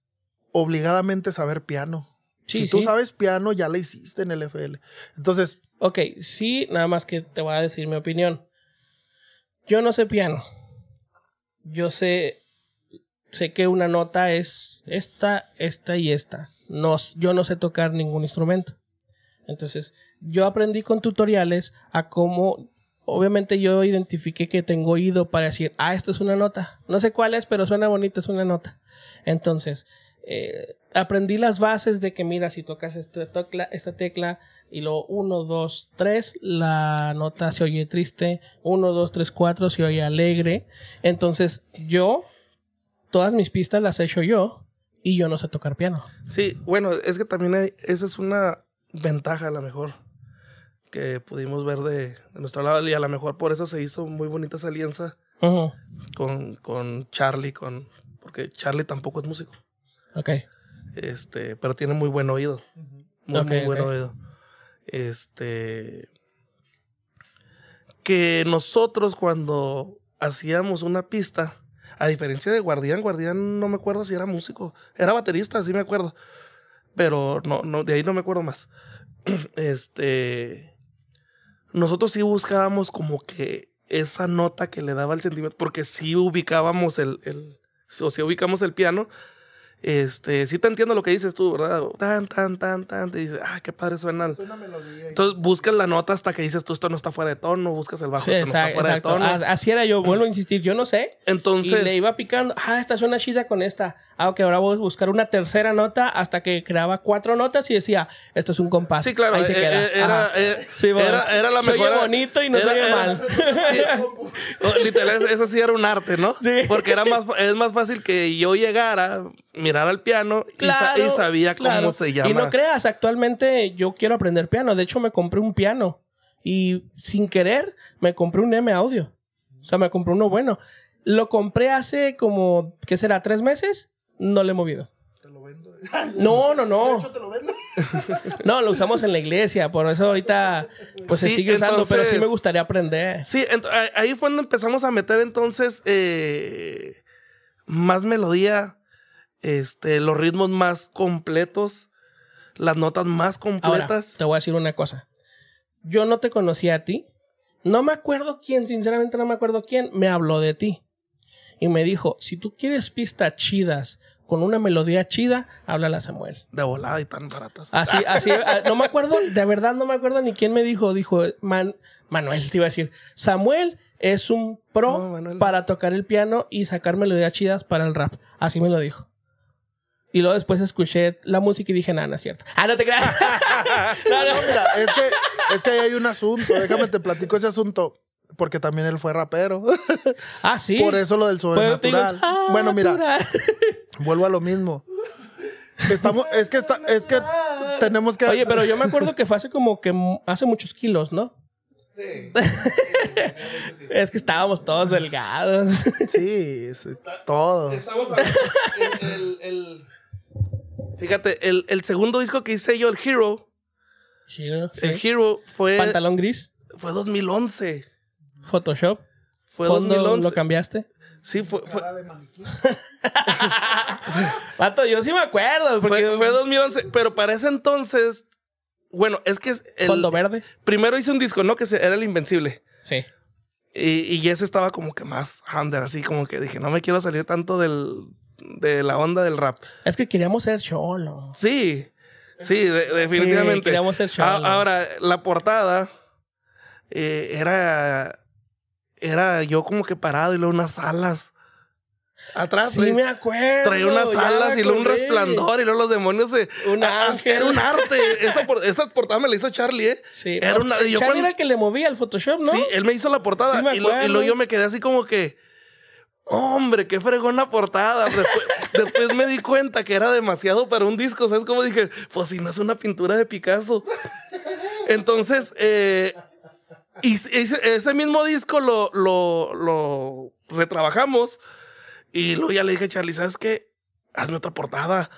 obligadamente saber piano. si tú sabes piano, ya lo hiciste en el FL. Entonces. Ok, sí, nada más que te voy a decir mi opinión. Yo no sé piano. Yo sé sé que una nota es esta, esta y esta. No, yo no sé tocar ningún instrumento. Entonces, yo aprendí con tutoriales a cómo, obviamente yo identifiqué que tengo oído para decir, ah, esto es una nota. No sé cuál es, pero suena bonito, es una nota. Entonces, eh, aprendí las bases de que, mira, si tocas esta, tecla, esta tecla y luego 1, 2, 3, la nota se oye triste, 1, 2, 3, 4 se oye alegre. Entonces, yo todas mis pistas las he hecho yo y yo no sé tocar piano. Sí, bueno, es que también esa es una ventaja a lo mejor que pudimos ver de, de, nuestro lado y a lo mejor por eso se hizo muy bonita esa alianza con, Charlie, con, porque Charlie tampoco es músico. Ok. Este, pero tiene muy buen oído. Muy, muy buen oído. Este. Que nosotros cuando hacíamos una pista, a diferencia de Guardián, Guardián no me acuerdo si era músico. Era baterista, sí me acuerdo. Pero no, no, de ahí no me acuerdo más. Este. Nosotros sí buscábamos como que esa nota que le daba el sentimiento. Porque sí ubicábamos el. el ubicamos el piano este, sí te entiendo lo que dices tú, ¿verdad? Tan, tan, tan, tan, te dices, ah, qué padre suena. Es melodía. Entonces buscas la nota hasta que dices tú, esto no está fuera de tono, buscas el bajo, esto no está fuera de tono. Así era yo, vuelvo a insistir, yo no sé. Entonces. le iba picando, ah, esta suena chida con esta. Ah, ok, ahora voy a buscar una tercera nota hasta que creaba cuatro notas y decía, esto es un compás. Sí, claro, Ahí se eh, queda. Eh, eh, era, era, la mejor. bonito y no salía mal. Sí, literal, eso sí era un arte, ¿no? Sí. Porque era más, es más fácil que yo llegara, al piano y, sabía cómo se llama. Y no creas, actualmente yo quiero aprender piano. De hecho, me compré un piano y sin querer me compré un M Audio. O sea, me compré uno bueno. Lo compré hace como, ¿qué será? ¿Tres meses? No le he movido. Te lo vendo. no, no, no. De hecho, te lo vendo. no, lo usamos en la iglesia, por eso ahorita pues se sigue usando, pero sí me gustaría aprender. Sí, ahí fue cuando empezamos a meter entonces eh, más melodía este, los ritmos más completos, las notas más completas. te voy a decir una cosa. Yo no te conocía a ti. No me acuerdo quién, sinceramente no me acuerdo quién, me habló de ti. Y me dijo, si tú quieres pistas chidas, con una melodía chida, háblala a Samuel. De volada y tan baratas. Así, así, ah, no me acuerdo, de verdad no me acuerdo ni quién me dijo, dijo, Manuel te iba a decir, Samuel es un pro para tocar el piano y sacar melodías chidas para el rap. Así me lo dijo. Y luego después escuché la música y dije, nada, no es cierto. Ah, no te creas. es que, es que ahí hay un asunto. Déjame te platico ese asunto. Porque también él fue rapero. ah, sí. Por eso lo del pues, sobrenatural. Ah, bueno, mira. vuelvo a lo mismo. Estamos, es que está, es que tenemos que. Oye, pero yo me acuerdo que fue hace como que hace muchos kilos, ¿no? Sí. es que estábamos todos delgados. Sí, sí todo. Estamos el Fíjate, el, segundo disco que hice yo, el Hero. el Hero fue. Pantalón gris. Fue 2011. Photoshop. Fue 2011. ¿Lo cambiaste? Sí, fue. fue... Pato, yo sí me acuerdo. Fue, 2011. Pero para ese entonces. Bueno, es que. El, Fondo verde. Primero hice un disco, ¿no? Que era el Invencible. Sí. Y, y ese estaba como que más under, así como que dije, no me quiero salir tanto del, de la onda del rap. Es que queríamos ser cholo. Sí, sí, definitivamente. queríamos ser cholo. ahora, la portada eh, era, era yo como que parado y luego unas alas. Atrás. Sí, me acuerdo. Traía unas alas y luego un resplandor y luego los demonios se. Un era un arte. esa, portada me la hizo Charlie, ¿eh? Sí. Era una, Charlie era el que le movía al Photoshop, ¿no? Sí, él me hizo la portada y, y luego yo me quedé así como que Hombre, qué fregona portada. Después, me di cuenta que era demasiado para un disco. ¿Sabes cómo dije? Pues si no es una pintura de Picasso. Entonces, eh, y, ese mismo disco lo, retrabajamos. Y luego ya le dije a Charlie, ¿sabes qué? Hazme otra portada.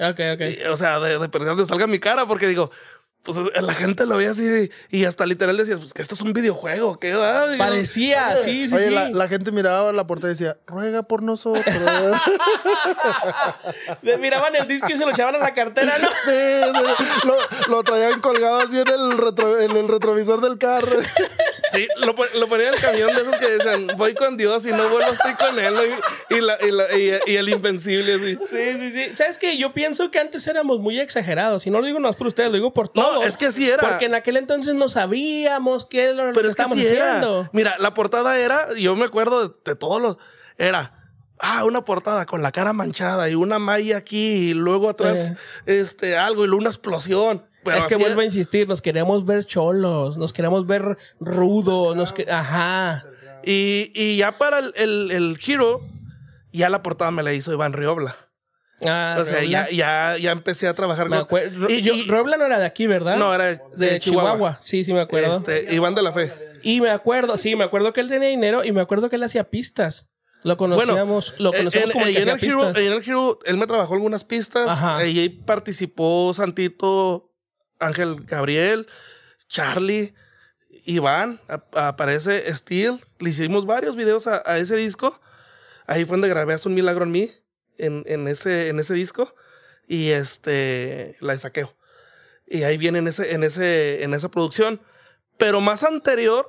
Ok, ok. o sea, de, de, de, salga mi cara, porque digo, pues eh, la gente lo veía así y hasta literal decías, pues que esto es un videojuego, ¿qué Parecía, sí, sí, sí. La, gente miraba la puerta y decía, ruega por nosotros. miraban el disco y se lo echaban a la cartera, ¿no? Sí, Lo, traían colgado así en el, en el retrovisor del carro. Sí, lo, ponía en el camión de esos que dicen, voy con Dios y no vuelvo, estoy con él. Y, el invencible, así. Sí, sí, sí. ¿Sabes qué? Yo pienso que antes éramos muy exagerados. Y no lo digo más por ustedes, lo digo por todos. No, es que sí era. Porque en aquel entonces no sabíamos qué lo Pero que sí Mira, la portada era, yo me acuerdo de, todos los... Era... Ah, una portada con la cara manchada y una malla aquí y luego atrás eh. este algo y una explosión es que vuelvo a insistir, nos queremos ver cholos, nos queremos ver rudos, nos ajá. Y, ya para el, el, giro, ya la portada me la hizo Iván Riobla. Ah, o sea, ya, ya, empecé a trabajar con... Y, yo, Riobla no era de aquí, ¿verdad? No, era de, Chihuahua. Sí, sí, me acuerdo. Este, Iván de la Fe. Y me acuerdo, sí, me acuerdo que él tenía dinero y me acuerdo que él hacía pistas. Lo conocíamos, lo como en, el, giro en el Hero, él me trabajó algunas pistas. Y ahí participó Santito Ángel Gabriel, Charlie, Iván, aparece Steel. Le hicimos varios videos a, ese disco. Ahí fue donde grabé Haz un Milagro en mí, en, ese, en ese disco. Y este, la de saqueo. Y ahí viene en, ese, en, ese, en esa producción. Pero más anterior,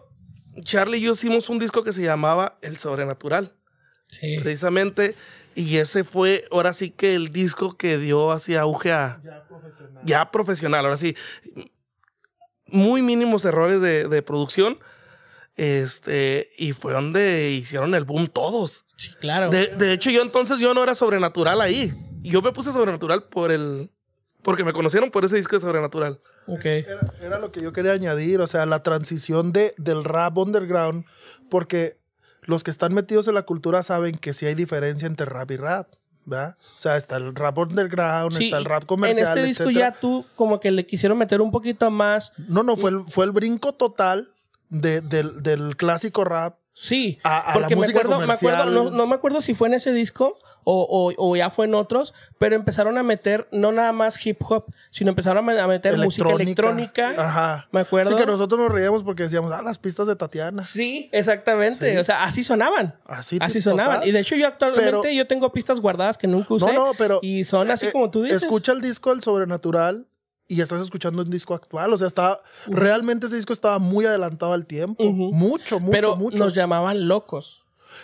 Charlie y yo hicimos un disco que se llamaba El Sobrenatural. Sí. Precisamente y ese fue, ahora sí que el disco que dio así auge a... Ya profesional. Ya profesional, ahora sí. Muy mínimos errores de, producción. Este, y fue donde hicieron el boom todos. Sí, claro. De, hecho, yo entonces yo no era sobrenatural ahí. Yo me puse sobrenatural por el. Porque me conocieron por ese disco de sobrenatural. Ok. Era, lo que yo quería añadir, o sea, la transición de, del rap underground, porque los que están metidos en la cultura saben que sí hay diferencia entre rap y rap. ¿verdad? O sea, está el rap underground, está el rap comercial. En este disco ya tú como que le quisieron meter un poquito más. No, no, fue el, fue el brinco total del clásico rap Sí, porque me acuerdo, no, me acuerdo si fue en ese disco o, ya fue en otros, pero empezaron a meter no nada más hip hop, sino empezaron a meter música electrónica. Ajá. Me acuerdo. Sí, que nosotros nos reíamos porque decíamos, ah, las pistas de Tatiana. Sí, exactamente. O sea, así sonaban. Así, así sonaban. Y de hecho, yo actualmente yo tengo pistas guardadas que nunca usé. No, no, pero. Y son así eh, como tú dices. Escucha el disco El Sobrenatural y estás escuchando un disco actual. O sea, estaba, realmente ese disco estaba muy adelantado al tiempo. Mucho, Mucho, mucho, Pero Nos llamaban locos.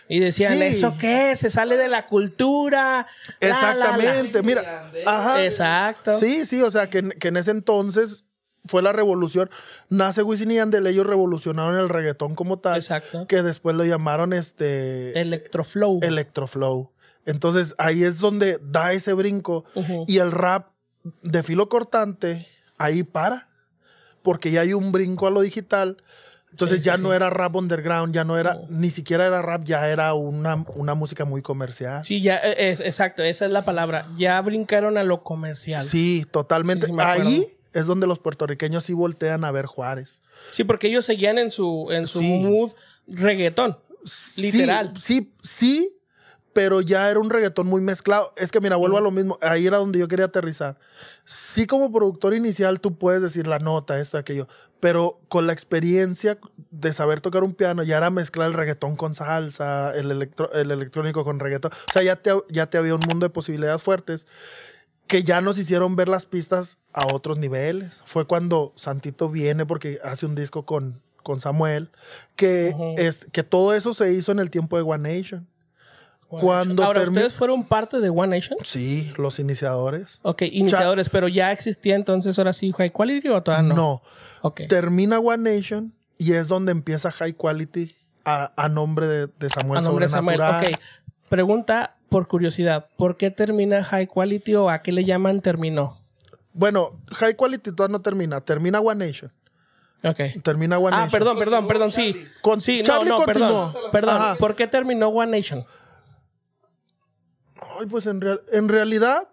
Y decían, ¿eso qué? Se sale de la cultura. Exactamente, mira. Ajá. Exacto. Sí, sí, o sea, que, en ese entonces fue la revolución. Nace Wisin y Andel. ellos revolucionaron el reggaetón como tal. Exacto. Que después lo llamaron este... Electroflow. Electroflow. Entonces ahí es donde da ese brinco. Y el rap de filo cortante, ahí para, porque ya hay un brinco a lo digital. Entonces ya no era rap underground, ya no era, ni siquiera era rap, ya era una, una música muy comercial. Sí, ya, e, exacto, esa es la palabra. Ya brincaron a lo comercial. Sí, totalmente. ahí es donde los puertorriqueños sí voltean a ver Juárez. Sí, porque ellos seguían en su, en su mood reggaetón. Literal. Sí, sí, pero ya era un reggaetón muy mezclado. Es que mira, vuelvo a lo mismo, ahí era donde yo quería aterrizar. Sí como productor inicial tú puedes decir la nota, esto, aquello, pero con la experiencia de saber tocar un piano ya era mezclar el reggaetón con salsa, el, electro, el electrónico con reggaetón. O sea, ya te, ya te había un mundo de posibilidades fuertes que ya nos hicieron ver las pistas a otros niveles. Fue cuando Santito viene porque hace un disco con, con Samuel, que, es, que todo eso se hizo en el tiempo de One Nation. Cuando Ahora, ¿ustedes fueron parte de One Nation? Sí, los iniciadores. Ok, iniciadores, pero ya existía entonces ahora sí High Quality o todavía no? No. Termina One Nation y es donde empieza High Quality a, nombre de, Samuel A nombre de Samuel, ok. Pregunta por curiosidad, ¿por qué termina High Quality o a qué le llaman terminó? Bueno, High Quality todavía no termina, termina One Nation. Okay. Termina One ah, Nation. Ah, perdón, perdón, perdón, sí. Con, sí, no, perdón. ¿por qué terminó One Nation? Ay, pues en, en realidad.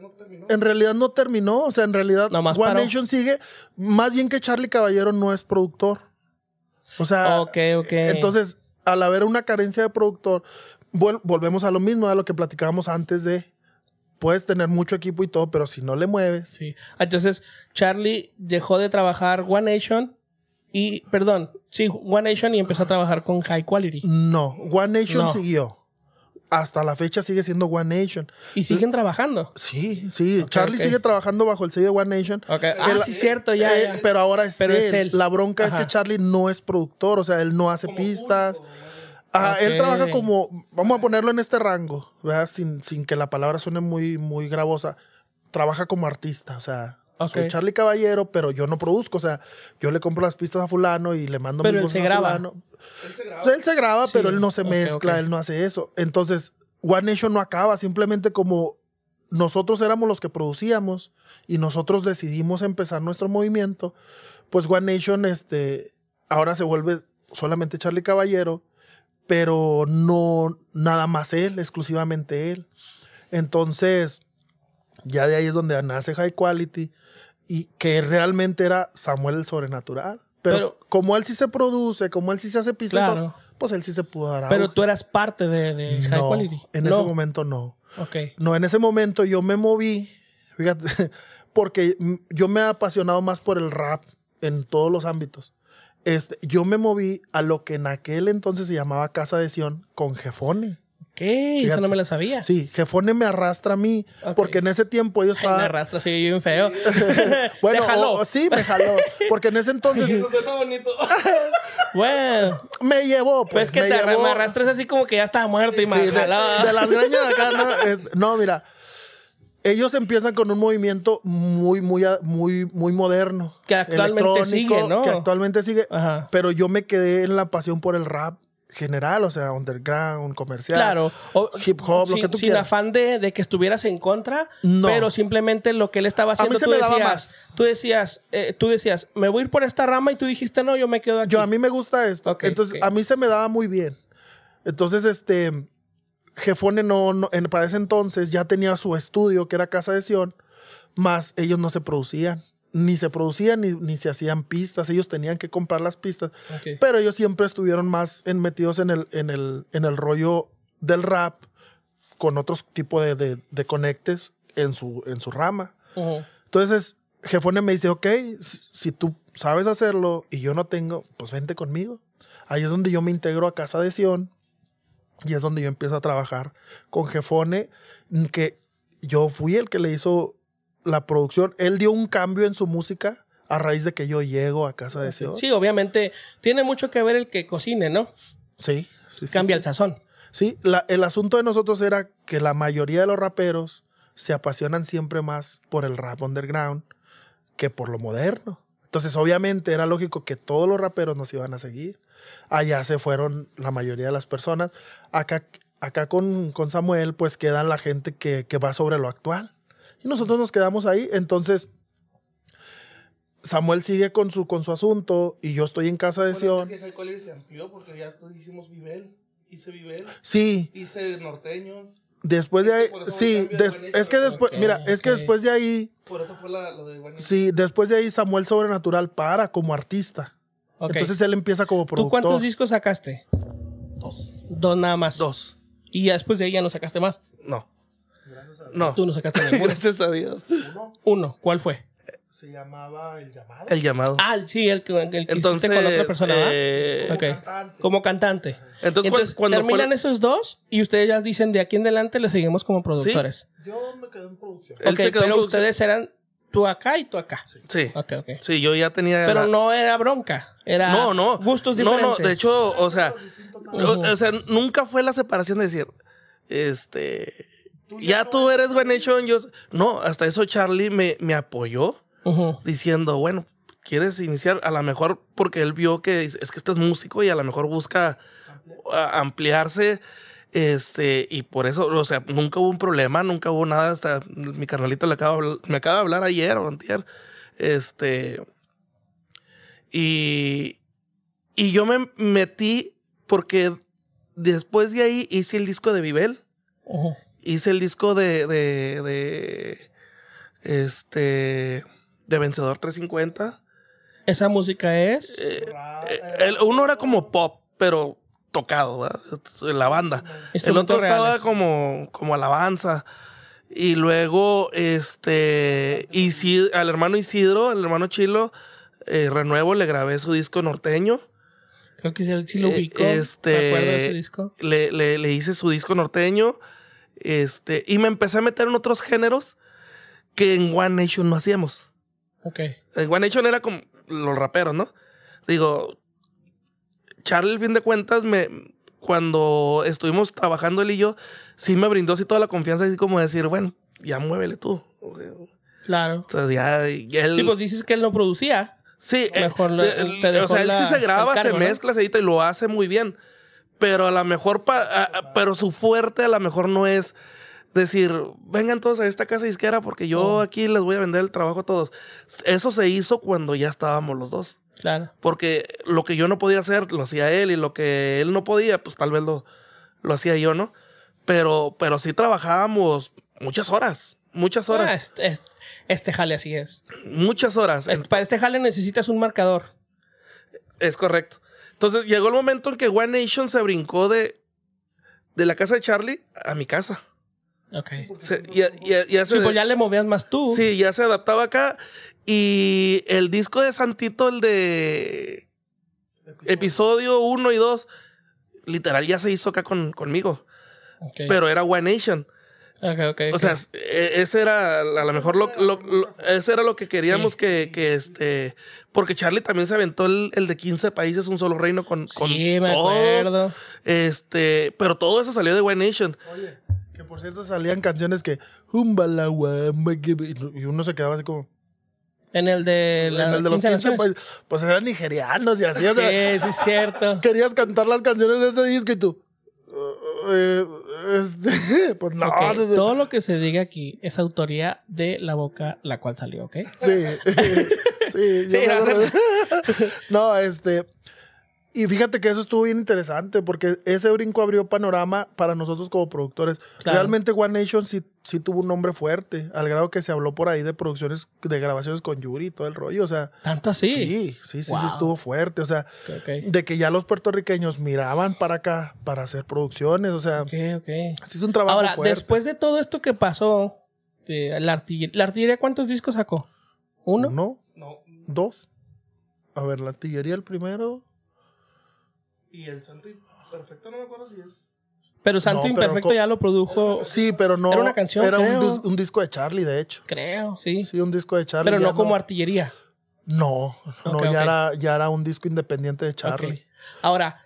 no terminó. En realidad no terminó. O sea, en realidad One Nation sigue. Más bien que Charlie Caballero no es productor. O sea. Ok, ok. Entonces, al haber una carencia de productor, Bueno, volvemos a lo mismo, a lo que platicábamos antes de. Puedes tener mucho equipo y todo, pero si no le mueves. Sí. Entonces, Charlie dejó de trabajar One Nation y, perdón, sí, One Nation y empezó a trabajar con High Quality. No, One Nation siguió hasta la fecha sigue siendo One Nation. ¿Y siguen trabajando? Sí, sí. Charlie sigue trabajando bajo el sello de One Nation. Okay. Ah, cierto, eh, ya, Pero ahora es, La bronca es que Charlie no es productor, o sea, él no hace pistas. Ah, él trabaja como, vamos a ponerlo en este rango, ¿verdad? Sin, sin que la palabra suene muy, muy gravosa. Trabaja como artista, o sea, Okay. Charlie Caballero, pero yo no produzco. O sea, yo le compro las pistas a fulano y le mando pero él a fulano. Él se graba. él se graba, pero él no se mezcla, él no hace eso. Entonces, One Nation no acaba, simplemente como nosotros éramos los que producíamos y nosotros decidimos empezar nuestro movimiento, pues One Nation este, ahora se vuelve solamente Charlie Caballero, pero no nada más él, exclusivamente él. Entonces, ya de ahí es donde nace High Quality y que realmente era Samuel el sobrenatural. Pero, como él sí se produce, como él sí se hace pisar, pues él sí se pudo dar. Pero tú eras parte de, de High Quality. En ese momento no. Ok. No, en ese momento yo me moví, fíjate, porque yo me he apasionado más por el rap en todos los ámbitos. Este, yo me moví a lo que en aquel entonces se llamaba Casa de Sion con Jefone. Eso no me lo sabía. Sí, Jefone me arrastra a mí, porque en ese tiempo ellos estaba... me arrastra, sí, bien feo. bueno, jaló. Oh, sí, me jaló, porque en ese entonces... bueno. Me llevó, pues, pues que te llevó... me arrastras así como que ya estaba muerto y me De, las greñas de acá, no, mira, ellos empiezan con un movimiento muy, muy, muy, muy moderno. Que actualmente sigue, ¿no? Que actualmente sigue, pero yo me quedé en la pasión por el rap general, o sea, underground, comercial, claro. hip hop, lo que tú quieras. Sin afán de, que estuvieras en contra, pero simplemente lo que él estaba haciendo, tú decías, más. tú, decías, eh, tú decías, me voy a ir por esta rama y tú dijiste, no, yo me quedo aquí. Yo, a mí me gusta esto. Entonces, a mí se me daba muy bien. Entonces, este, Jefone no, para ese entonces ya tenía su estudio, que era Casa de Sion, más ellos no se producían ni se producían ni, se hacían pistas, ellos tenían que comprar las pistas, pero ellos siempre estuvieron más metidos en el, en, el, en el rollo del rap con otros tipo de, de, de, conectes en su, en su rama. Entonces, Jefone me dice, ok, si, tú sabes hacerlo y yo no tengo, pues vente conmigo. Ahí es donde yo me integro a Casa de Sion y es donde yo empiezo a trabajar con Jefone, que yo fui el que le hizo la producción, él dio un cambio en su música a raíz de que yo llego a casa de hombre. Sí, obviamente tiene mucho que ver el que cocine, ¿no? Sí, sí. Cambia el sazón. Sí, el asunto de nosotros era que la mayoría de los raperos se apasionan siempre más por el rap underground que por lo moderno. Entonces, obviamente, era lógico que todos los raperos nos iban a seguir. Allá se fueron la mayoría de las personas. Acá, acá con, Samuel, pues queda la gente que va sobre lo actual. Y nosotros nos quedamos ahí. Entonces, Samuel sigue con su, con su asunto y yo estoy en casa de Sion. el colegio amplió porque ya hicimos Vivel, hice Vivel. Sí. Hice Norteño. Después de ahí, sí, es que después, mira, es que después de ahí... Por eso fue lo de Sí, después de ahí Samuel Sobrenatural para como artista. Entonces él empieza como productor. ¿Tú cuántos discos sacaste? Dos. Dos nada más. Dos. ¿Y después de ahí ya no sacaste más? No. No. Tú no sacaste Gracias a Dios. Uno. Uno. ¿Cuál fue? Se llamaba El Llamado. El Llamado. Ah, sí, el que, el que hiciste con otra persona. Eh, como cantante. Entonces, cuando terminan esos dos y ustedes ya dicen de aquí en adelante le seguimos como productores. Yo me quedé en producción. quedó pero ustedes eran tú acá y tú acá. Sí. Sí, okay, sí yo ya tenía. Pero no era bronca. Era no, no. gustos diferentes. No, no, de hecho, o sea, o sea, nunca fue la separación de decir, este ya, tú eres hecho Yo, no, hasta eso Charlie me, me apoyó diciendo, bueno, quieres iniciar, a lo mejor porque él vio que es, que estás músico y a lo mejor busca ampliarse. Este, y por eso, o sea, nunca hubo un problema, nunca hubo nada. Hasta mi carnalito le acaba, me acaba de hablar ayer o antier. Este, y, y yo me metí porque después de ahí hice el disco de Vivel hice el disco de, de, de este, de Vencedor 350. ¿Esa música es? Eh, eh, uno era como pop, pero tocado, en la banda. El otro estaba como, como alabanza. Y luego, este, al hermano Isidro, al hermano Chilo, eh, Renuevo, le grabé su disco norteño. Creo que sí, ubicó. Este, de disco? Le, le hice su disco norteño. Este, y me empecé a meter en otros géneros que en One Nation no hacíamos. Ok. En One Nation era como los raperos, ¿no? Digo, Charlie, al fin de cuentas, me, cuando estuvimos trabajando él y yo, sí me brindó toda la confianza, así como decir, bueno, ya muévele tú. claro. O ya, pues dices que él no producía. Sí, mejor eh, le, o sea, él sí se graba, se mezcla, se edita y lo hace muy bien pero a lo mejor, pero su fuerte a lo mejor no es decir, vengan todos a esta casa disquera porque yo aquí les voy a vender el trabajo a todos. Eso se hizo cuando ya estábamos los dos. Claro. Porque lo que yo no podía hacer lo hacía él y lo que él no podía, pues tal vez lo, lo hacía yo, ¿no? Pero, pero sí trabajábamos muchas horas, muchas horas. Ah, este, este, jale así es. Muchas horas. para este jale necesitas un marcador. Es correcto. Entonces llegó el momento en que One Nation se brincó de, de la casa de Charlie a mi casa. Ok. ya, se, sí, ya le movías más tú. Sí, ya se adaptaba acá. Y el disco de Santito, el de episodio 1 y 2, literal ya se hizo acá conmigo. Okay. Pero era One Nation o sea, e, ese era a lo mejor lo, ese era lo que queríamos que, este. Porque Charlie también se aventó el, de 15 países, un solo reino con. Sí, me acuerdo. Este, pero todo eso salió de One Nation. Oye, que por cierto salían canciones que. Y uno se quedaba así como. En el de, los 15, países pues, eran nigerianos y así. o sea, sí, es cierto. Querías cantar las canciones de ese disco y tú. Eh, este, pues todo lo que se diga aquí es autoría de la boca la cual salió, ¿ok? Sí. sí, no, este. Y fíjate que eso estuvo bien interesante porque ese brinco abrió panorama para nosotros como productores. Realmente One Nation sí sí tuvo un nombre fuerte, al grado que se habló por ahí de producciones, de grabaciones con Yuri y todo el rollo, o sea. ¿Tanto así? Sí, sí, sí, estuvo fuerte, o sea, de que ya los puertorriqueños miraban para acá para hacer producciones, o sea. Ok, ok. Sí es un trabajo Ahora, después de todo esto que pasó, la, artillería, cuántos discos sacó? ¿Uno? Uno, no. ¿Dos? A ver, la artillería el primero. Y el santo perfecto no me acuerdo si es pero Santo Imperfecto ya lo produjo. Sí, pero no. Era una canción. Era Un, disco de Charlie, de hecho. Creo, sí. Sí, un disco de Charlie. Pero no como artillería. No, no, ya, era, ya era un disco independiente de Charlie. Ahora,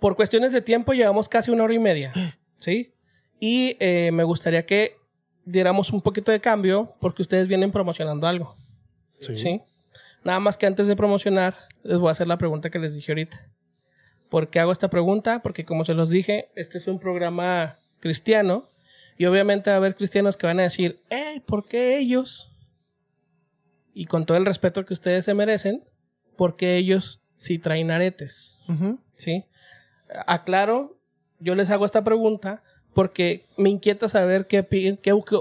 por cuestiones de tiempo, llevamos casi una hora y media. ¿Sí? Y eh, me gustaría que diéramos un poquito de cambio porque ustedes vienen promocionando algo. Sí. ¿sí? Nada más que antes de promocionar, les voy a hacer la pregunta que les dije ahorita. ¿Por qué hago esta pregunta? Porque como se los dije, este es un programa cristiano y obviamente va a haber cristianos que van a decir, ¿eh, ¿por qué ellos? Y con todo el respeto que ustedes se merecen, ¿por qué ellos si traen aretes? ¿Sí? Aclaro, yo les hago esta pregunta porque me inquieta saber qué, qué,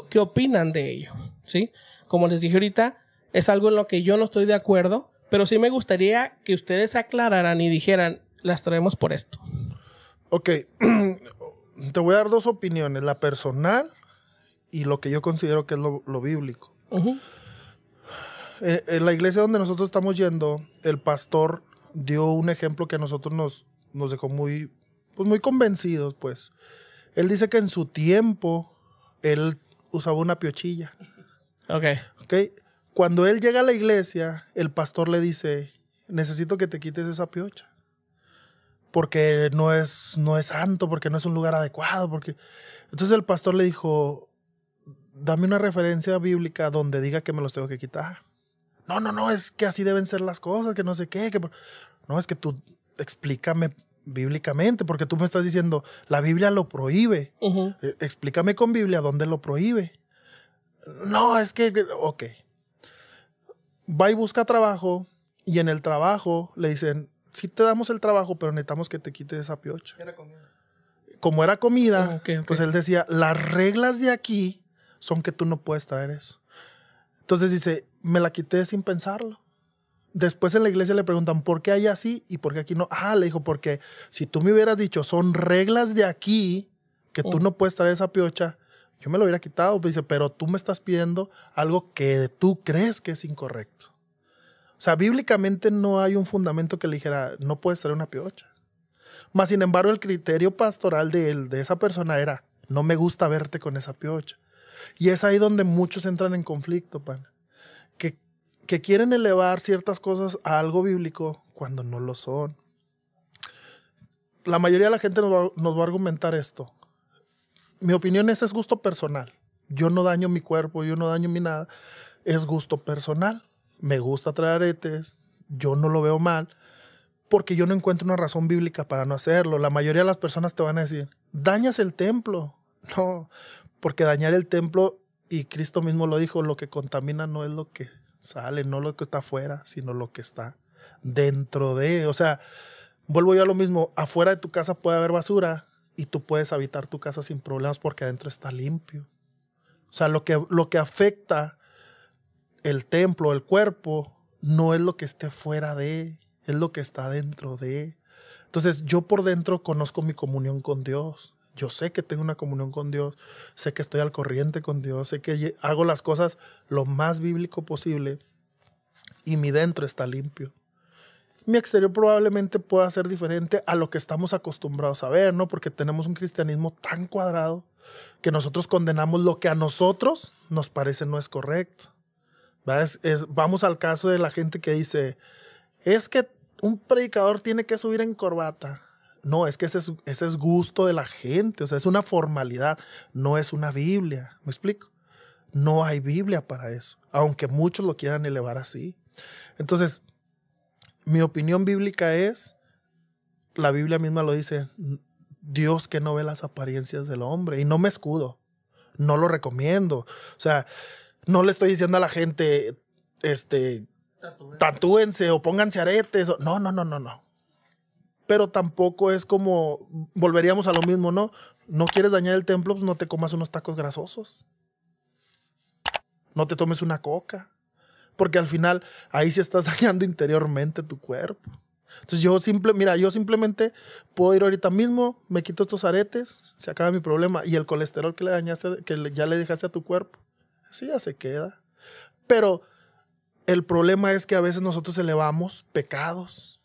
qué opinan de ello. ¿Sí? Como les dije ahorita, es algo en lo que yo no estoy de acuerdo, pero sí me gustaría que ustedes aclararan y dijeran, las traemos por esto. Ok, te voy a dar dos opiniones, la personal y lo que yo considero que es lo, bíblico. Eh, en, la iglesia donde nosotros estamos yendo, el pastor dio un ejemplo que a nosotros nos, nos dejó muy, pues muy convencidos, pues. Él dice que en su tiempo él usaba una piochilla. Ok. Ok. Cuando él llega a la iglesia, el pastor le dice, necesito que te quites esa piocha porque no es, no es santo, porque no es un lugar adecuado, porque... Entonces el pastor le dijo, dame una referencia bíblica donde diga que me los tengo que quitar. No, no, no, es que así deben ser las cosas, que no sé qué, que... No, es que tú explícame bíblicamente, porque tú me estás diciendo, la Biblia lo prohíbe. E, explícame con Biblia dónde lo prohíbe. No, es que, ok. Va y busca trabajo y en el trabajo le dicen, sí te damos el trabajo, pero necesitamos que te quites esa piocha. Era comida. Como era comida, oh, pues él decía, las reglas de aquí son que tú no puedes traer eso. Entonces dice, me la quité sin pensarlo. Después en la iglesia le preguntan, ¿por qué hay así y por qué aquí no? Ah, le dijo, porque si tú me hubieras dicho, son reglas de aquí, que tú oh. no puedes traer esa piocha, yo me lo hubiera quitado. Pues dice, pero tú me estás pidiendo algo que tú crees que es incorrecto. O sea, bíblicamente no hay un fundamento que le dijera, no puedes traer una piocha. Más sin embargo, el criterio pastoral de, de esa persona era, no me gusta verte con esa piocha. Y es ahí donde muchos entran en conflicto, pan. Que, que quieren elevar ciertas cosas a algo bíblico cuando no lo son. La mayoría de la gente nos va, a argumentar esto. Mi opinión es, es gusto personal. Yo no daño mi cuerpo, yo no daño mi nada. Es gusto personal me gusta traer aretes, yo no lo veo mal, porque yo no encuentro una razón bíblica para no hacerlo. La mayoría de las personas te van a decir, dañas el templo. No, porque dañar el templo, y Cristo mismo lo dijo, lo que contamina no es lo que sale, no lo que está afuera, sino lo que está dentro de. O sea, vuelvo yo a lo mismo, afuera de tu casa puede haber basura y tú puedes habitar tu casa sin problemas porque adentro está limpio. O sea, lo que, lo que afecta el templo, el cuerpo, no es lo que esté fuera de, es lo que está dentro de. Entonces yo por dentro conozco mi comunión con Dios. Yo sé que tengo una comunión con Dios, sé que estoy al corriente con Dios, sé que hago las cosas lo más bíblico posible y mi dentro está limpio. Mi exterior probablemente pueda ser diferente a lo que estamos acostumbrados a ver, ¿no? Porque tenemos un cristianismo tan cuadrado que nosotros condenamos lo que a nosotros nos parece no es correcto vamos al caso de la gente que dice, es que un predicador tiene que subir en corbata. No, es que ese es, ese es gusto de la gente, o sea, es una formalidad, no es una Biblia, ¿me explico? No hay Biblia para eso, aunque muchos lo quieran elevar así. Entonces, mi opinión bíblica es, la Biblia misma lo dice, Dios que no ve las apariencias del hombre, y no me escudo, no lo recomiendo. O sea, no le estoy diciendo a la gente, este, tatúense o pónganse aretes. no, no, no, no, no. Pero tampoco es como, volveríamos a lo mismo, ¿no? No quieres dañar el templo, pues no te comas unos tacos grasosos. No te tomes una coca. Porque al final ahí sí estás dañando interiormente tu cuerpo. Entonces yo simple, mira, yo simplemente puedo ir ahorita mismo, me quito estos aretes, se acaba mi problema y el colesterol que le dañaste, que ya le dejaste a tu cuerpo, sí, ya se queda. Pero el problema es que a veces nosotros elevamos pecados,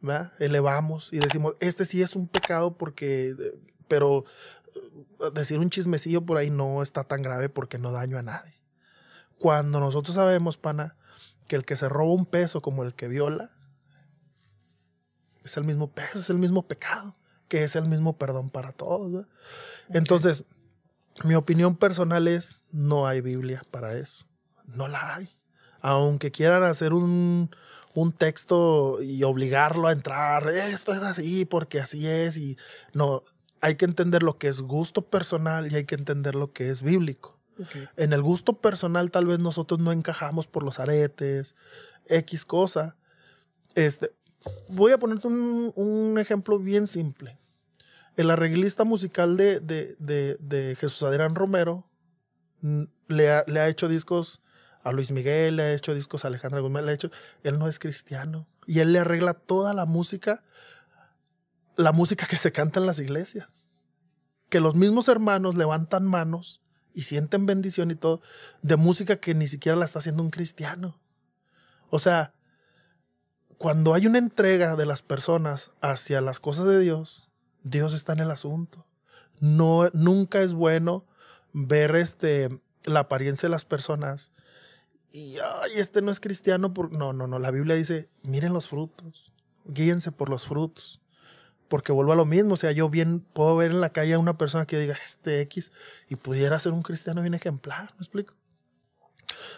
¿verdad? Elevamos y decimos, este sí es un pecado porque, eh, pero eh, decir un chismecillo por ahí no está tan grave porque no daño a nadie. Cuando nosotros sabemos, pana, que el que se roba un peso como el que viola, es el mismo peso, es el mismo pecado, que es el mismo perdón para todos. Entonces, mi opinión personal es, no hay Biblia para eso. No la hay. Aunque quieran hacer un, texto y obligarlo a entrar, esto es así porque así es y no, hay que entender lo que es gusto personal y hay que entender lo que es bíblico. En el gusto personal tal vez nosotros no encajamos por los aretes, X cosa. Este, voy a ponerte un, un ejemplo bien simple el arreglista musical de, de, Jesús Adrián Romero le ha, le ha, hecho discos a Luis Miguel, le ha hecho discos a Alejandra Gómez, le ha hecho. Él no es cristiano. Y él le arregla toda la música, la música que se canta en las iglesias. Que los mismos hermanos levantan manos y sienten bendición y todo, de música que ni siquiera la está haciendo un cristiano. O sea, cuando hay una entrega de las personas hacia las cosas de Dios, Dios está en el asunto. No, nunca es bueno ver este, la apariencia de las personas y, ay, este no es cristiano. Por... No, no, no. La Biblia dice, miren los frutos, guíense por los frutos. Porque vuelvo a lo mismo. O sea, yo bien puedo ver en la calle a una persona que diga, este X, y pudiera ser un cristiano bien ejemplar. ¿Me explico?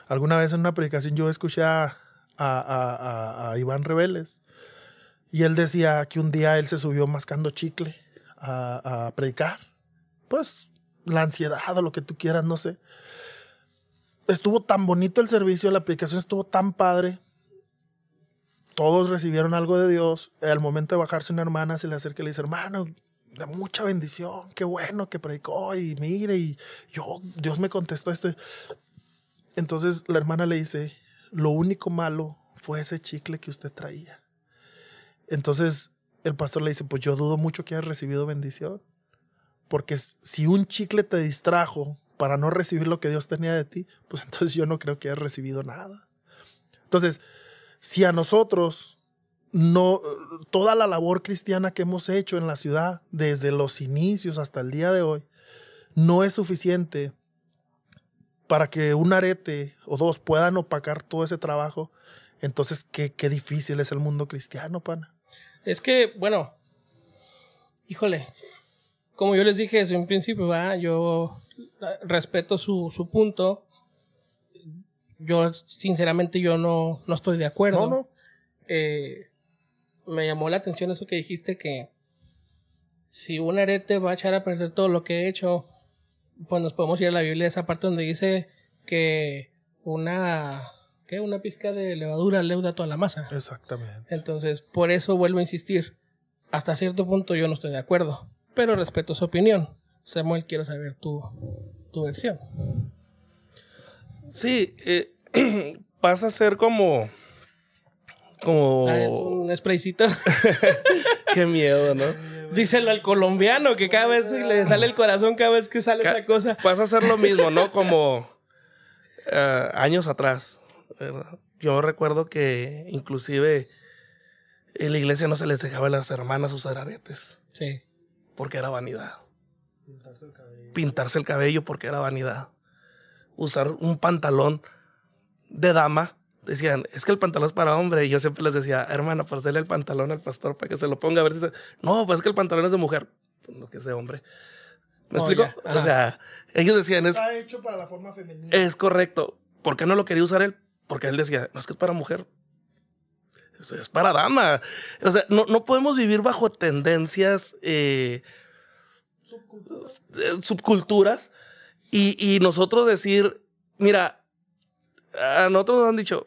Alguna vez en una predicación yo escuché a, a Iván Rebeles y él decía que un día él se subió mascando chicle a, predicar. Pues la ansiedad o lo que tú quieras, no sé. Estuvo tan bonito el servicio, la aplicación estuvo tan padre. Todos recibieron algo de Dios. Al momento de bajarse una hermana se le acerca y le dice, hermano, de mucha bendición, qué bueno que predicó y mire, y yo, Dios me contestó este. Entonces la hermana le dice, lo único malo fue ese chicle que usted traía. Entonces el pastor le dice, pues yo dudo mucho que hayas recibido bendición. Porque si un chicle te distrajo para no recibir lo que Dios tenía de ti, pues entonces yo no creo que hayas recibido nada. Entonces, si a nosotros no toda la labor cristiana que hemos hecho en la ciudad desde los inicios hasta el día de hoy no es suficiente para que un arete o dos puedan opacar todo ese trabajo, entonces qué, qué difícil es el mundo cristiano, pana. Es que, bueno, híjole, como yo les dije desde un principio, yo ah, respeto su, su punto. Yo, sinceramente, yo no, estoy de acuerdo. Eh, me llamó la atención eso que dijiste que si un arete va a echar a perder todo lo que he hecho, pues nos podemos ir a la Biblia, esa parte donde dice que una una pizca de levadura leuda toda la masa. Exactamente. Entonces, por eso vuelvo a insistir. Hasta cierto punto yo no estoy de acuerdo, pero respeto su opinión. Samuel, quiero saber tu, tu versión. Sí, eh, pasa a ser como... Como... Ah, un spraycito. Qué miedo, ¿no? Díselo al colombiano, que cada vez le sale el corazón, cada vez que sale la cosa. Pasa a ser lo mismo, ¿no? Como eh, años atrás yo recuerdo que inclusive en la iglesia no se les dejaba a las hermanas usar aretes. Sí. Porque era vanidad. Pintarse el cabello. Pintarse el cabello porque era vanidad. Usar un pantalón de dama. Decían, es que el pantalón es para hombre. Y yo siempre les decía, hermana, pues dele el pantalón al pastor para que se lo ponga. A ver si se... No, pues es que el pantalón es de mujer. Pues no que es de hombre. ¿Me oh, explico? O sea, ellos decían... Está es, hecho para la forma femenina. Es correcto. ¿Por qué no lo quería usar él? Porque él decía, no es que es para mujer, es, para dama. O sea, no, no podemos vivir bajo tendencias, eh, eh, subculturas. y, y, nosotros decir, mira, a nosotros nos han dicho,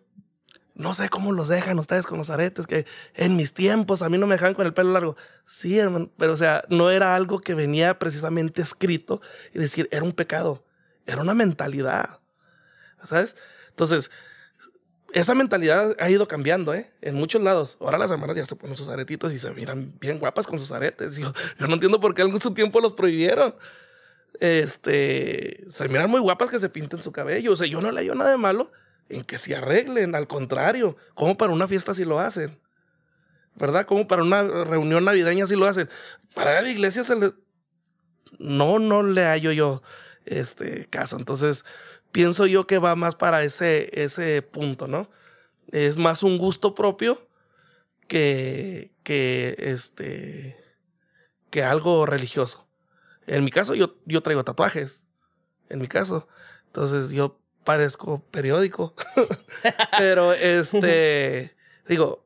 no sé cómo los dejan ustedes con los aretes, que en mis tiempos a mí no me dejan con el pelo largo. Sí, hermano, pero o sea, no era algo que venía precisamente escrito y decir, era un pecado, era una mentalidad, ¿sabes? Entonces, esa mentalidad ha ido cambiando, ¿eh? En muchos lados. Ahora las hermanas ya se ponen sus aretitos y se miran bien guapas con sus aretes. Yo, no entiendo por qué algún su tiempo los prohibieron. Este, se miran muy guapas que se pinten su cabello. O sea, yo no le digo nada de malo en que se arreglen. Al contrario, como para una fiesta si lo hacen. ¿Verdad? Como para una reunión navideña si lo hacen. Para la iglesia se No, no le hallo yo este caso. Entonces pienso yo que va más para ese, ese punto, ¿no? Es más un gusto propio que, que, este, que algo religioso. En mi caso, yo, yo traigo tatuajes. En mi caso. Entonces, yo parezco periódico. Pero, este, digo,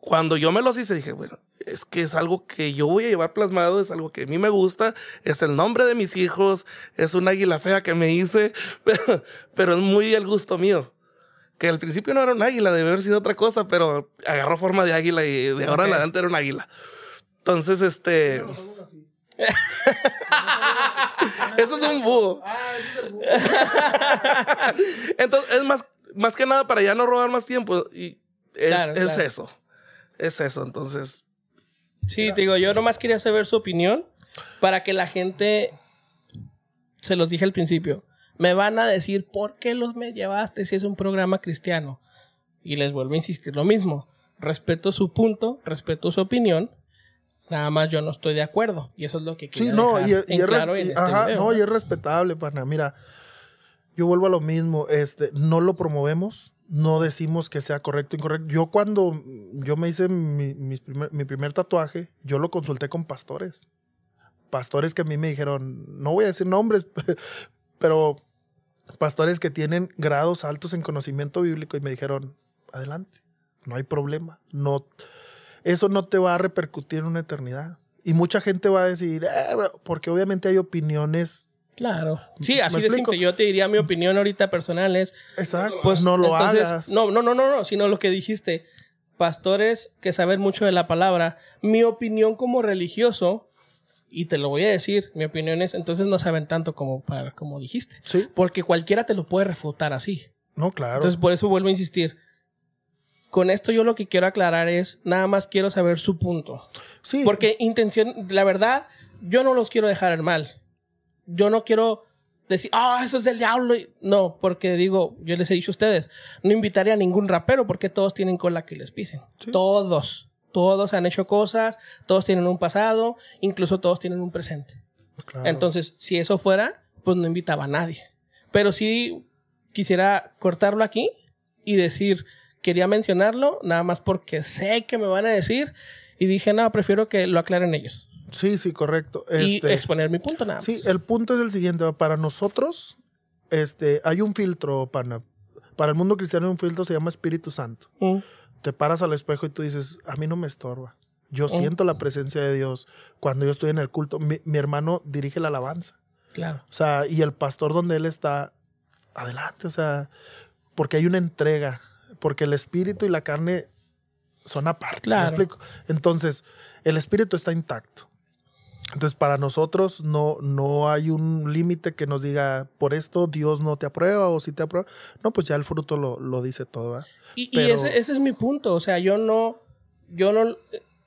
cuando yo me los hice, dije, bueno, es que es algo que yo voy a llevar plasmado, es algo que a mí me gusta, es el nombre de mis hijos, es un águila fea que me hice, pero, es muy al gusto mío. Que al principio no era un águila, debe haber sido otra cosa, pero agarró forma de águila y de ahora en adelante era un águila. Entonces, este... eso es un búho. Ah, eso es el búho. Entonces, es más, más que nada para ya no robar más tiempo. Y es, eso. Es eso. Entonces, Sí, te digo, yo nomás quería saber su opinión para que la gente, se los dije al principio, me van a decir, ¿por qué los me llevaste si es un programa cristiano? Y les vuelvo a insistir lo mismo. Respeto su punto, respeto su opinión, Nada más yo no estoy de acuerdo. Y eso es lo que quiero sí, no, y, No, y es respetable, pana. Mira, yo vuelvo a lo mismo. Este, no lo promovemos no decimos que sea correcto o incorrecto. Yo cuando yo me hice mi, primer, tatuaje, yo lo consulté con pastores. Pastores que a mí me dijeron, no voy a decir nombres, pero pastores que tienen grados altos en conocimiento bíblico y me dijeron, adelante, no hay problema, no, eso no te va a repercutir en una eternidad. Y mucha gente va a decir, eh, porque obviamente hay opiniones Claro. Sí, así es. simple. Yo te diría mi opinión ahorita personal es. Exacto. Pues no lo hagas. No, no, no, no, no, sino lo que dijiste. Pastores que saben mucho de la palabra. Mi opinión como religioso, y te lo voy a decir, mi opinión es, entonces no saben tanto como, para, como dijiste. Sí. Porque cualquiera te lo puede refutar así. No, claro. Entonces por eso vuelvo a insistir. Con esto yo lo que quiero aclarar es, nada más quiero saber su punto. Sí. Porque intención, la verdad, yo no los quiero dejar en mal yo no quiero decir, ah, eso es del diablo. No, porque digo, yo les he dicho a ustedes, no invitaría a ningún rapero porque todos tienen cola que les pisen. Todos. Todos han hecho cosas, todos tienen un pasado, incluso todos tienen un presente. Pues Entonces, si eso fuera, pues no invitaba a nadie. Pero sí quisiera cortarlo aquí y decir, quería mencionarlo, nada más porque sé que me van a decir y dije, no, prefiero que lo aclaren ellos. Sí, sí, correcto. Este, y exponer mi punto nada Sí, el punto es el siguiente. Para nosotros, este, hay un filtro, pana. Para el mundo cristiano, un filtro se llama Espíritu Santo. Mm. Te paras al espejo y tú dices, a mí no me estorba. Yo mm. siento la presencia de Dios cuando yo estoy en el culto. Mi, hermano dirige la alabanza. Claro. O sea, y el pastor donde él está, adelante. O sea, porque hay una entrega. Porque el espíritu y la carne son aparte. Claro. Entonces, el espíritu está intacto entonces, para nosotros no, no hay un límite que nos diga, por esto Dios no te aprueba o si te aprueba. No, pues ya el fruto lo, dice todo. Y, ese, es mi punto. O sea, yo no, yo no,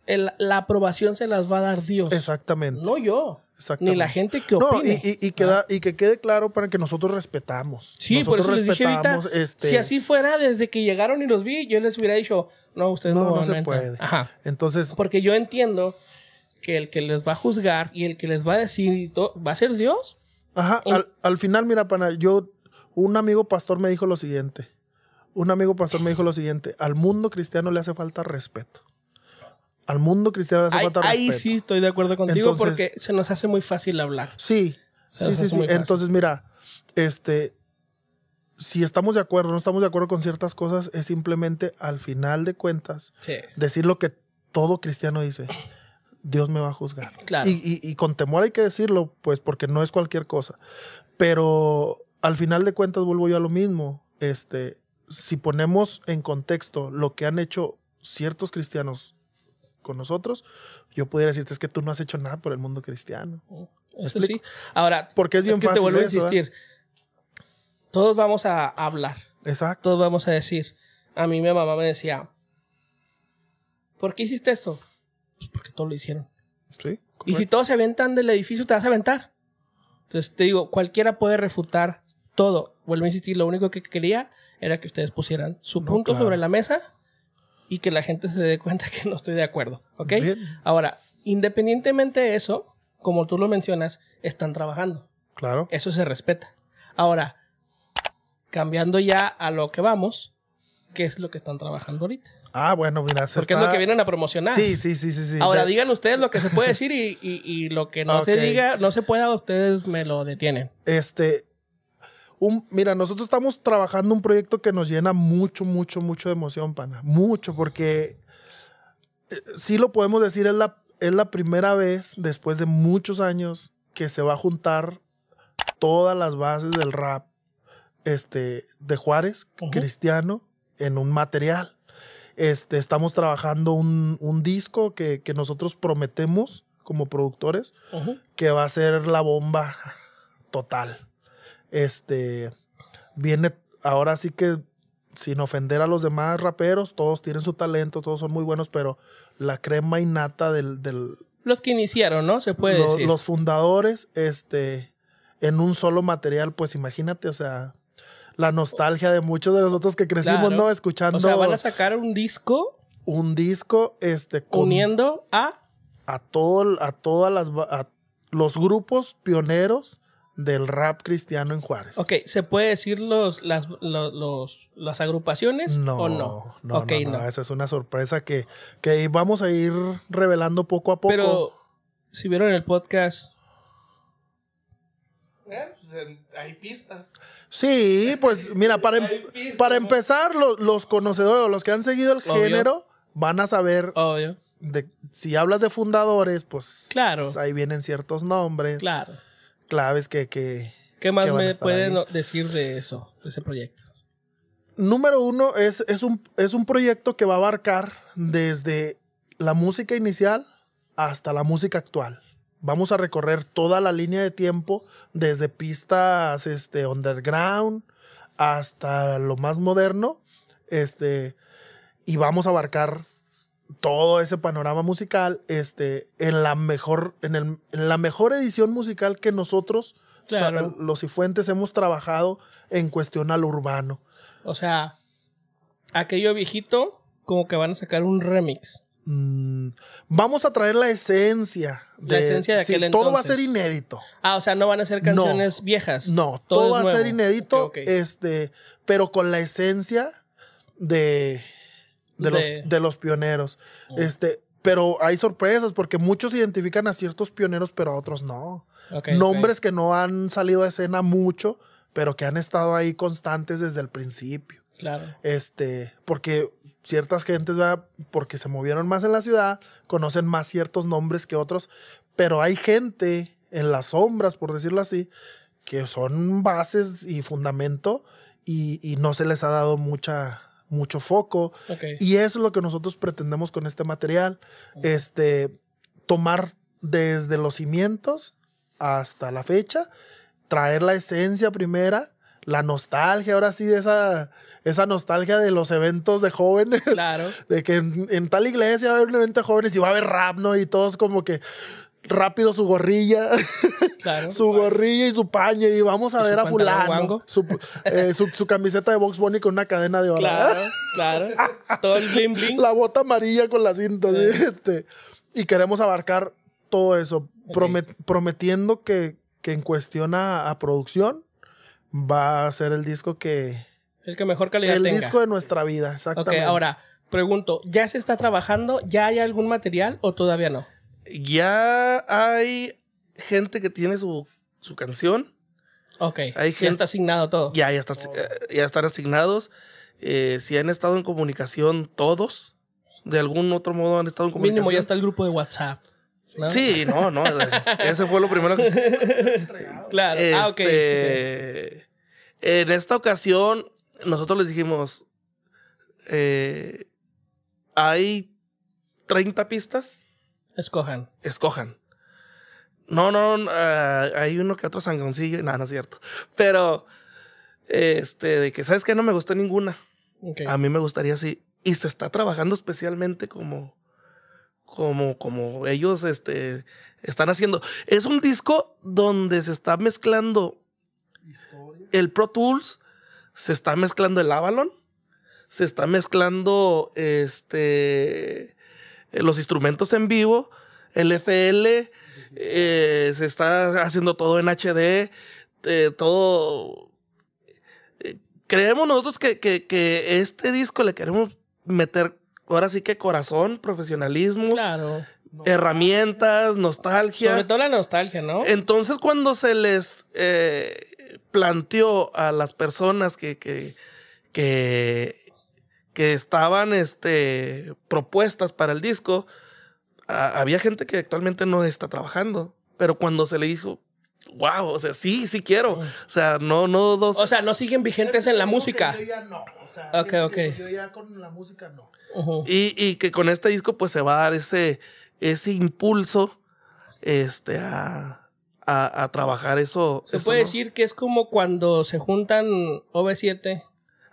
la aprobación se las va a dar Dios. Exactamente. No yo. Ni la gente que opine. y, queda, y, que quede claro para que nosotros respetamos. Sí, por eso les dije ahorita, este si así fuera, desde que llegaron y los vi, yo les hubiera dicho, no, ustedes no, se puede. Ajá. Entonces... Porque yo entiendo que el que les va a juzgar y el que les va a decir va a ser Dios. Ajá, al, final, mira, pana, yo, un amigo pastor me dijo lo siguiente. Un amigo pastor me dijo lo siguiente, al mundo cristiano le hace falta respeto. Al mundo cristiano le hace falta respeto. Ahí sí estoy de acuerdo contigo porque se nos hace muy fácil hablar. Sí, sí, sí, sí. Entonces, mira, este, si estamos de acuerdo, no estamos de acuerdo con ciertas cosas, es simplemente al final de cuentas decir lo que todo cristiano dice. Dios me va a juzgar. Y, con temor hay que decirlo, pues, porque no es cualquier cosa. Pero al final de cuentas vuelvo yo a lo mismo. Este, si ponemos en contexto lo que han hecho ciertos cristianos con nosotros, yo pudiera decirte es que tú no has hecho nada por el mundo cristiano. Oh, eso sí. Ahora, porque es bien que te vuelvo a ¿eh? insistir. Todos vamos a hablar. Exacto. Todos vamos a decir. A mí mi mamá me decía, ¿por qué hiciste esto? Pues porque todo lo hicieron. Sí. Y si todos se aventan del edificio, te vas a aventar. Entonces te digo, cualquiera puede refutar todo. Vuelvo a insistir, lo único que quería era que ustedes pusieran su punto sobre la mesa y que la gente se dé cuenta que no estoy de acuerdo. ¿Ok? Ahora, independientemente de eso, como tú lo mencionas, están trabajando. Claro. Eso se respeta. Ahora, cambiando ya a lo que vamos, ¿qué es lo que están trabajando ahorita? Ah, bueno, mira, Porque es lo que vienen a promocionar. Sí, sí, sí, sí. Ahora digan ustedes lo que se puede decir y, lo que no se diga, no se pueda, ustedes me lo detienen. Este, un, mira, nosotros estamos trabajando un proyecto que nos llena mucho, mucho, mucho de emoción, pana. Mucho, porque eh, sí lo podemos decir, es la, es la primera vez después de muchos años que se va a juntar todas las bases del rap este, de Juárez, cristiano, en un material. Este, estamos trabajando un, disco que, nosotros prometemos como productores que va a ser la bomba total. Este viene ahora sí que sin ofender a los demás raperos, todos tienen su talento, todos son muy buenos, pero la crema innata del, los que iniciaron, ¿no? Se puede decir. Los fundadores, este, en un solo material, pues imagínate, o sea, la nostalgia de muchos de nosotros que crecimos, ¿no? Escuchando. O sea, van a sacar un disco. Un disco, este. Con, uniendo a. A, todo, a todas las. los grupos pioneros del rap cristiano en Juárez. Ok, ¿se puede decir los, las, las agrupaciones no, o no? No, no, no, esa es una sorpresa que, que vamos a ir revelando poco a poco. Pero si vieron el podcast... Eh, pues, hay pistas. Sí, pues mira, para, em- empezar, los, conocedores o los que han seguido el género van a saber. De, si hablas de fundadores, pues ahí vienen ciertos nombres. Claro. Claves que. ¿Qué más me pueden decir de eso, de ese proyecto? Número uno, es, un, es un proyecto que va a abarcar desde la música inicial hasta la música actual vamos a recorrer toda la línea de tiempo, desde pistas este, underground hasta lo más moderno, este, y vamos a abarcar todo ese panorama musical este, en, la mejor, en, el, la mejor edición musical que nosotros, los Cifuentes, hemos trabajado en cuestión al urbano. O sea, aquello viejito, como que van a sacar un remix. Mm, vamos a traer la esencia. De, la esencia de aquel Todo va a ser inédito. Ah, o sea, no van a ser canciones viejas. No, todo, va a ser inédito, este, pero con la esencia de, de, Los, pioneros. Mm. Este, pero hay sorpresas porque muchos identifican a ciertos pioneros, pero a otros no. Nombres que no han salido a escena mucho, pero que han estado ahí constantes desde el principio. Claro. Este, porque ciertas gentes, porque se movieron más en la ciudad, conocen más ciertos nombres que otros, pero hay gente en las sombras, por decirlo así, que son bases y fundamento y, no se les ha dado mucha, mucho foco. Y es lo que nosotros pretendemos con este material, este, tomar desde los cimientos hasta la fecha, traer la esencia primera la nostalgia, ahora sí, esa, esa nostalgia de los eventos de jóvenes. Claro. De que en, tal iglesia va a haber un evento de jóvenes y va a haber rap, ¿no? Y todos como que rápido su gorrilla, claro, su gorrilla y su paño. y vamos a ver a fulano. Eh, su, camiseta de Box Bunny con una cadena de oro. Claro, claro. Todo el bling bling. La bota amarilla con la cinta. Este. Y queremos abarcar todo eso, prometiendo que, en cuestión a, a producción va a ser el disco que... El que mejor calidad el tenga. El disco de nuestra vida, exactamente. Ok, ahora, pregunto, ¿ya se está trabajando? ¿Ya hay algún material o todavía no? Ya hay gente que tiene su, canción. Ok, ya está asignado todo. Ya, ya, oh. eh, están asignados. Eh, si han estado en comunicación todos, de algún otro modo han estado en comunicación. Mínimo ya está el grupo de WhatsApp. Sí, no, no. ese fue lo primero que. claro. Ah, este, en esta ocasión, nosotros les dijimos, eh, hay 30 pistas. Escojan. Escojan. No, no, eh, hay uno que otro sangoncillo. Nada, no es cierto. Pero, este, de que, ¿sabes que No me gusta ninguna. A mí me gustaría así. Y se está trabajando especialmente como, como, como ellos este, están haciendo. Es un disco donde se está mezclando el Pro Tools se está mezclando el Avalon, se está mezclando este, eh, los instrumentos en vivo, el FL, eh, se está haciendo todo en HD, eh, todo... creemos nosotros que, que, este disco le queremos meter ahora sí que corazón, profesionalismo. Herramientas, nostalgia. Sobre todo la nostalgia, ¿no? Entonces, cuando se les planteó a las personas que, que, estaban este, propuestas para el disco, había gente que actualmente no está trabajando, pero cuando se le dijo, wow, o sea, sí, sí quiero. Mm. O sea, no, no dos. O sea, no siguen vigentes en la música. Yo ya no. yo ya con la música no. y, y, que con este disco, pues se va a dar ese, ese impulso este, a, a, trabajar eso. Se puede decir que es como cuando se juntan OV7.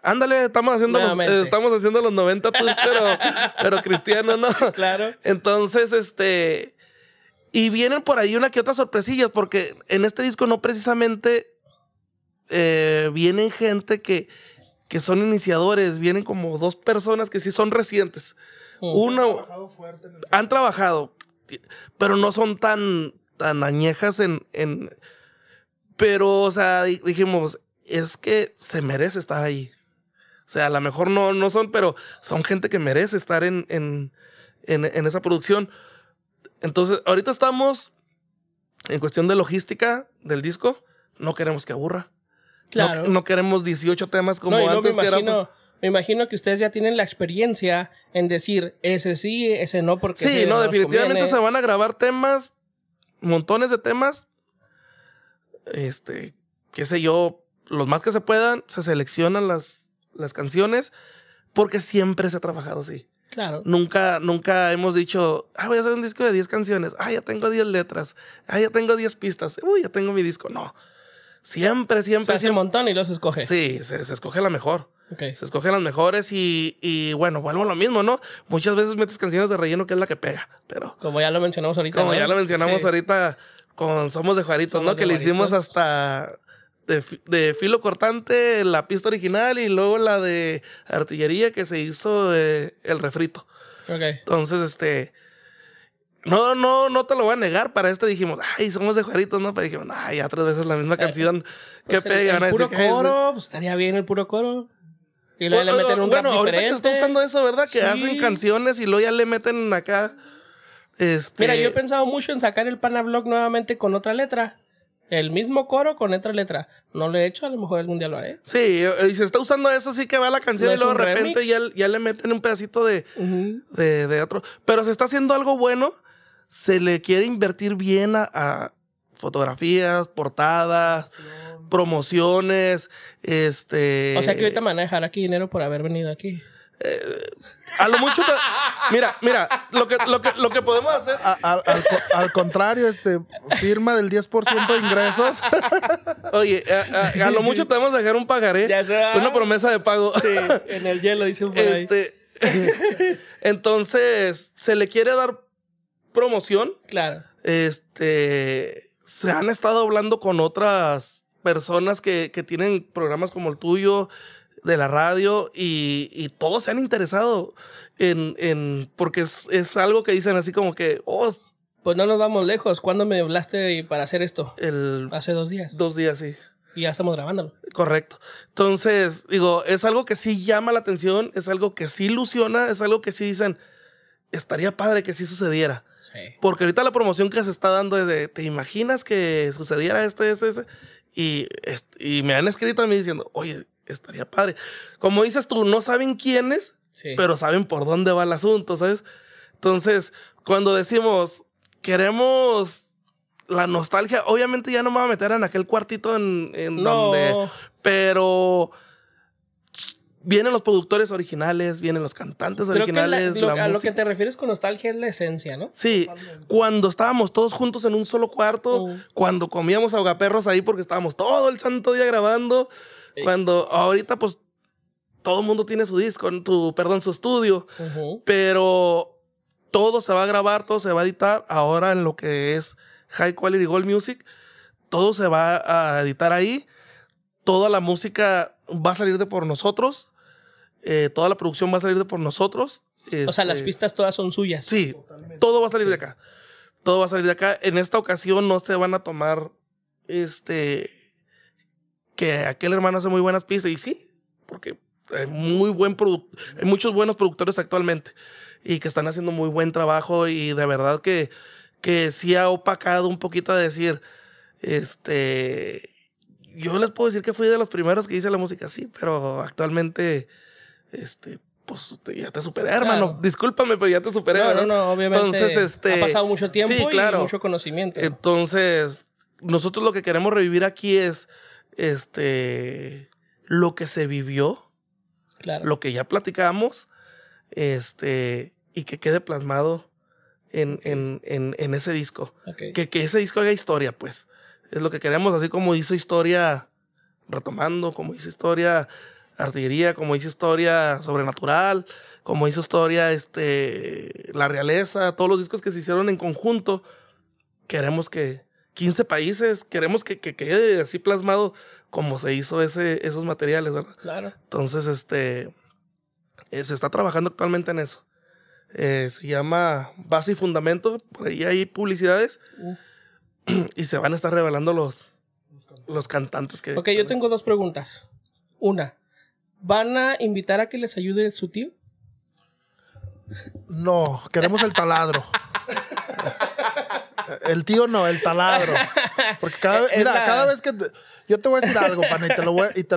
Ándale, estamos haciendo, los, estamos haciendo los 90 pero, cristiano, ¿no? Claro. Entonces, este. Y vienen por ahí una que otra sorpresilla, porque en este disco no precisamente eh, vienen gente que, son iniciadores, vienen como dos personas que sí son recientes. Uno. Han trabajado, fuerte han trabajado pero no son tan tan en, en... Pero, o sea, dijimos, es que se merece estar ahí. O sea, a lo mejor no, no son, pero son gente que merece estar en, en, en, esa producción. Entonces, ahorita estamos en cuestión de logística del disco. No queremos que aburra. Claro. No, queremos 18 temas como antes no me, imagino, que me imagino que ustedes ya tienen la experiencia en decir ese sí, ese no, porque. Sí, no, definitivamente se van a grabar temas montones de temas. Este, qué sé yo, los más que se puedan, se seleccionan las, las canciones porque siempre se ha trabajado así. Claro. Nunca, nunca hemos dicho, ah, voy a hacer un disco de 10 canciones, ah, ya tengo 10 letras, ah, ya tengo 10 pistas, uy, ya tengo mi disco. No. Siempre, siempre. Se hace un montón y los escoge. Sí, se escoge la mejor. Se escogen las mejores y, bueno, vuelvo a lo mismo, ¿no? Muchas veces metes canciones de relleno que es la que pega, pero... Como ya lo mencionamos ahorita. Como ya lo mencionamos ahorita con Somos de Juaritos, ¿no? que le hicimos hasta de, filo cortante la pista original y luego la de artillería que se hizo eh, el refrito. Entonces, este... No, no, no te lo voy a negar. Para este dijimos, ay, somos de Juaritos, ¿no? Pero dijimos, ay, ya tres veces la misma eh, canción. Pues que pega? El, puro coro, pues estaría bien el puro coro. Y luego le meten un bueno, ahorita diferente. está usando eso, ¿verdad? Que hacen canciones y luego ya le meten acá. Este... Mira, yo he pensado mucho en sacar el Panablog nuevamente con otra letra. El mismo coro con otra letra. No lo he hecho, a lo mejor algún día lo haré. Sí, y se está usando eso, sí que va la canción y luego de repente ya, le meten un pedacito de, otro. Pero se está haciendo algo bueno. Se le quiere invertir bien a, fotografías, portadas promociones, este... O sea que ahorita me van a dejar aquí dinero por haber venido aquí. Eh, a lo mucho. Mira, mira, lo que, lo que, podemos hacer. al, contrario, este, firma del 10% de ingresos. Oye, a, lo mucho te vamos a dejar un pagaré. Una promesa de pago. en el hielo, dice un este, Entonces, se le quiere dar promoción. Claro. Este. Se han estado hablando con otras personas que, tienen programas como el tuyo, de la radio y, todos se han interesado en, porque es, algo que dicen así como que, oh, Pues no nos vamos lejos. ¿Cuándo me hablaste para hacer esto? El, Hace dos días. Dos días, sí. Y ya estamos grabándolo. Correcto. Entonces, digo, es algo que sí llama la atención, es algo que sí ilusiona, es algo que sí dicen, estaría padre que sí sucediera. Porque ahorita la promoción que se está dando es de, ¿te imaginas que sucediera este, esto, esto? Y, me han escrito a mí diciendo, oye, estaría padre. Como dices tú, no saben quiénes pero saben por dónde va el asunto, ¿sabes? Entonces, cuando decimos, queremos la nostalgia, obviamente ya no me voy a meter en aquel cuartito en, donde... Pero vienen los productores originales, vienen los cantantes originales. lo, a lo que te refieres con nostalgia es la esencia, ¿no? Sí, cuando estábamos todos juntos en un solo cuarto, oh. cuando comíamos ahogaperros ahí porque estábamos todo el santo día grabando, cuando ahorita pues todo el mundo tiene su disco, tu, perdón, su estudio, pero todo se va a grabar, todo se va a editar ahora en lo que es High Quality Gold Music, todo se va a editar ahí, toda la música va a salir de por nosotros eh, toda la producción va a salir de por nosotros. o sea, las este, pistas todas son suyas. Sí, todo va a salir de acá. Todo va a salir de acá. En esta ocasión no se van a tomar este que aquel hermano hace muy buenas pistas y sí, porque hay muy buen hay muchos buenos productores actualmente y que están haciendo muy buen trabajo y de verdad que que sí ha opacado un poquito a decir este yo les puedo decir que fui de los primeros que hice la música, sí, pero actualmente este, pues ya te superé, hermano. Discúlpame, pero ya te superé. No, no, no, obviamente. Entonces, este, ha pasado mucho tiempo mucho conocimiento. Entonces, nosotros lo que queremos revivir aquí es este lo que se vivió, lo que ya platicamos, este, y que quede plasmado en, en, ese disco. Que, que, ese disco haga historia, pues. Es lo que queremos, así como hizo historia, retomando, como hizo historia artillería, como hizo historia sobrenatural, como hizo historia este, La Realeza, todos los discos que se hicieron en conjunto. Queremos que 15 países, queremos que, que quede así plasmado como se hizo ese, esos materiales, ¿verdad? Claro. Entonces, este, eh, se está trabajando actualmente en eso. Eh, se llama Base y Fundamento, por ahí hay publicidades. Uh. Y se van a estar revelando los, los cantantes que... Ok, yo tengo dos preguntas. Una, ¿Van a invitar a que les ayude su tío? No, queremos el taladro. el tío no, el taladro. Porque cada vez, mira, cada vez que yo te voy a decir algo, pana, y te,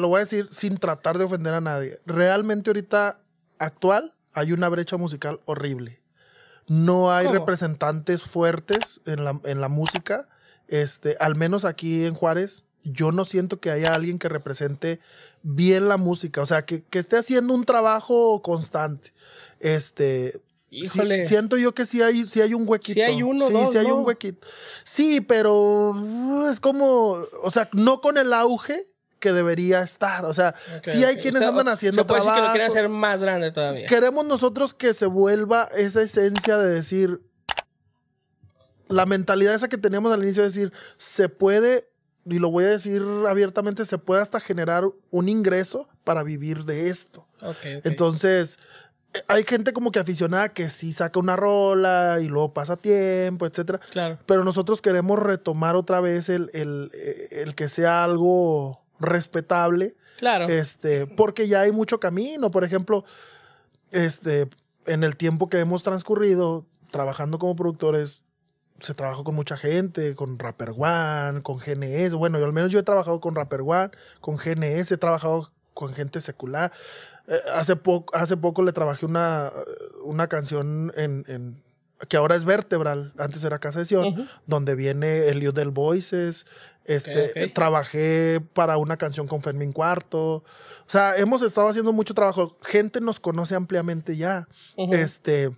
lo voy, a decir sin tratar de ofender a nadie. Realmente ahorita actual hay una brecha musical horrible. No hay representantes fuertes en la, en la música. Este, al menos aquí en Juárez, yo no siento que haya alguien que represente bien la música, o sea, que, esté haciendo un trabajo constante. Este, Híjole. siento yo que sí hay, hay un huequito. Sí hay uno, Sí, hay un huequito. Sí, pero uh, es como, o sea, no con el auge que debería estar. O sea, sí hay quienes andan haciendo se puede que lo quieren hacer más grande todavía. Queremos nosotros que se vuelva esa esencia de decir, la mentalidad esa que teníamos al inicio de decir, se puede y lo voy a decir abiertamente, se puede hasta generar un ingreso para vivir de esto. Entonces, eh, hay gente como que aficionada que sí saca una rola y luego pasa tiempo, etcétera. Pero nosotros queremos retomar otra vez eh, el, que sea algo respetable. Claro. Este, porque ya hay mucho camino. Por ejemplo, este, en el tiempo que hemos transcurrido trabajando como productores, se trabajó con mucha gente, con Rapper One, con GNS. Bueno, yo al menos yo he trabajado con Rapper One, con GNS, he trabajado con gente secular. Eh, hace, poco, hace poco le trabajé una, una canción en, que ahora es Vertebral, antes era Casa sesión, donde viene el del Voices. Este, Trabajé para una canción con Fermín Cuarto. O sea, hemos estado haciendo mucho trabajo. Gente nos conoce ampliamente ya. Este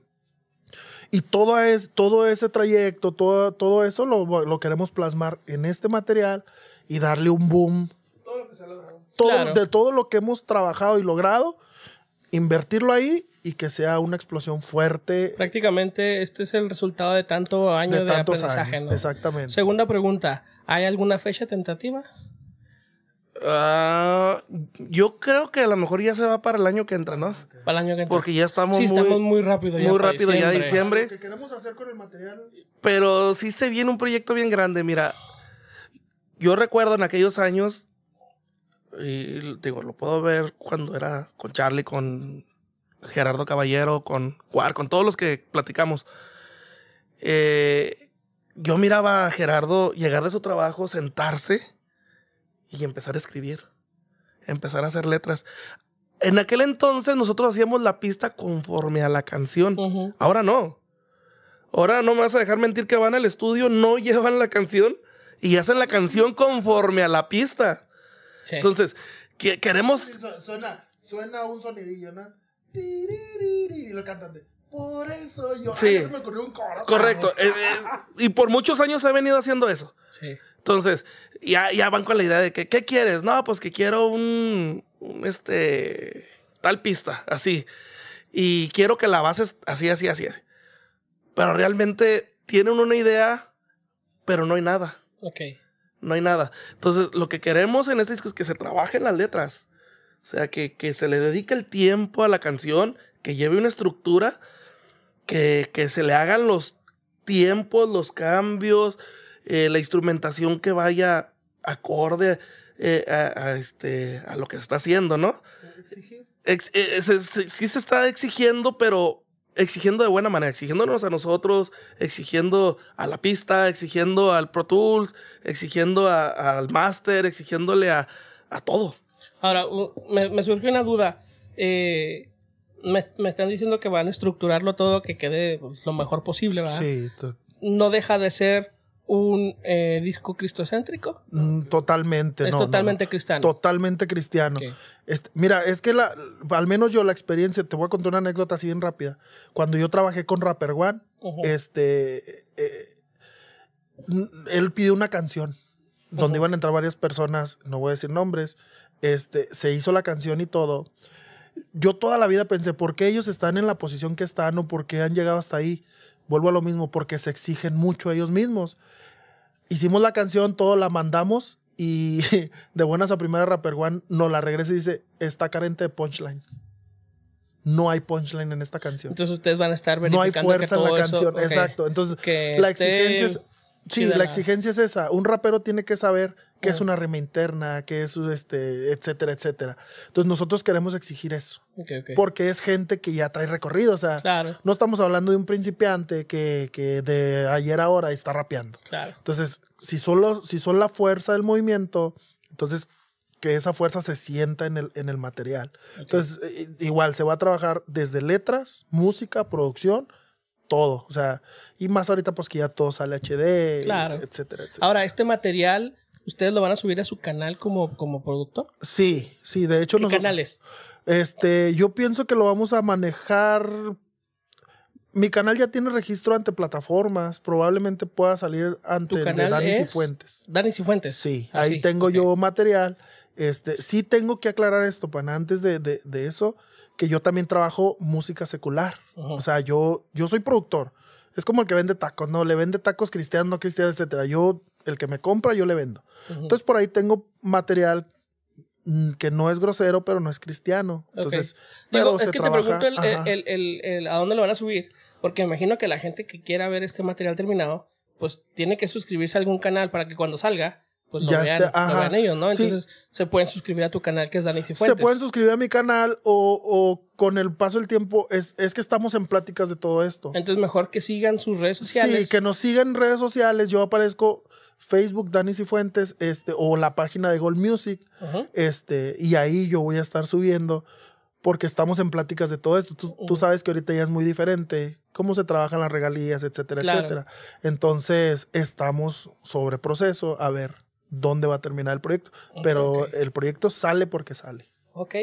y todo, es, todo ese trayecto, todo, todo eso lo, queremos plasmar en este material y darle un boom. Todo De todo lo que hemos trabajado y logrado, invertirlo ahí y que sea una explosión fuerte. Prácticamente este es el resultado de tanto año de, aprendizaje. Exactamente. Segunda pregunta, ¿hay alguna fecha tentativa? Ah, yo creo que a lo mejor ya se va para el año que entra, ¿no? Para el año que entra. Porque ya estamos, sí, muy, estamos muy rápido ya. Muy rápido ya diciembre. queremos hacer con el material. Pero sí se viene un proyecto bien grande. Mira, yo recuerdo en aquellos años, y digo, lo puedo ver cuando era con Charlie, con Gerardo Caballero, con con todos los que platicamos. Eh, yo miraba a Gerardo llegar de su trabajo, sentarse y empezar a escribir, empezar a hacer letras. En aquel entonces nosotros hacíamos la pista conforme a la canción. Ahora no. Ahora no me vas a dejar mentir que van al estudio, no llevan la canción y hacen la canción conforme a la pista. Entonces, queremos... suena, suena un sonidillo, ¿no? Y lo cantan de... Por eso yo. Sí. me un Correcto. y por muchos años he venido haciendo eso. Sí. Entonces, ya, ya van con la idea de que, ¿qué quieres? No, pues que quiero un, este, tal pista, así. Y quiero que la base así, así, así, así. Pero realmente tienen una idea, pero no hay nada. Ok. No hay nada. Entonces, lo que queremos en este disco es que se trabajen las letras. O sea, que, que se le dedique el tiempo a la canción, que lleve una estructura, que, que se le hagan los tiempos, los cambios, eh, la instrumentación que vaya acorde eh, a, este, a lo que se está haciendo, ¿no? Exigir. Eh, se, sí se está exigiendo, pero exigiendo de buena manera, exigiéndonos a nosotros, exigiendo a la pista, exigiendo al Pro Tools, exigiendo al Master, exigiéndole a, a todo. Ahora, me, me surge una duda. Eh, me, están diciendo que van a estructurarlo todo que quede pues, lo mejor posible, ¿verdad? Sí. No deja de ser un eh, disco cristocéntrico. Mm, totalmente, no. es totalmente cristiano. Totalmente cristiano. mira, es que la, al menos yo la experiencia, te voy a contar una anécdota así bien rápida. Cuando yo trabajé con Rapper One, este, eh, eh, él pidió una canción donde iban a entrar varias personas, no voy a decir nombres, este, se hizo la canción y todo yo toda la vida pensé, ¿por qué ellos están en la posición que están o por qué han llegado hasta ahí? Vuelvo a lo mismo, porque se exigen mucho ellos mismos. Hicimos la canción, todo la mandamos y de buenas a primera Rapper One nos la regresa y dice, está carente de punchline. No hay punchline en esta canción. Entonces ustedes van a estar verificando No hay fuerza en la canción, exacto. Entonces la exigencia es... Sí, la exigencia es esa. Un rapero tiene que saber qué es una rima interna, qué es este, etcétera, etcétera. Entonces nosotros queremos exigir eso. Porque es gente que ya trae recorrido, o sea, no estamos hablando de un principiante que, que de ayer a ahora está rapeando. Claro. Entonces, si solo si son la fuerza del movimiento, entonces que esa fuerza se sienta en el, en el material. Entonces, eh, eh, igual se va a trabajar desde letras, música, producción, todo, o sea, y más ahorita pues que ya todo sale HD, claro. etcétera, etcétera. Ahora, este material ¿Ustedes lo van a subir a su canal como, como producto? Sí, sí, de hecho. ¿Qué canales? Este, yo pienso que lo vamos a manejar. Mi canal ya tiene registro ante plataformas, probablemente pueda salir ante el y Fuentes Dani y Cifuentes. Sí, ah, ahí tengo yo material. Este, sí tengo que aclarar esto, Pan, antes de, eso, que yo también trabajo música secular. O sea, yo, yo soy productor. Es como el que vende tacos, ¿no? Le vende tacos cristianos, no cristianos, etc. Yo el que me compra, yo le vendo. Entonces por ahí tengo material mm, que no es grosero, pero no es cristiano. Entonces, es que te pregunto el, el, el, a dónde lo van a subir, porque imagino que la gente que quiera ver este material terminado, pues tiene que suscribirse a algún canal para que cuando salga, pues lo, ya vean, lo vean, ellos, ¿no? Entonces se pueden suscribir a tu canal que es Dani Cifuentes. Se pueden suscribir a mi canal o, o con el paso del tiempo es, es, que estamos en pláticas de todo esto. Entonces mejor que sigan sus redes sociales. Sí, que nos sigan redes sociales. Yo aparezco Facebook Dani Cifuentes este, o la página de Gold Music. este, y ahí yo voy a estar subiendo porque estamos en pláticas de todo esto. Tú, sabes que ahorita ya es muy diferente, cómo se trabajan las regalías, etcétera, etcétera. Entonces, estamos sobre proceso a ver dónde va a terminar el proyecto. Pero el proyecto sale porque sale. Ok.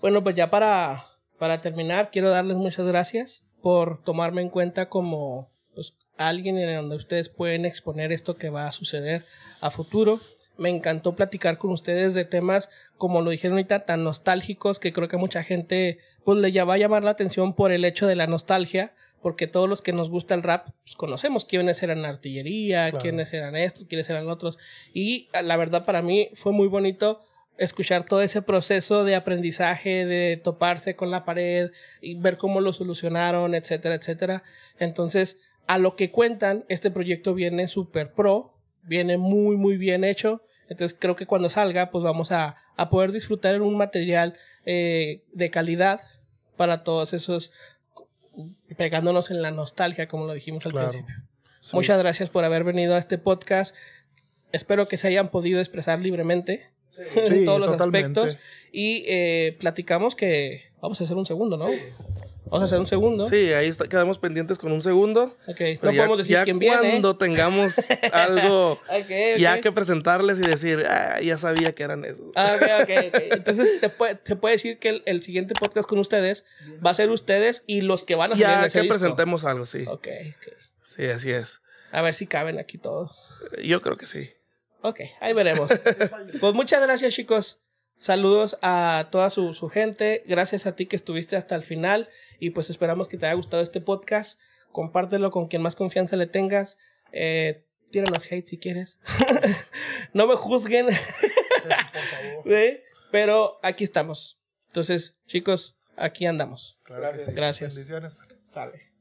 Bueno, pues ya para, para terminar, quiero darles muchas gracias por tomarme en cuenta como, pues, alguien en donde ustedes pueden exponer esto que va a suceder a futuro. Me encantó platicar con ustedes de temas, como lo dijeron ahorita, tan nostálgicos que creo que mucha gente pues le ya va a llamar la atención por el hecho de la nostalgia, porque todos los que nos gusta el rap pues, conocemos quiénes eran artillería, quiénes eran estos, quiénes eran otros. Y la verdad para mí fue muy bonito escuchar todo ese proceso de aprendizaje, de toparse con la pared y ver cómo lo solucionaron, etcétera, etcétera. Entonces, a lo que cuentan, este proyecto viene súper pro, viene muy, muy bien hecho. Entonces creo que cuando salga, pues vamos a, poder disfrutar en un material eh, de calidad para todos esos, pegándonos en la nostalgia, como lo dijimos al principio. Muchas gracias por haber venido a este podcast. Espero que se hayan podido expresar libremente en todos los aspectos. Y eh, platicamos que vamos a hacer un segundo, ¿no? Vamos a hacer un segundo. Sí, ahí quedamos pendientes con un segundo. Ok, no podemos decir quién viene. cuando tengamos algo ya que presentarles y decir, ah, ya sabía que eran esos. Ah, ok. Entonces, te puede, se puede decir que el, siguiente podcast con ustedes va a ser ustedes y los que van a salir Ya que presentemos algo, sí. Ok, ok. Sí, así es. A ver si caben aquí todos. Yo creo que sí. Ok, ahí veremos. pues muchas gracias, chicos. Saludos a toda su, gente. Gracias a ti que estuviste hasta el final. Y pues esperamos que te haya gustado este podcast. Compártelo con quien más confianza le tengas. Eh, los hates si quieres. no me juzguen. Pero aquí estamos. Entonces, chicos, aquí andamos. Gracias. Gracias. Bendiciones.